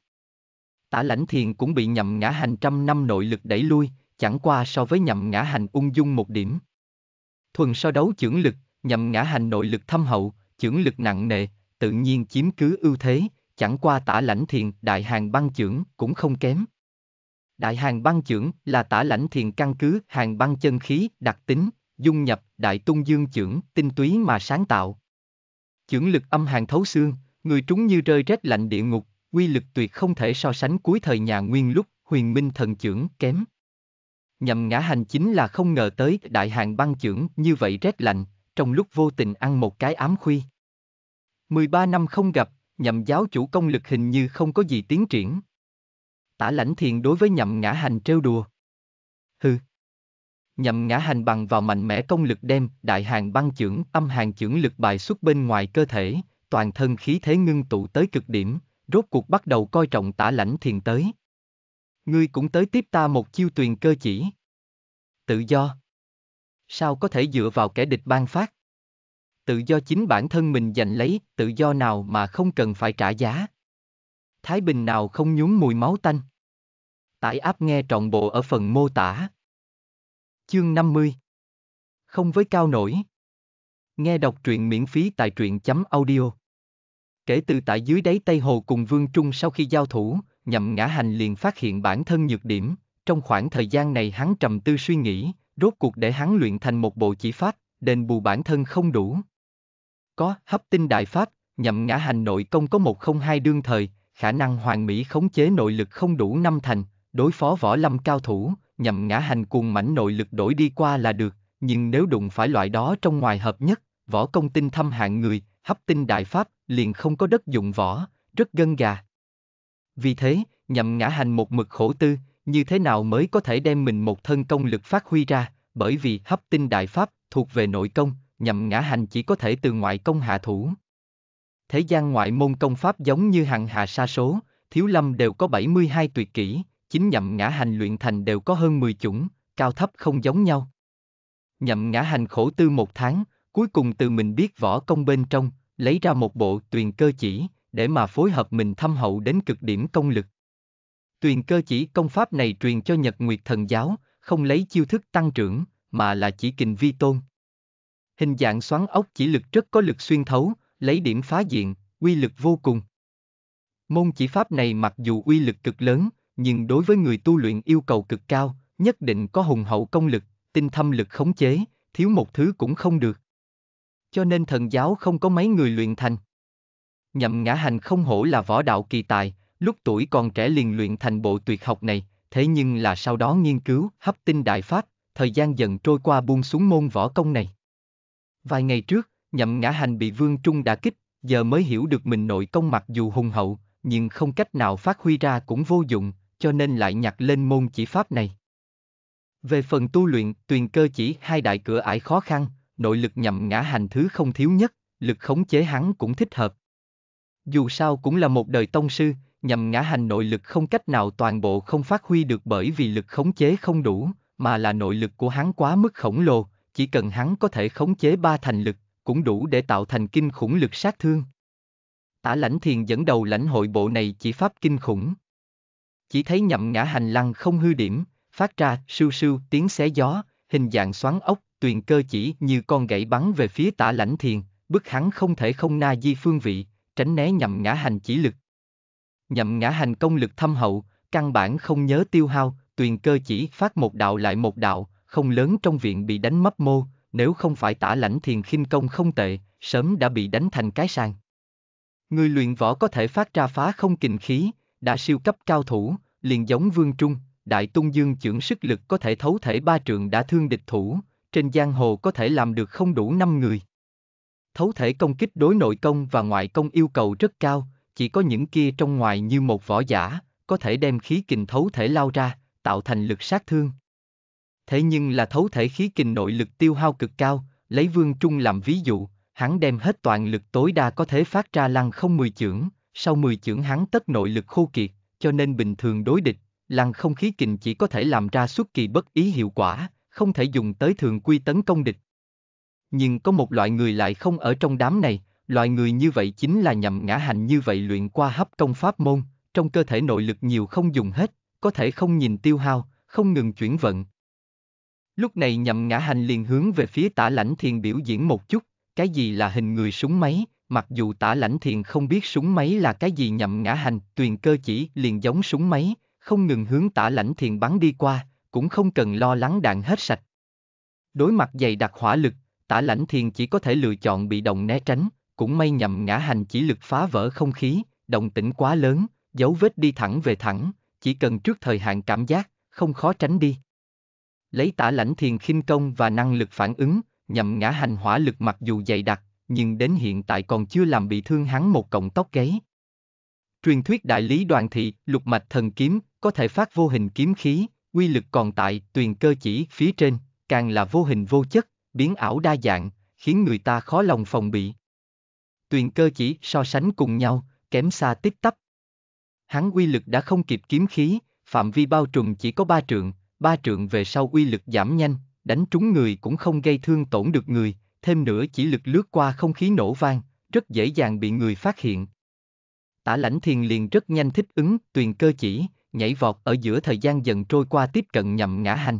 Tả lãnh thiền cũng bị nhậm ngã hành trăm năm nội lực đẩy lui, chẳng qua so với nhậm ngã hành ung dung một điểm. Thuần so đấu trưởng lực, nhậm ngã hành nội lực thâm hậu, trưởng lực nặng nề, tự nhiên chiếm cứ ưu thế, chẳng qua tả lãnh thiền đại hàng băng trưởng cũng không kém. Đại hàng băng trưởng là tả lãnh thiền căn cứ hàng băng chân khí đặc tính, dung nhập đại tung dương trưởng tinh túy mà sáng tạo. trưởng lực âm hàng thấu xương, người trúng như rơi rét lạnh địa ngục, quy lực tuyệt không thể so sánh cuối thời nhà nguyên lúc huyền minh thần trưởng kém. Nhằm ngã hành chính là không ngờ tới đại hàng băng trưởng như vậy rét lạnh, trong lúc vô tình ăn một cái ám khuy. 13 năm không gặp, nhậm giáo chủ công lực hình như không có gì tiến triển. Tả lãnh thiền đối với nhậm ngã hành trêu đùa. Hừ. Nhậm ngã hành bằng vào mạnh mẽ công lực đem đại hàng băng trưởng âm hàng trưởng lực bài xuất bên ngoài cơ thể, toàn thân khí thế ngưng tụ tới cực điểm, rốt cuộc bắt đầu coi trọng tả lãnh thiền tới. Ngươi cũng tới tiếp ta một chiêu tuyền cơ chỉ. Tự do. Sao có thể dựa vào kẻ địch ban phát? Tự do chính bản thân mình giành lấy, tự do nào mà không cần phải trả giá. Thái Bình nào không nhúng mùi máu tanh. Tải áp nghe trọn bộ ở phần mô tả. Chương 50 Không với cao nổi Nghe đọc truyện miễn phí tại truyện chấm audio Kể từ tại dưới đáy Tây Hồ cùng Vương Trung sau khi giao thủ, nhậm ngã hành liền phát hiện bản thân nhược điểm, trong khoảng thời gian này hắn trầm tư suy nghĩ, rốt cuộc để hắn luyện thành một bộ chỉ pháp, đền bù bản thân không đủ. Có hấp tinh đại pháp, nhậm ngã hành nội công có một không hai đương thời, khả năng hoàn mỹ khống chế nội lực không đủ năm thành, đối phó võ lâm cao thủ, nhậm ngã hành cuồng mảnh nội lực đổi đi qua là được, nhưng nếu đụng phải loại đó trong ngoài hợp nhất, võ công tinh thâm hạng người, hấp tinh đại pháp, liền không có đất dụng võ, rất gân gà. Vì thế, nhậm ngã hành một mực khổ tư, như thế nào mới có thể đem mình một thân công lực phát huy ra, bởi vì hấp tinh đại pháp thuộc về nội công, nhậm ngã hành chỉ có thể từ ngoại công hạ thủ. Thế gian ngoại môn công pháp giống như hằng hạ sa số, thiếu lâm đều có 72 tuyệt kỹ, chính nhậm ngã hành luyện thành đều có hơn 10 chủng, cao thấp không giống nhau. Nhậm ngã hành khổ tư một tháng, cuối cùng từ mình biết võ công bên trong, lấy ra một bộ tuyền cơ chỉ, để mà phối hợp mình thâm hậu đến cực điểm công lực. Tuyền cơ chỉ công pháp này truyền cho Nhật Nguyệt Thần Giáo, không lấy chiêu thức tăng trưởng, mà là chỉ kình vi tôn. Hình dạng xoắn ốc chỉ lực rất có lực xuyên thấu, lấy điểm phá diện, uy lực vô cùng. Môn chỉ pháp này mặc dù uy lực cực lớn, nhưng đối với người tu luyện yêu cầu cực cao, nhất định có hùng hậu công lực, tinh thâm lực khống chế, thiếu một thứ cũng không được. Cho nên thần giáo không có mấy người luyện thành. Nhậm Ngã Hành không hổ là võ đạo kỳ tài, lúc tuổi còn trẻ liền luyện thành bộ tuyệt học này, thế nhưng là sau đó nghiên cứu hấp tinh đại pháp, thời gian dần trôi qua buông xuống môn võ công này. Vài ngày trước, Nhậm Ngã Hành bị Vương Trung đả kích, giờ mới hiểu được mình nội công mặc dù hùng hậu, nhưng không cách nào phát huy ra cũng vô dụng, cho nên lại nhặt lên môn chỉ pháp này. Về phần tu luyện, tuyền cơ chỉ hai đại cửa ải khó khăn, nội lực nhậm ngã hành thứ không thiếu nhất, lực khống chế hắn cũng thích hợp, dù sao cũng là một đời tông sư, nhằm ngã hành nội lực không cách nào toàn bộ không phát huy được bởi vì lực khống chế không đủ, mà là nội lực của hắn quá mức khổng lồ, chỉ cần hắn có thể khống chế ba thành lực, cũng đủ để tạo thành kinh khủng lực sát thương. Tả lãnh thiền dẫn đầu lãnh hội bộ này chỉ pháp kinh khủng. Chỉ thấy nhậm ngã hành lăng không hư điểm, phát ra sưu sưu tiếng xé gió, hình dạng xoắn ốc, tuyền cơ chỉ như con gậy bắn về phía tả lãnh thiền, bức hắn không thể không na di phương vị, tránh né nhậm ngã hành chỉ lực. Nhậm ngã hành công lực thâm hậu, căn bản không nhớ tiêu hao, tuyền cơ chỉ phát một đạo lại một đạo, không lớn trong viện bị đánh mấp mô, nếu không phải tả lãnh thiền khinh công không tệ, sớm đã bị đánh thành cái sàn. Người luyện võ có thể phát ra phá không kình khí, đã siêu cấp cao thủ, liền giống vương trung, đại tung dương trưởng sức lực có thể thấu thể ba trường đã thương địch thủ, trên giang hồ có thể làm được không đủ năm người thấu thể công kích đối nội công và ngoại công yêu cầu rất cao, chỉ có những kia trong ngoài như một võ giả, có thể đem khí kình thấu thể lao ra, tạo thành lực sát thương. Thế nhưng là thấu thể khí kình nội lực tiêu hao cực cao, lấy Vương Trung làm ví dụ, hắn đem hết toàn lực tối đa có thể phát ra lăng không 10 chưởng, sau 10 chưởng hắn tất nội lực khô kiệt, cho nên bình thường đối địch, lăng không khí kình chỉ có thể làm ra xuất kỳ bất ý hiệu quả, không thể dùng tới thường quy tấn công địch nhưng có một loại người lại không ở trong đám này, loại người như vậy chính là nhằm ngã hành như vậy luyện qua hấp công pháp môn, trong cơ thể nội lực nhiều không dùng hết, có thể không nhìn tiêu hao, không ngừng chuyển vận. Lúc này nhậm ngã hành liền hướng về phía tả lãnh thiền biểu diễn một chút, cái gì là hình người súng máy, mặc dù tả lãnh thiền không biết súng máy là cái gì nhậm ngã hành, tuyền cơ chỉ liền giống súng máy, không ngừng hướng tả lãnh thiền bắn đi qua, cũng không cần lo lắng đạn hết sạch. Đối mặt dày đặc hỏa lực, tả lãnh thiền chỉ có thể lựa chọn bị động né tránh, cũng may nhầm ngã hành chỉ lực phá vỡ không khí, động tĩnh quá lớn, dấu vết đi thẳng về thẳng, chỉ cần trước thời hạn cảm giác, không khó tránh đi. Lấy tả lãnh thiền khinh công và năng lực phản ứng, nhầm ngã hành hỏa lực mặc dù dày đặc, nhưng đến hiện tại còn chưa làm bị thương hắn một cọng tóc gáy. Truyền thuyết đại lý đoàn thị, lục mạch thần kiếm, có thể phát vô hình kiếm khí, quy lực còn tại tuyền cơ chỉ phía trên, càng là vô hình vô chất, biến ảo đa dạng, khiến người ta khó lòng phòng bị. Tuyền cơ chỉ so sánh cùng nhau, kém xa tiếp tắp. Hắn uy lực đã không kịp kiếm khí, phạm vi bao trùm chỉ có ba trượng, ba trượng về sau uy lực giảm nhanh, đánh trúng người cũng không gây thương tổn được người, thêm nữa chỉ lực lướt qua không khí nổ vang, rất dễ dàng bị người phát hiện. Tả lãnh thiền liền rất nhanh thích ứng, tuyền cơ chỉ, nhảy vọt ở giữa thời gian dần trôi qua tiếp cận nhậm ngã hành.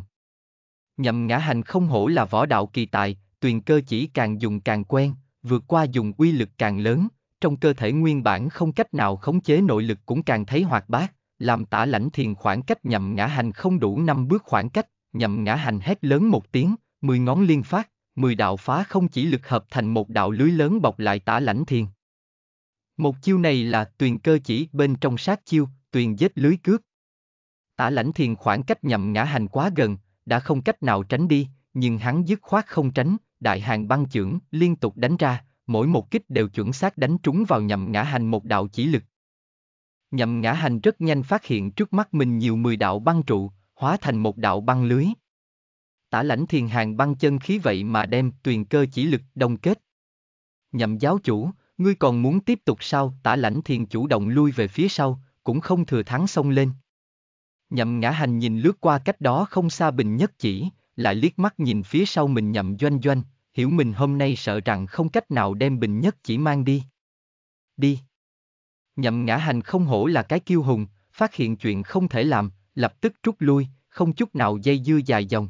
Nhậm ngã hành không hổ là võ đạo kỳ tài, tuyền cơ chỉ càng dùng càng quen, vượt qua dùng uy lực càng lớn, trong cơ thể nguyên bản không cách nào khống chế nội lực cũng càng thấy hoạt bát, làm tả lãnh thiền khoảng cách nhậm ngã hành không đủ năm bước khoảng cách, nhậm ngã hành hét lớn một tiếng, mười ngón liên phát, mười đạo phá không chỉ lực hợp thành một đạo lưới lớn bọc lại tả lãnh thiền. Một chiêu này là tuyền cơ chỉ bên trong sát chiêu, tuyền giết lưới cướp. Tả lãnh thiền khoảng cách nhậm ngã hành quá gần, đã không cách nào tránh đi, nhưng hắn dứt khoát không tránh, đại hàng băng trưởng liên tục đánh ra, mỗi một kích đều chuẩn xác đánh trúng vào nhậm ngã hành một đạo chỉ lực. Nhậm ngã hành rất nhanh phát hiện trước mắt mình nhiều mười đạo băng trụ, hóa thành một đạo băng lưới. Tả lãnh thiền hàng băng chân khí vậy mà đem tuyền cơ chỉ lực đồng kết. Nhậm giáo chủ, ngươi còn muốn tiếp tục sao tả lãnh thiền chủ động lui về phía sau, cũng không thừa thắng xông lên. Nhậm ngã hành nhìn lướt qua cách đó không xa bình nhất chỉ, lại liếc mắt nhìn phía sau mình nhậm doanh doanh, hiểu mình hôm nay sợ rằng không cách nào đem bình nhất chỉ mang đi. Đi. Nhậm ngã hành không hổ là cái kiêu hùng, phát hiện chuyện không thể làm, lập tức trút lui, không chút nào dây dưa dài dòng.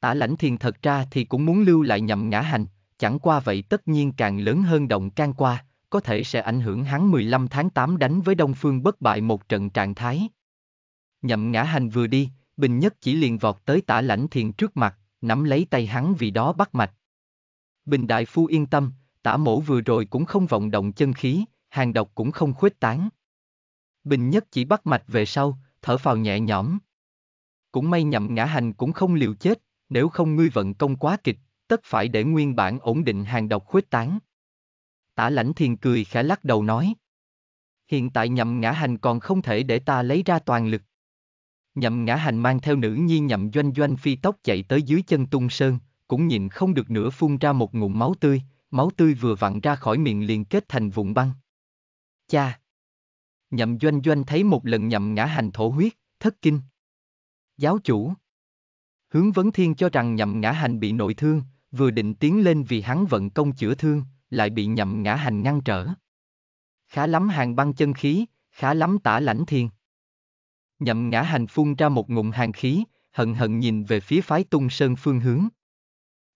Tả lãnh thiền thật ra thì cũng muốn lưu lại nhậm ngã hành, chẳng qua vậy tất nhiên càng lớn hơn động can qua, có thể sẽ ảnh hưởng hắn 15 tháng 8 đánh với Đông Phương bất bại một trận trạng thái. Nhậm ngã hành vừa đi, Bình Nhất chỉ liền vọt tới tả lãnh thiền trước mặt, nắm lấy tay hắn vì đó bắt mạch. Bình Đại Phu yên tâm, tả mổ vừa rồi cũng không vọng động chân khí, hàng độc cũng không khuếch tán. Bình Nhất chỉ bắt mạch về sau, thở phào nhẹ nhõm. Cũng may nhậm ngã hành cũng không liều chết, nếu không ngươi vận công quá kịch, tất phải để nguyên bản ổn định hàng độc khuếch tán. Tả lãnh thiền cười khẽ lắc đầu nói. Hiện tại nhậm ngã hành còn không thể để ta lấy ra toàn lực. Nhậm ngã hành mang theo nữ nhi nhậm doanh doanh phi tóc chạy tới dưới chân tung sơn, cũng nhìn không được nữa phun ra một ngụm máu tươi, máu tươi vừa vặn ra khỏi miệng liền kết thành vụn băng. Cha! Nhậm doanh doanh thấy một lần nhậm ngã hành thổ huyết, thất kinh. Giáo chủ! Hướng vấn thiên cho rằng nhậm ngã hành bị nội thương, vừa định tiến lên vì hắn vận công chữa thương, lại bị nhậm ngã hành ngăn trở. Khá lắm hàng băng chân khí, khá lắm tả lãnh thiên nhậm ngã hành phun ra một ngụm hàng khí, hận hận nhìn về phía phái tung sơn phương hướng.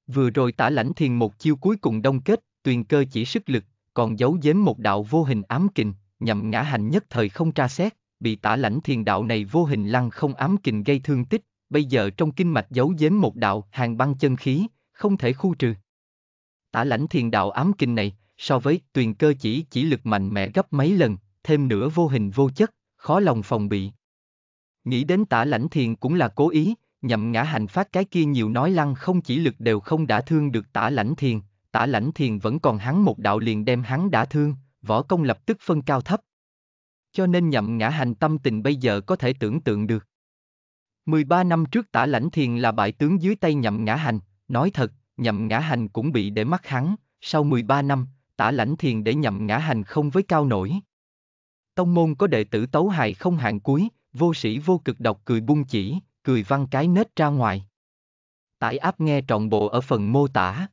Vừa rồi tả lãnh thiền một chiêu cuối cùng đông kết, tuyền cơ chỉ sức lực, còn giấu giếm một đạo vô hình ám kình, nhậm ngã hành nhất thời không tra xét, bị tả lãnh thiền đạo này vô hình lăng không ám kình gây thương tích, bây giờ trong kinh mạch giấu giếm một đạo hàng băng chân khí, không thể khu trừ. Tả lãnh thiền đạo ám kình này, so với tuyền cơ chỉ chỉ lực mạnh mẽ gấp mấy lần, thêm nữa vô hình vô chất, khó lòng phòng bị. Nghĩ đến tả lãnh thiền cũng là cố ý, nhậm ngã hành phát cái kia nhiều nói lăng không chỉ lực đều không đã thương được tả lãnh thiền, tả lãnh thiền vẫn còn hắn một đạo liền đem hắn đã thương, võ công lập tức phân cao thấp. Cho nên nhậm ngã hành tâm tình bây giờ có thể tưởng tượng được. 13 năm trước tả lãnh thiền là bại tướng dưới tay nhậm ngã hành, nói thật, nhậm ngã hành cũng bị để mắt hắn, sau 13 năm, tả lãnh thiền để nhậm ngã hành không với cao nổi. Tông môn có đệ tử tấu hài không hạng cuối, vô sĩ vô cực đọc cười bung chỉ, cười văng cái nết ra ngoài. Tải áp nghe trọn bộ ở phần mô tả.